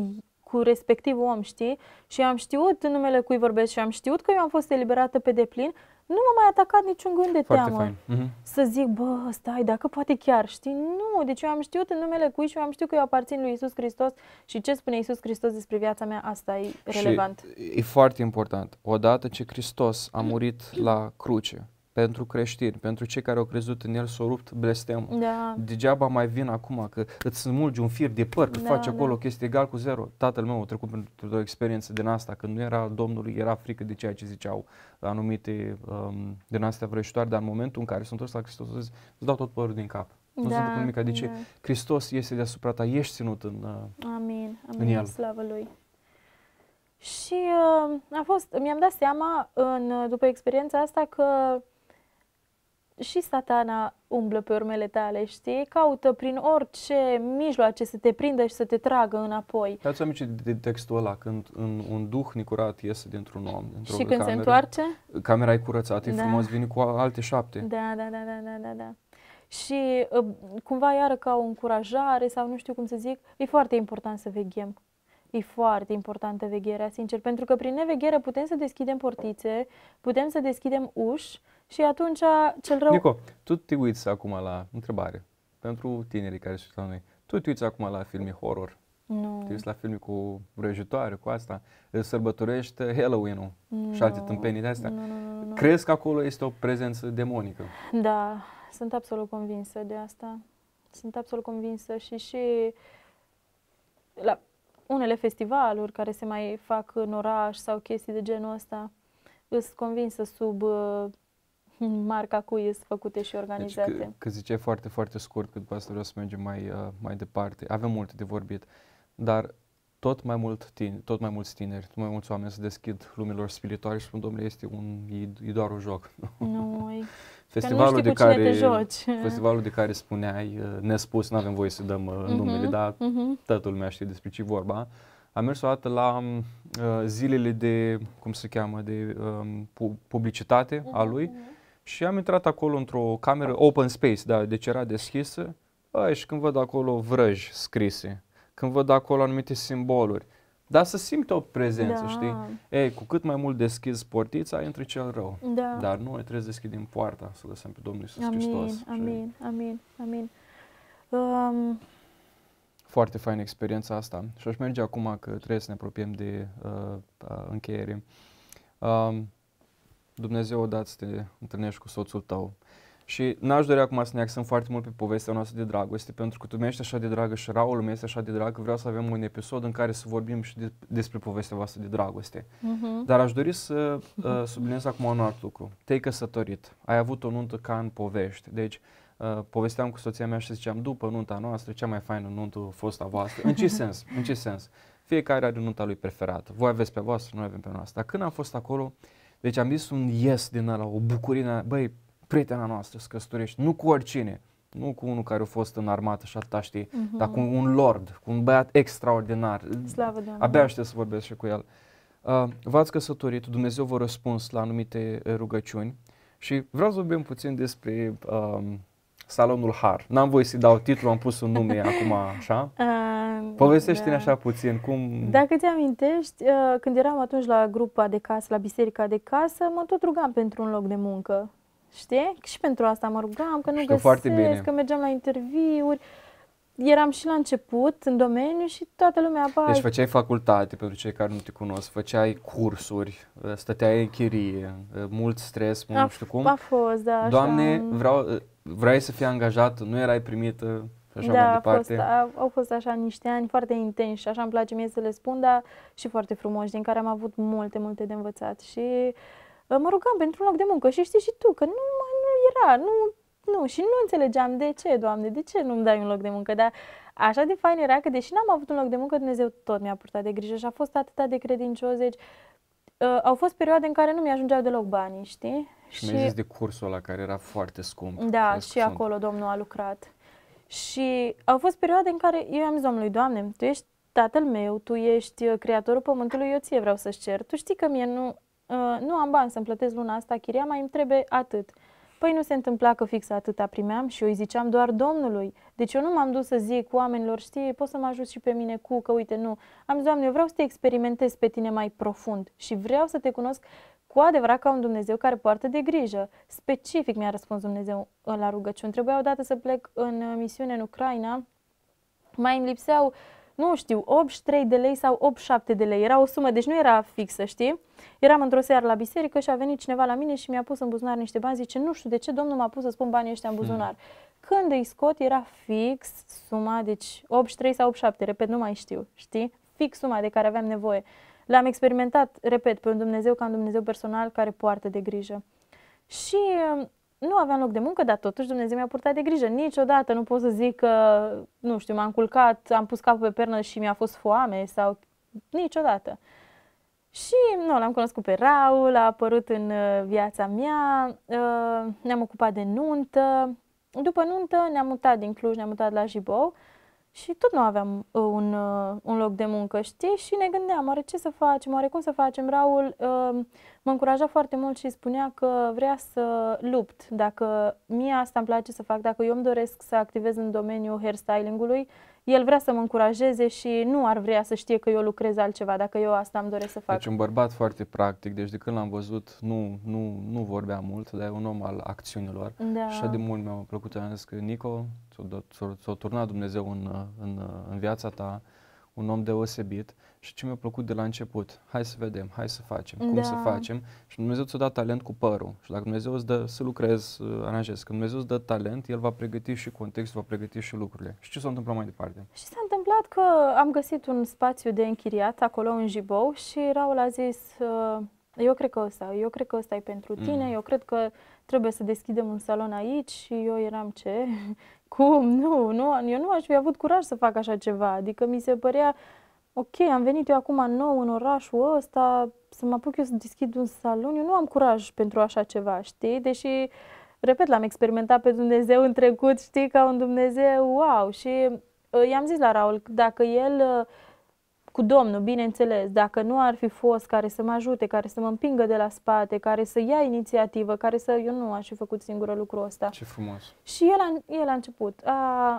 [SPEAKER 2] cu respectivul om, știi? Și am știut numele cui vorbesc și am știut că eu am fost eliberată pe deplin, nu m-a mai atacat niciun gând de Foarte teamă. Fain. Mm-hmm. Să zic, bă, stai, dacă poate chiar, știi? Nu, deci eu am știut în numele cui și eu am știut că eu aparțin lui Isus Hristos și ce spune Isus Hristos despre viața mea, asta e relevant. Și e
[SPEAKER 1] foarte important. Odată ce Hristos a murit la cruce, pentru creștini, pentru cei care au crezut în el, s-au rupt blestemul. Da. Degeaba mai vin acum, că îți smulgi un fir de păr, că da, faci da. acolo da. chestie egal cu zero. Tatăl meu a trecut pentru o experiență din asta, când nu era Domnului, era frică de ceea ce ziceau anumite um, din astea vrăjitoare, dar în momentul în care sunt întors la Hristos, zis, îți dau tot părul din cap. Nu da, sunt nimic, adică da. Hristos este deasupra ta, ești ținut în, uh, amin, amin, în el.
[SPEAKER 2] slavă Lui. Și uh, a fost, mi-am dat seama în, după experiența asta că și satana umblă pe urmele tale, știi? Caută prin orice mijloace să te prindă și să te tragă înapoi.
[SPEAKER 1] Dați amici de textul ăla, când un, un duh necurat iese dintr-un om, dintr-o Și când cameră, se întoarce? Camera e curățată, da. e frumos, vine cu alte șapte.
[SPEAKER 2] Da, da, da, da, da, da. da. Și ă, cumva iară ca o încurajare sau nu știu cum să zic, e foarte important să veghem. E foarte importantă vegherea, sincer, pentru că prin neveghere putem să deschidem portițe, putem să deschidem uși, și atunci cel rău... Nico,
[SPEAKER 1] tu te uiți acum la întrebare pentru tinerii care sunt la noi. Tu te uiți acum la filme horror. Nu. Te uiți la filme cu vrăjitoare, cu asta. Sărbătorești Halloween-ul nu. și alte tâmpenii de astea. Nu, nu, nu. Crezi că acolo este o prezență demonică?
[SPEAKER 2] Da, sunt absolut convinsă de asta. Sunt absolut convinsă și și la unele festivaluri care se mai fac în oraș sau chestii de genul ăsta, sunt convinsă sub uh, marca cui sunt făcute și deci organizate. Deci, că,
[SPEAKER 1] că zice foarte, foarte scurt, că după asta vreau să mergem mai, uh, mai departe. Avem multe de vorbit, dar tot mai, mult tine, tot mai mulți tineri, tot mai mulți oameni se deschid lumilor spirituale și spun, domnule, este un, e, e doar un joc. Nu, festivalul, nu de care, te joci. festivalul de care spuneai, uh, nespus, nu avem voie să dăm uh, uh-huh, numele, dar uh-huh. toată lumea știe despre ce vorba. Am mers o dată la um, uh, zilele de, cum se cheamă, de uh, publicitate uh-huh. a mhm, lui. Uh-huh și am intrat acolo într-o cameră open space, da, deci era deschisă. Ai, și când văd acolo vrăji scrise, când văd acolo anumite simboluri, dar să simte o prezență, da. știi? Ei, cu cât mai mult deschizi portița, intri cel rău. Da. Dar noi trebuie să deschidem poarta, să lăsăm pe Domnul Iisus amin, Hristos. Amin,
[SPEAKER 2] și... amin, amin. Um...
[SPEAKER 1] Foarte faină experiența asta. Și aș merge acum că trebuie să ne apropiem de uh, uh, încheiere. Um, Dumnezeu odată să te întâlnești cu soțul tău. Și n-aș dori acum să ne axăm foarte mult pe povestea noastră de dragoste, pentru că tu mi ești așa de dragă și Raul mi așa de dragă. vreau să avem un episod în care să vorbim și de, despre povestea voastră de dragoste. Uh-huh. Dar aș dori să uh, subliniez acum un alt lucru. Te-ai căsătorit, ai avut o nuntă ca în povești, deci Uh, povesteam cu soția mea și ziceam, după nunta noastră, cea mai faină nuntă a fost a voastră. În ce sens? În ce sens? Fiecare are nunta lui preferată. Voi aveți pe voastră, noi avem pe noastră. Dar când am fost acolo, uh, deci am zis un yes din ăla, o bucurie, băi, prietena noastră să căsătorești, nu cu oricine, nu cu unul care a fost în armată și atâta știi, uh-huh. dar cu un lord, cu un băiat extraordinar. Slavă de Abia aștept să vorbesc și cu el. Uh, v-ați căsătorit, Dumnezeu vă răspuns la anumite rugăciuni și vreau să vorbim puțin despre uh, Salonul Har. N-am voie să dau titlul, am pus un nume acum așa.
[SPEAKER 2] Uh, Povestește-ne da. așa
[SPEAKER 1] puțin cum... Dacă
[SPEAKER 2] te amintești, uh, când eram atunci la grupa de casă, la biserica de casă, mă tot rugam pentru un loc de muncă. Știi? Și pentru asta mă rugam, că nu Știu găsesc, că mergeam la interviuri. Eram și la început în domeniu și toată lumea... Ba, deci făceai
[SPEAKER 1] facultate, pentru cei care nu te cunosc, făceai cursuri, stăteai în chirie, mult stres, mult a, nu știu cum. A fost, da. Doamne, așa. vreau, vrei să fii angajat, nu erai primită și așa da, mai departe. da
[SPEAKER 2] fost, a, au fost așa niște ani foarte intensi așa îmi place mie să le spun, dar și foarte frumoși, din care am avut multe, multe de învățat și uh, mă rugam pentru un loc de muncă și știi și tu că nu, nu era, nu, nu, și nu înțelegeam de ce, Doamne, de ce nu-mi dai un loc de muncă, dar așa de fain era că deși n-am avut un loc de muncă, Dumnezeu tot mi-a purtat de grijă și a fost atâta de credincios, deci uh, au fost perioade în care nu mi-ajungeau deloc banii, știi? Și, și mi-ai zis de
[SPEAKER 1] cursul ăla care era foarte scump.
[SPEAKER 2] Da, și scump. acolo domnul a lucrat. Și au fost perioade în care eu am zis domnului, Doamne, Tu ești tatăl meu, Tu ești uh, creatorul pământului, eu ție vreau să-ți cer. Tu știi că mie nu, uh, nu am bani să-mi plătesc luna asta chiria, mai îmi trebuie atât. Uh, Păi nu se întâmpla că fix atâta primeam și eu îi ziceam doar Domnului. Deci eu nu m-am dus să zic oamenilor, știi, poți să mă ajut și pe mine cu, că uite, nu. Am zis, Doamne, eu vreau să te experimentez pe tine mai profund și vreau să te cunosc cu adevărat ca un Dumnezeu care poartă de grijă. Specific mi-a răspuns Dumnezeu la rugăciune. Trebuia odată să plec în uh, misiune în Ucraina. Mai îmi lipseau uh, nu știu, 83 de lei sau 87 de lei. Era o sumă, deci nu era fixă, știi? Eram într-o seară la biserică și a venit cineva la mine și mi-a pus în buzunar niște bani. Zice, nu știu de ce, domnul m-a pus să spun banii ăștia în hmm. buzunar. Hmm. Când îi scot, era fix suma, deci 83 sau 87, repet, nu mai știu, știi? Fix suma de care aveam nevoie. L-am experimentat, repet, pe un Dumnezeu ca un Dumnezeu personal care poartă de grijă. Și nu aveam loc de muncă, dar totuși Dumnezeu mi-a purtat de grijă. Niciodată nu pot să zic că, nu știu, m-am culcat, am pus capul pe pernă și mi-a fost foame sau niciodată. Și nu, l-am cunoscut pe Raul, a apărut în uh, viața mea, uh, ne-am ocupat de nuntă. După nuntă ne-am mutat din Cluj, ne-am mutat la Jibou și tot nu aveam uh, un, uh, un loc de muncă, știi? Și ne gândeam, oare ce să facem, oare cum să facem? Raul uh, mă încuraja foarte mult și spunea că vrea să lupt. Dacă mie asta îmi place să fac, dacă eu îmi doresc să activez în domeniul hairstylingului, uh, el vrea să mă încurajeze și nu ar vrea să știe că eu lucrez altceva, dacă eu asta îmi doresc să fac. Deci un
[SPEAKER 1] bărbat foarte practic, deci de când l-am văzut nu, nu, nu vorbea mult, dar e un om al acțiunilor. Da. Și de mult mi-a plăcut, am zis că Nico, s a turnat Dumnezeu în, în, în viața ta, un om deosebit și ce mi-a plăcut de la început. Hai să vedem, hai să facem, da. cum să da. facem. Și Dumnezeu ți a dat talent cu părul. Și dacă Dumnezeu îți dă să lucrezi, uh, aranjezi, când Dumnezeu îți dă talent, El va pregăti și contextul, va pregăti și lucrurile. Și ce s-a întâmplat mai departe? Și s-a
[SPEAKER 2] întâmplat că am găsit un spațiu de închiriat acolo în Jibou și Raul a zis, uh, eu cred că ăsta, eu cred că ăsta e pentru tine, mm. eu cred că trebuie să deschidem un salon aici și eu eram ce? Cum? Nu, nu, eu nu aș fi avut curaj să fac așa ceva. Adică mi se părea, ok, am venit eu acum nou în orașul ăsta, să mă apuc eu să deschid un salon, eu nu am curaj pentru așa ceva, știi? Deși, repet, l-am experimentat pe Dumnezeu în trecut, știi, ca un Dumnezeu, wow! Și uh, i-am zis la Raul, dacă el... Uh, cu Domnul, bineînțeles, dacă nu ar fi fost care să mă ajute, care să mă împingă de la spate, care să ia inițiativă, care să... Eu nu aș fi făcut singură lucrul ăsta. Ce frumos! Și el a, el a început. A,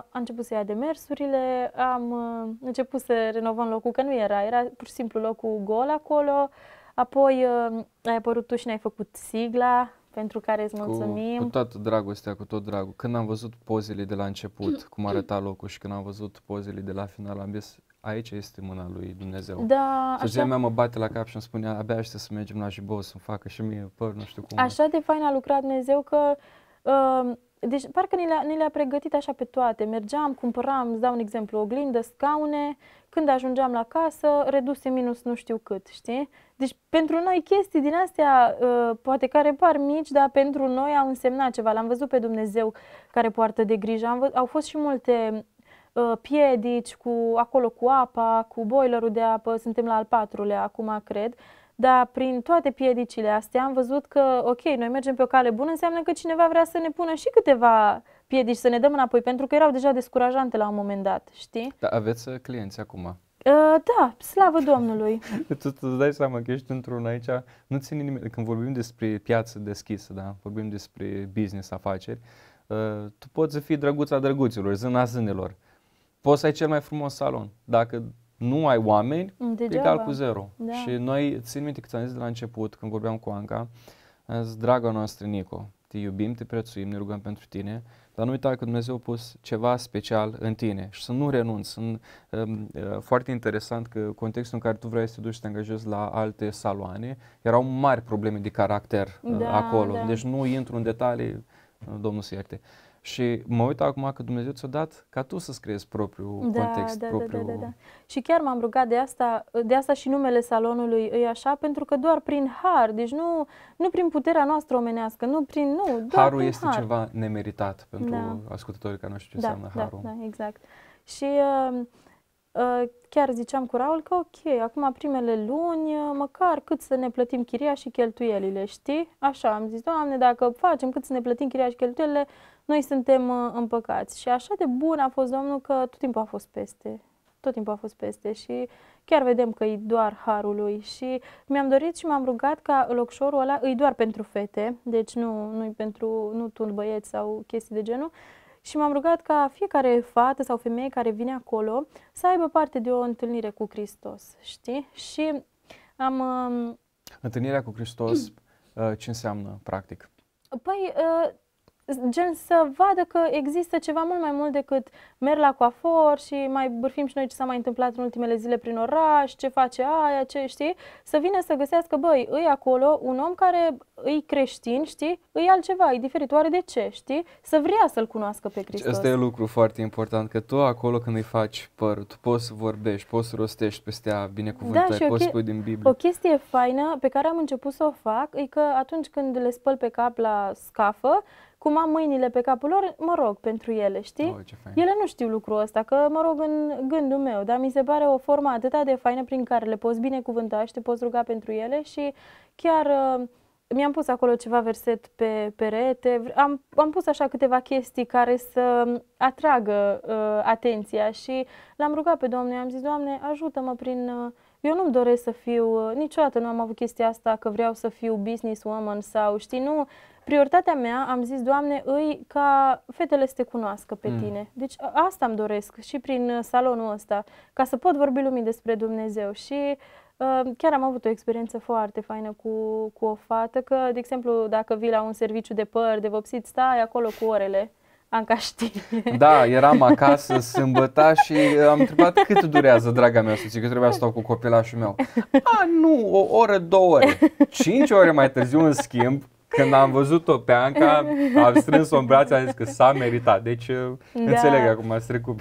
[SPEAKER 2] a început să ia demersurile, am a, uh, început să renovăm locul, că nu era, era pur și simplu locul gol acolo, apoi a, uh, ai apărut tu și ne-ai făcut sigla, pentru care îți mulțumim. Cu, cu
[SPEAKER 1] toată dragostea, cu tot dragul. Când am văzut pozele de la început, cum arăta locul și când am văzut pozele de la final, am zis, aici este mâna lui Dumnezeu. Da, Soția așa... mea mă bate la cap și îmi spunea, abia aștept să mergem la Jibou să-mi facă și mie păr, nu știu cum.
[SPEAKER 2] Așa de fain a lucrat Dumnezeu că... Uh, deci parcă ne le-a, ne le-a pregătit așa pe toate. Mergeam, cumpăram, îți dau un exemplu, oglindă, scaune, când ajungeam la casă, reduse minus nu știu cât, știi? Deci pentru noi chestii din astea uh, poate care par mici, dar pentru noi au însemnat ceva. L-am văzut pe Dumnezeu care poartă de grijă. Am au fost și multe uh, piedici cu, acolo cu apa, cu boilerul de apă, suntem la al patrulea acum, cred. Dar prin toate piedicile astea am văzut că, ok, noi mergem pe o cale bună, înseamnă că cineva vrea să ne pună și câteva piedici, să ne dăm înapoi, pentru că erau deja descurajante la un moment dat, știi?
[SPEAKER 1] Dar aveți uh, clienți acum
[SPEAKER 2] Uh, da, slavă Domnului.
[SPEAKER 1] tu îți dai seama că ești într-un aici, nu ține nimeni, când vorbim despre piață deschisă, da? vorbim despre business, afaceri, uh, tu poți să fii drăguța drăguților, zâna zânelor. Poți să ai cel mai frumos salon. Dacă nu ai oameni, mm, Degeaba. egal cu zero. Da. Și noi, țin minte că ți-am zis de la început, când vorbeam cu Anca, am zis, draga noastră Nico, te iubim, te prețuim, ne rugăm pentru tine, uh, dar nu uita că Dumnezeu a pus ceva special în tine și să nu renunți. Sunt um, uh, foarte interesant că contextul în care tu vrei să te duci și te angajezi la alte saloane, erau mari probleme de caracter uh, da, acolo. Da. Deci nu intru în detalii, uh, Domnul să ierte. Uh, și mă uit acum că Dumnezeu ți-a dat ca tu să scriezi propriul da, context. Da, da propriul... Da, da, da, da.
[SPEAKER 2] Și chiar m-am rugat de asta, de asta și numele salonului e așa, pentru că doar prin har, deci nu, nu prin puterea noastră omenească, nu prin, nu, doar Harul prin este har.
[SPEAKER 1] ceva nemeritat pentru da. ascultătorii care nu știu ce da, înseamnă da, harul. Da,
[SPEAKER 2] da, exact. Și uh, Ă, chiar ziceam cu Raul că ok, acum primele luni, ă, măcar cât să ne plătim chiria și cheltuielile, știi? Așa, am zis, Doamne, dacă facem cât să ne plătim chiria și cheltuielile, noi suntem ă, împăcați. Și așa de bun a fost Domnul că tot timpul a fost peste. Tot timpul a fost peste și chiar vedem că e doar harul lui și mi-am dorit și m-am rugat ca locșorul ăla îi doar pentru fete, deci nu, nu pentru, nu tun băieți sau chestii de genul, și m-am rugat ca fiecare fată sau femeie care vine acolo să aibă parte de o întâlnire cu Hristos, știi? Și am... Um,
[SPEAKER 1] Întâlnirea cu Hristos, uh, ce înseamnă practic?
[SPEAKER 2] Păi, uh, gen să vadă că există ceva mult mai mult decât merg la coafor și mai bârfim și noi ce s-a mai întâmplat în ultimele zile prin oraș, ce face aia, ce știi, să vină să găsească, băi, îi acolo un om care îi creștin, știi, îi altceva, e diferit, oare de ce, știi, să vrea să-L cunoască pe Hristos. Asta e
[SPEAKER 1] lucru foarte important, că tu acolo când îi faci păr, tu poți să vorbești, poți să rostești peste a binecuvântări, da, poți să spui din Biblie. O
[SPEAKER 2] chestie faină pe care am început să o fac e că atunci când le spăl pe cap la scafă, cum am mâinile pe capul lor, mă rog pentru ele, știi? Oh, ele nu știu lucrul ăsta, că mă rog în gândul meu, dar mi se pare o formă atâta de faină prin care le poți binecuvânta și te poți ruga pentru ele și chiar uh, mi-am pus acolo ceva verset pe perete, am, am pus așa câteva chestii care să um, atragă uh, atenția și l-am rugat pe Domnul, am zis, Doamne, ajută-mă prin... Uh, eu nu-mi doresc să fiu, uh, niciodată nu am avut chestia asta că vreau să fiu business woman sau, știi, nu, prioritatea mea, am zis, Doamne, îi ca fetele să te cunoască pe mm. tine. Deci asta îmi doresc și prin uh, salonul ăsta, ca să pot vorbi lumii despre Dumnezeu. Și uh, chiar am avut o experiență foarte faină cu, cu o fată, că, de exemplu, dacă vii la un serviciu de păr, de vopsit, stai acolo cu orele. Anca știe.
[SPEAKER 1] Da, eram acasă sâmbătă și uh, am întrebat cât durează, draga mea, soție, că trebuia să stau cu copilașul meu. A, nu, o oră, două ore. Cinci ore mai târziu, în schimb, când am văzut-o pe Anca, am strâns-o în brațe, am zis că s-a meritat. Deci uh, da. înțeleg acum, a trecut.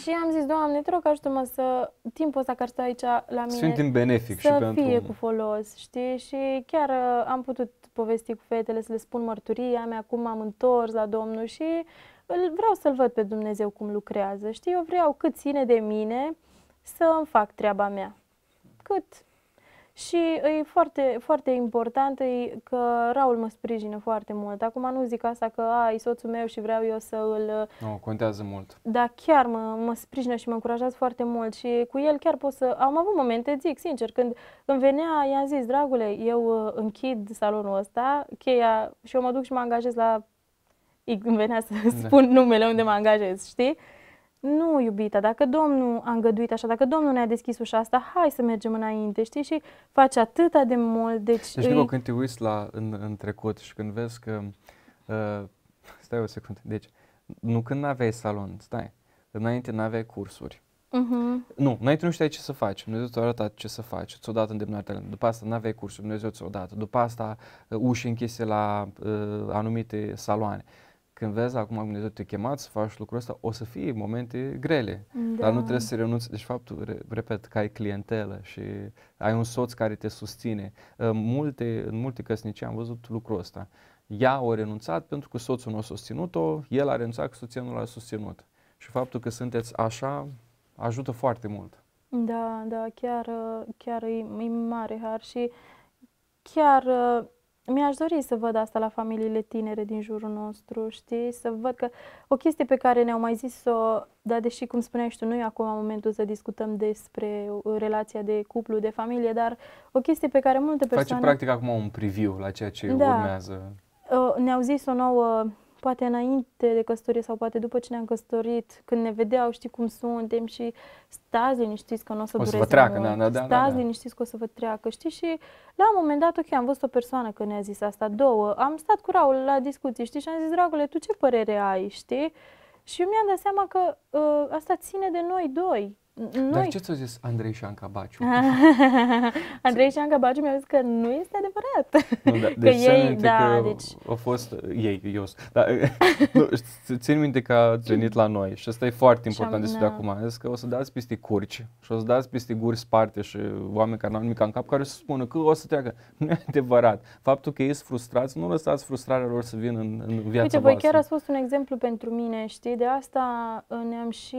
[SPEAKER 2] Și am zis, Doamne, te rog, ajută-mă să timpul ăsta care stă aici la mine Sunt în benefic să și pentru... fie cu folos, știi? Și chiar uh, am putut povesti cu fetele, să le spun mărturia mea, cum m-am întors la Domnul și vreau să-L văd pe Dumnezeu cum lucrează, știi? Eu vreau cât ține de mine să îmi fac treaba mea. Cât și e foarte, foarte important e că Raul mă sprijină foarte mult. Acum nu zic asta că a, e soțul meu și vreau eu să îl...
[SPEAKER 1] Nu, contează mult.
[SPEAKER 2] Dar chiar mă, mă sprijină și mă încurajează foarte mult și cu el chiar pot să... Am avut momente, zic sincer, când îmi venea, i-am zis, dragule, eu uh, închid salonul ăsta, cheia și eu mă duc și mă angajez la... Îmi venea să da. spun numele unde mă angajez, știi? nu, iubita, dacă Domnul a îngăduit așa, dacă Domnul ne-a deschis ușa asta, hai să mergem înainte, știi? Și faci atâta de mult. Deci, deci îi...
[SPEAKER 1] când te uiți la, în, în trecut și când vezi că... Uh, stai o secundă. Deci, nu când n-aveai salon, stai. Înainte n-aveai cursuri.
[SPEAKER 3] Uh-huh.
[SPEAKER 1] Nu, înainte nu știai ce să faci. Dumnezeu ți-a arătat ce să faci, ți-a dat îndemnarea După asta n-aveai cursuri, Dumnezeu ți-a dat. După asta ă, uși închise la uh, anumite saloane. Uh, când vezi acum Dumnezeu te chemat să faci lucrul ăsta, o să fie momente grele, da. dar nu da. trebuie să renunți. Deci faptul, repet, că ai clientelă și ai un soț care te susține. Ă, multe, în multe căsnicii am văzut lucrul ăsta. Ea a renunțat pentru că soțul nu a susținut-o, el a renunțat că soția nu l-a susținut. Și faptul că sunteți așa ajută foarte mult.
[SPEAKER 2] Da, da, chiar, ă, chiar e, e mare har și chiar ă, mi-aș dori să văd asta la familiile tinere din jurul nostru, știi? Să văd că o chestie pe care ne-au mai zis-o, dar deși, cum spuneai și tu, nu e acum momentul să discutăm despre uh, relația de cuplu, de familie, dar o chestie pe care multe persoane... Face practic
[SPEAKER 3] acum
[SPEAKER 1] un preview la ceea ce da, urmează.
[SPEAKER 2] Uh, ne-au zis o nouă poate înainte de căsătorie sau poate după ce ne-am căsătorit, când ne vedeau, știi cum suntem și stați liniștiți că nu o să o să vă treacă, mult. Da, da, da, da stați da, da. liniștiți că o să vă treacă, știi? Și la un moment dat, ok, am văzut o persoană că ne-a zis asta, două, am stat cu Raul la discuții, știi? Și am zis, dragule, tu ce părere ai, știi? Și eu mi-am dat seama că uh, ă, asta ține de noi doi, noi... Dar ce
[SPEAKER 1] ți-a zis Andrei Șanca Baciu?
[SPEAKER 2] Andrei Șanca Baciu mi-a zis că nu este adevărat. Nu, da, deci că ei, da, că deci...
[SPEAKER 1] Au fost ei, eu. Da, nu, țin minte că ați venit la noi și asta e foarte important despre acum. Da. A zis că o să dați peste curci și o să dați peste guri sparte și oameni care nu au nimic în cap care o să spună că o să treacă. Nu e adevărat. Faptul că ei sunt frustrați, nu lăsați frustrarea lor să vină în, în viața Uite, voi chiar
[SPEAKER 2] ați fost un exemplu pentru mine, știi? De asta uh, ne-am și,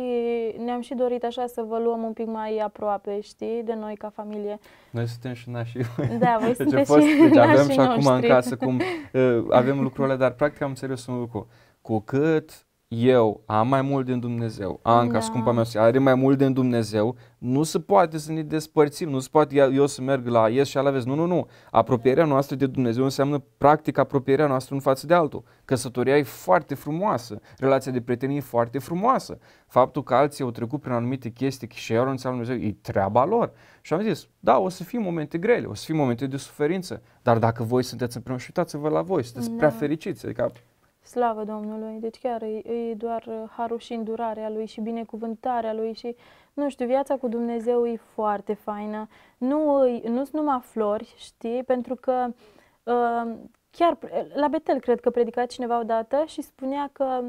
[SPEAKER 2] ne-am și dorit așa să vă luăm un pic mai aproape, știi, de noi ca familie.
[SPEAKER 1] Noi suntem și nașii. Da, voi deci sunteți fost, și deci avem și acum noștri. în casă cum uh, avem lucrurile, dar practic am serios un lucru. Cu cât eu am mai mult din Dumnezeu, Anca, da. scumpa mea, are mai mult din Dumnezeu, nu se poate să ne despărțim, nu se poate eu să merg la ies și ala vezi. Nu, nu, nu. Apropierea noastră de Dumnezeu înseamnă practic apropierea noastră în față de altul. Căsătoria e foarte frumoasă, relația de prietenie e foarte frumoasă. Faptul că alții au trecut prin anumite chestii și eu înseamnă Dumnezeu, e treaba lor. Și am zis, da, o să fie momente grele, o să fie momente de suferință, dar dacă voi sunteți împreună și uitați-vă la voi, sunteți da. prea fericiți. Adică
[SPEAKER 2] Slavă Domnului! Deci chiar e, e doar uh, harul și îndurarea Lui și binecuvântarea Lui și, nu știu, viața cu Dumnezeu e foarte faină. Nu nu numai flori, știi, pentru că uh, chiar la Betel cred că predica cineva odată și spunea că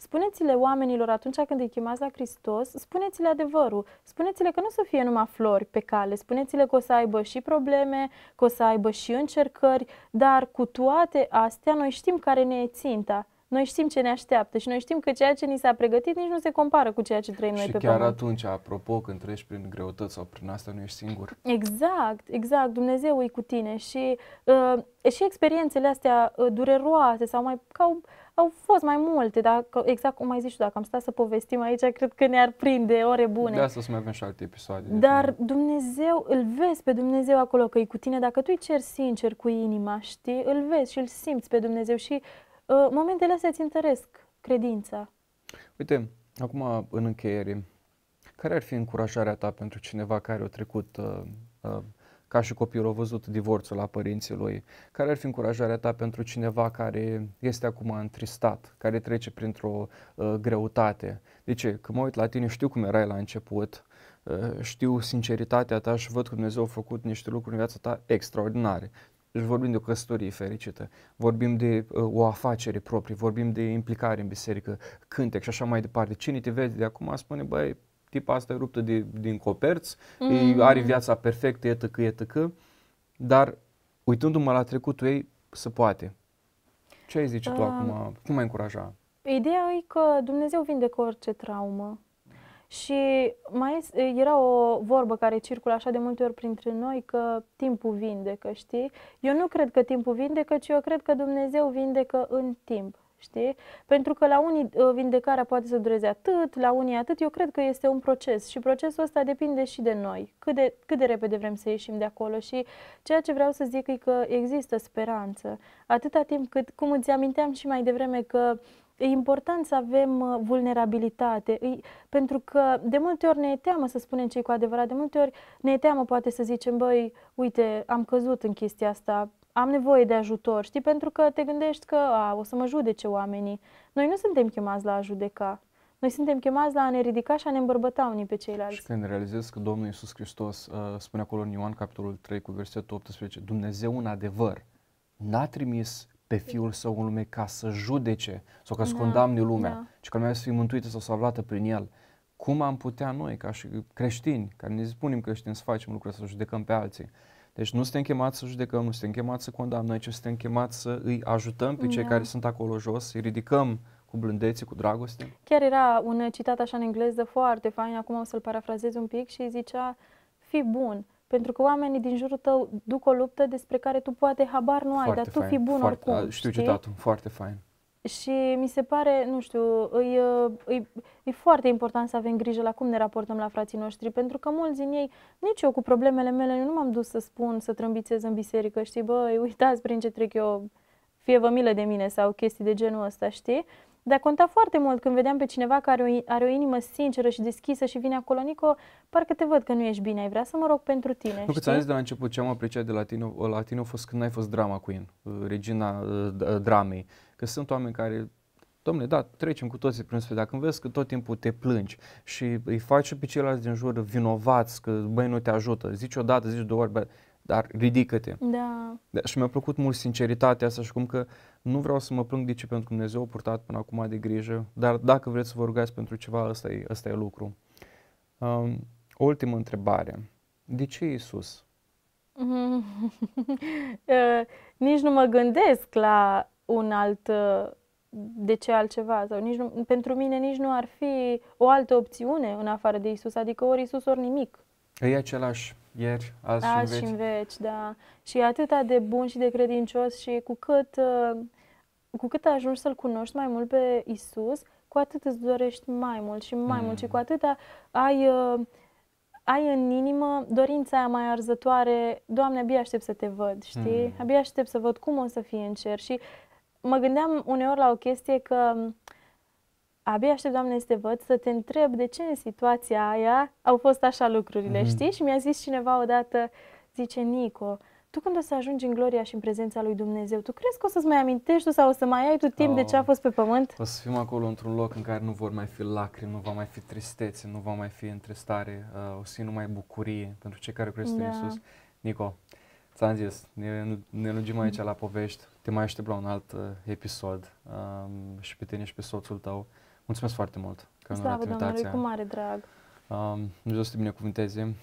[SPEAKER 2] Spuneți-le oamenilor atunci când îi chemați la Hristos, spuneți-le adevărul, spuneți-le că nu o să fie numai flori pe cale, spuneți-le că o să aibă și probleme, că o să aibă și încercări, dar cu toate astea noi știm care ne e ținta. Noi știm ce ne așteaptă și noi știm că ceea ce ni s-a pregătit nici nu se compară cu ceea ce trăim și noi pe pământ. Și chiar
[SPEAKER 1] atunci, apropo, când treci prin greutăți sau prin asta, nu ești singur.
[SPEAKER 2] Exact, exact. Dumnezeu e cu tine și, uh, și experiențele astea uh, dureroase sau mai ca au fost mai multe, dar exact cum ai zis tu, dacă am stat să povestim aici, cred că ne-ar prinde ore bune. De asta
[SPEAKER 1] o să mai avem și alte episoade.
[SPEAKER 2] Dar Dumnezeu, îl vezi pe Dumnezeu acolo că e cu tine, dacă tu îi ceri sincer cu inima, știi, îl vezi și îl simți pe Dumnezeu și uh, momentele astea îți întăresc credința.
[SPEAKER 1] Uite, acum în încheiere, care ar fi încurajarea ta pentru cineva care a trecut uh, uh, ca și copilul a văzut divorțul la părinții lui, care ar fi încurajarea ta pentru cineva care este acum întristat, care trece printr-o uh, greutate? De ce? Că mă uit la tine, știu cum erai la început, uh, știu sinceritatea ta și văd că Dumnezeu a făcut niște lucruri în viața ta extraordinare. Deci vorbim de o căsătorie fericită, vorbim de uh, o afacere proprie, vorbim de implicare în biserică, cântec și așa mai departe. Cine te vede de acum spune, băi, tipa asta e ruptă de, din coperț, mm. are viața perfectă, e tăcă, dar uitându-mă la trecutul ei, se poate. Ce ai zice uh, tu acum? Cum ai încuraja?
[SPEAKER 2] Ideea e că Dumnezeu vindecă orice traumă. Și mai era o vorbă care circulă așa de multe ori printre noi că timpul vindecă, știi? Eu nu cred că timpul vindecă, ci eu cred că Dumnezeu vindecă în timp. Știi? Pentru că la unii uh, vindecarea poate să dureze atât, la unii atât, eu cred că este un proces și procesul ăsta depinde și de noi, cât de, cât de repede vrem să ieșim de acolo și ceea ce vreau să zic e că există speranță, atâta timp cât, cum îți aminteam și mai devreme că e important să avem uh, vulnerabilitate, e, pentru că de multe ori ne e teamă să spunem ce cu adevărat, de multe ori ne e teamă poate să zicem, băi, uite, am căzut în chestia asta, am nevoie de ajutor, știi, pentru că te gândești că a, o să mă judece oamenii. Noi nu suntem chemați la a judeca. Noi suntem chemați la a ne ridica și a ne îmbărbăta unii pe ceilalți. Și
[SPEAKER 1] când realizez că Domnul Iisus Hristos uh, spune acolo în Ioan capitolul 3 cu versetul 18, Dumnezeu în adevăr n-a trimis pe Fiul Său în lume ca să judece sau ca să da, condamne lumea, da. ci ca lumea să fie mântuită sau salvată prin El. Cum am putea noi, ca și creștini, care ne spunem creștini, să facem lucrul să judecăm pe alții? Deci nu suntem chemați să judecăm, nu suntem chemați să condamnăm, ci suntem chemați să îi ajutăm pe cei da. care sunt acolo jos, îi ridicăm cu blândețe, cu dragoste.
[SPEAKER 2] Chiar era un citat așa în engleză foarte fain, acum o să-l parafrazez un pic și zicea, fi bun, pentru că oamenii din jurul tău duc o luptă despre care tu poate habar nu ai, foarte dar tu fi bun foarte, oricum. Știu citatul, foarte fain. Și mi se pare, nu știu, îi, ă, îi, e foarte important să avem grijă la cum ne raportăm la frații noștri, pentru că mulți din ei, nici eu cu problemele mele, nu m-am dus să spun, să trâmbițez în biserică, știi, băi, uitați prin ce trec eu, fie vă milă de mine sau chestii de genul ăsta, știi? Dar conta foarte mult când vedeam pe cineva care are o, are o inimă sinceră și deschisă și vine acolo, Nico, parcă te văd că nu ești bine, ai vrea să mă rog pentru tine. Nu, că ți-am zis
[SPEAKER 1] de la început ce am apreciat de la tine, la tine a fost când n-ai fost drama queen, uh, regina uh, uh dramei. Că sunt oameni care Domne, da, trecem cu toții prin sfârșit. Dacă vezi că tot timpul te plângi și îi faci pe ceilalți din jur vinovați că, băi, nu te ajută, zici odată, zici două ori, bă, dar ridică-te. Da. da. Și mi-a plăcut mult sinceritatea asta și cum că nu vreau să mă plâng de ce pentru că Dumnezeu a purtat până acum de grijă, dar dacă vreți să vă rugați pentru ceva, asta e, asta e lucru. Um, ultimă întrebare. De ce Iisus?
[SPEAKER 2] uh, nici nu mă gândesc la un alt uh, de ce altceva sau nici nu, pentru mine nici nu ar fi o altă opțiune în afară de Isus, adică ori Isus, ori nimic.
[SPEAKER 1] E același ieri, azi, azi și, în
[SPEAKER 2] veci. și în veci. da. Și e atâta de bun și de credincios și cu cât, uh, cu cât ajungi să-L cunoști mai mult pe Isus, cu atât îți dorești mai mult și mai mm. mult și mm. cu atât ai, uh, ai în inimă dorința aia mai arzătoare, Doamne, abia aștept să te văd, știi? Mm. Abia aștept să văd cum o să fie în cer și mă gândeam uneori la o chestie că mm, abia aștept, Doamne, să te văd, să te întreb de ce în situația aia au fost așa lucrurile, mm-hmm. știi? Și mi-a zis cineva odată, zice Nico, tu când o să ajungi în gloria și în prezența lui Dumnezeu, tu crezi că o să-ți mai amintești tu sau o să mai ai tu timp oh, de ce a fost pe pământ?
[SPEAKER 1] O să fim acolo într-un loc în care nu vor mai fi lacrimi, nu va mai fi tristețe, nu va mai fi întristare, uh, o să fie numai bucurie pentru cei care crezi da. în Iisus. Nico, ți-am zis, ne, ne lungim aici mm. la povești, te mai aștept la un alt uh, episod um, și pe tine și pe soțul tău. Mulțumesc foarte mult că Slavă Domnului, cu mare drag. Um, Dumnezeu să te binecuvânteze.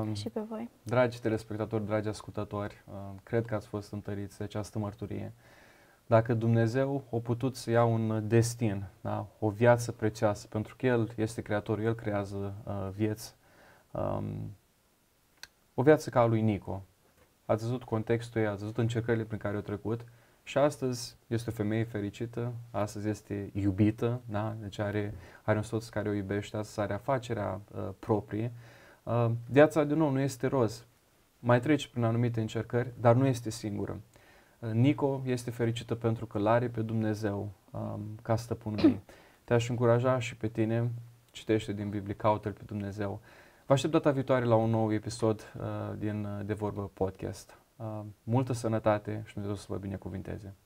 [SPEAKER 1] Um, și pe voi. Dragi telespectatori, dragi ascultători, um, cred că ați fost întăriți de această mărturie. Dacă Dumnezeu a putut să ia un destin, da? o viață prețioasă, pentru că El este Creator, El creează uh, vieți, um, o viață ca a lui Nico, ați văzut contextul ei, ați văzut încercările prin care au trecut și astăzi este o femeie fericită, astăzi este iubită, da? deci are, are un soț care o iubește, astăzi are afacerea uh, proprie. Uh, viața, din nou, nu este roz. Mai treci prin anumite încercări, dar nu este singură. Uh, Nico este fericită pentru că l-are pe Dumnezeu um, ca stăpânul ei. Te-aș încuraja și pe tine, citește din Biblie, caută l pe Dumnezeu. Uh, Vă aștept data viitoare la un nou episod uh, din uh, De Vorbă Podcast. Uh, multă sănătate și Dumnezeu să vă binecuvinteze!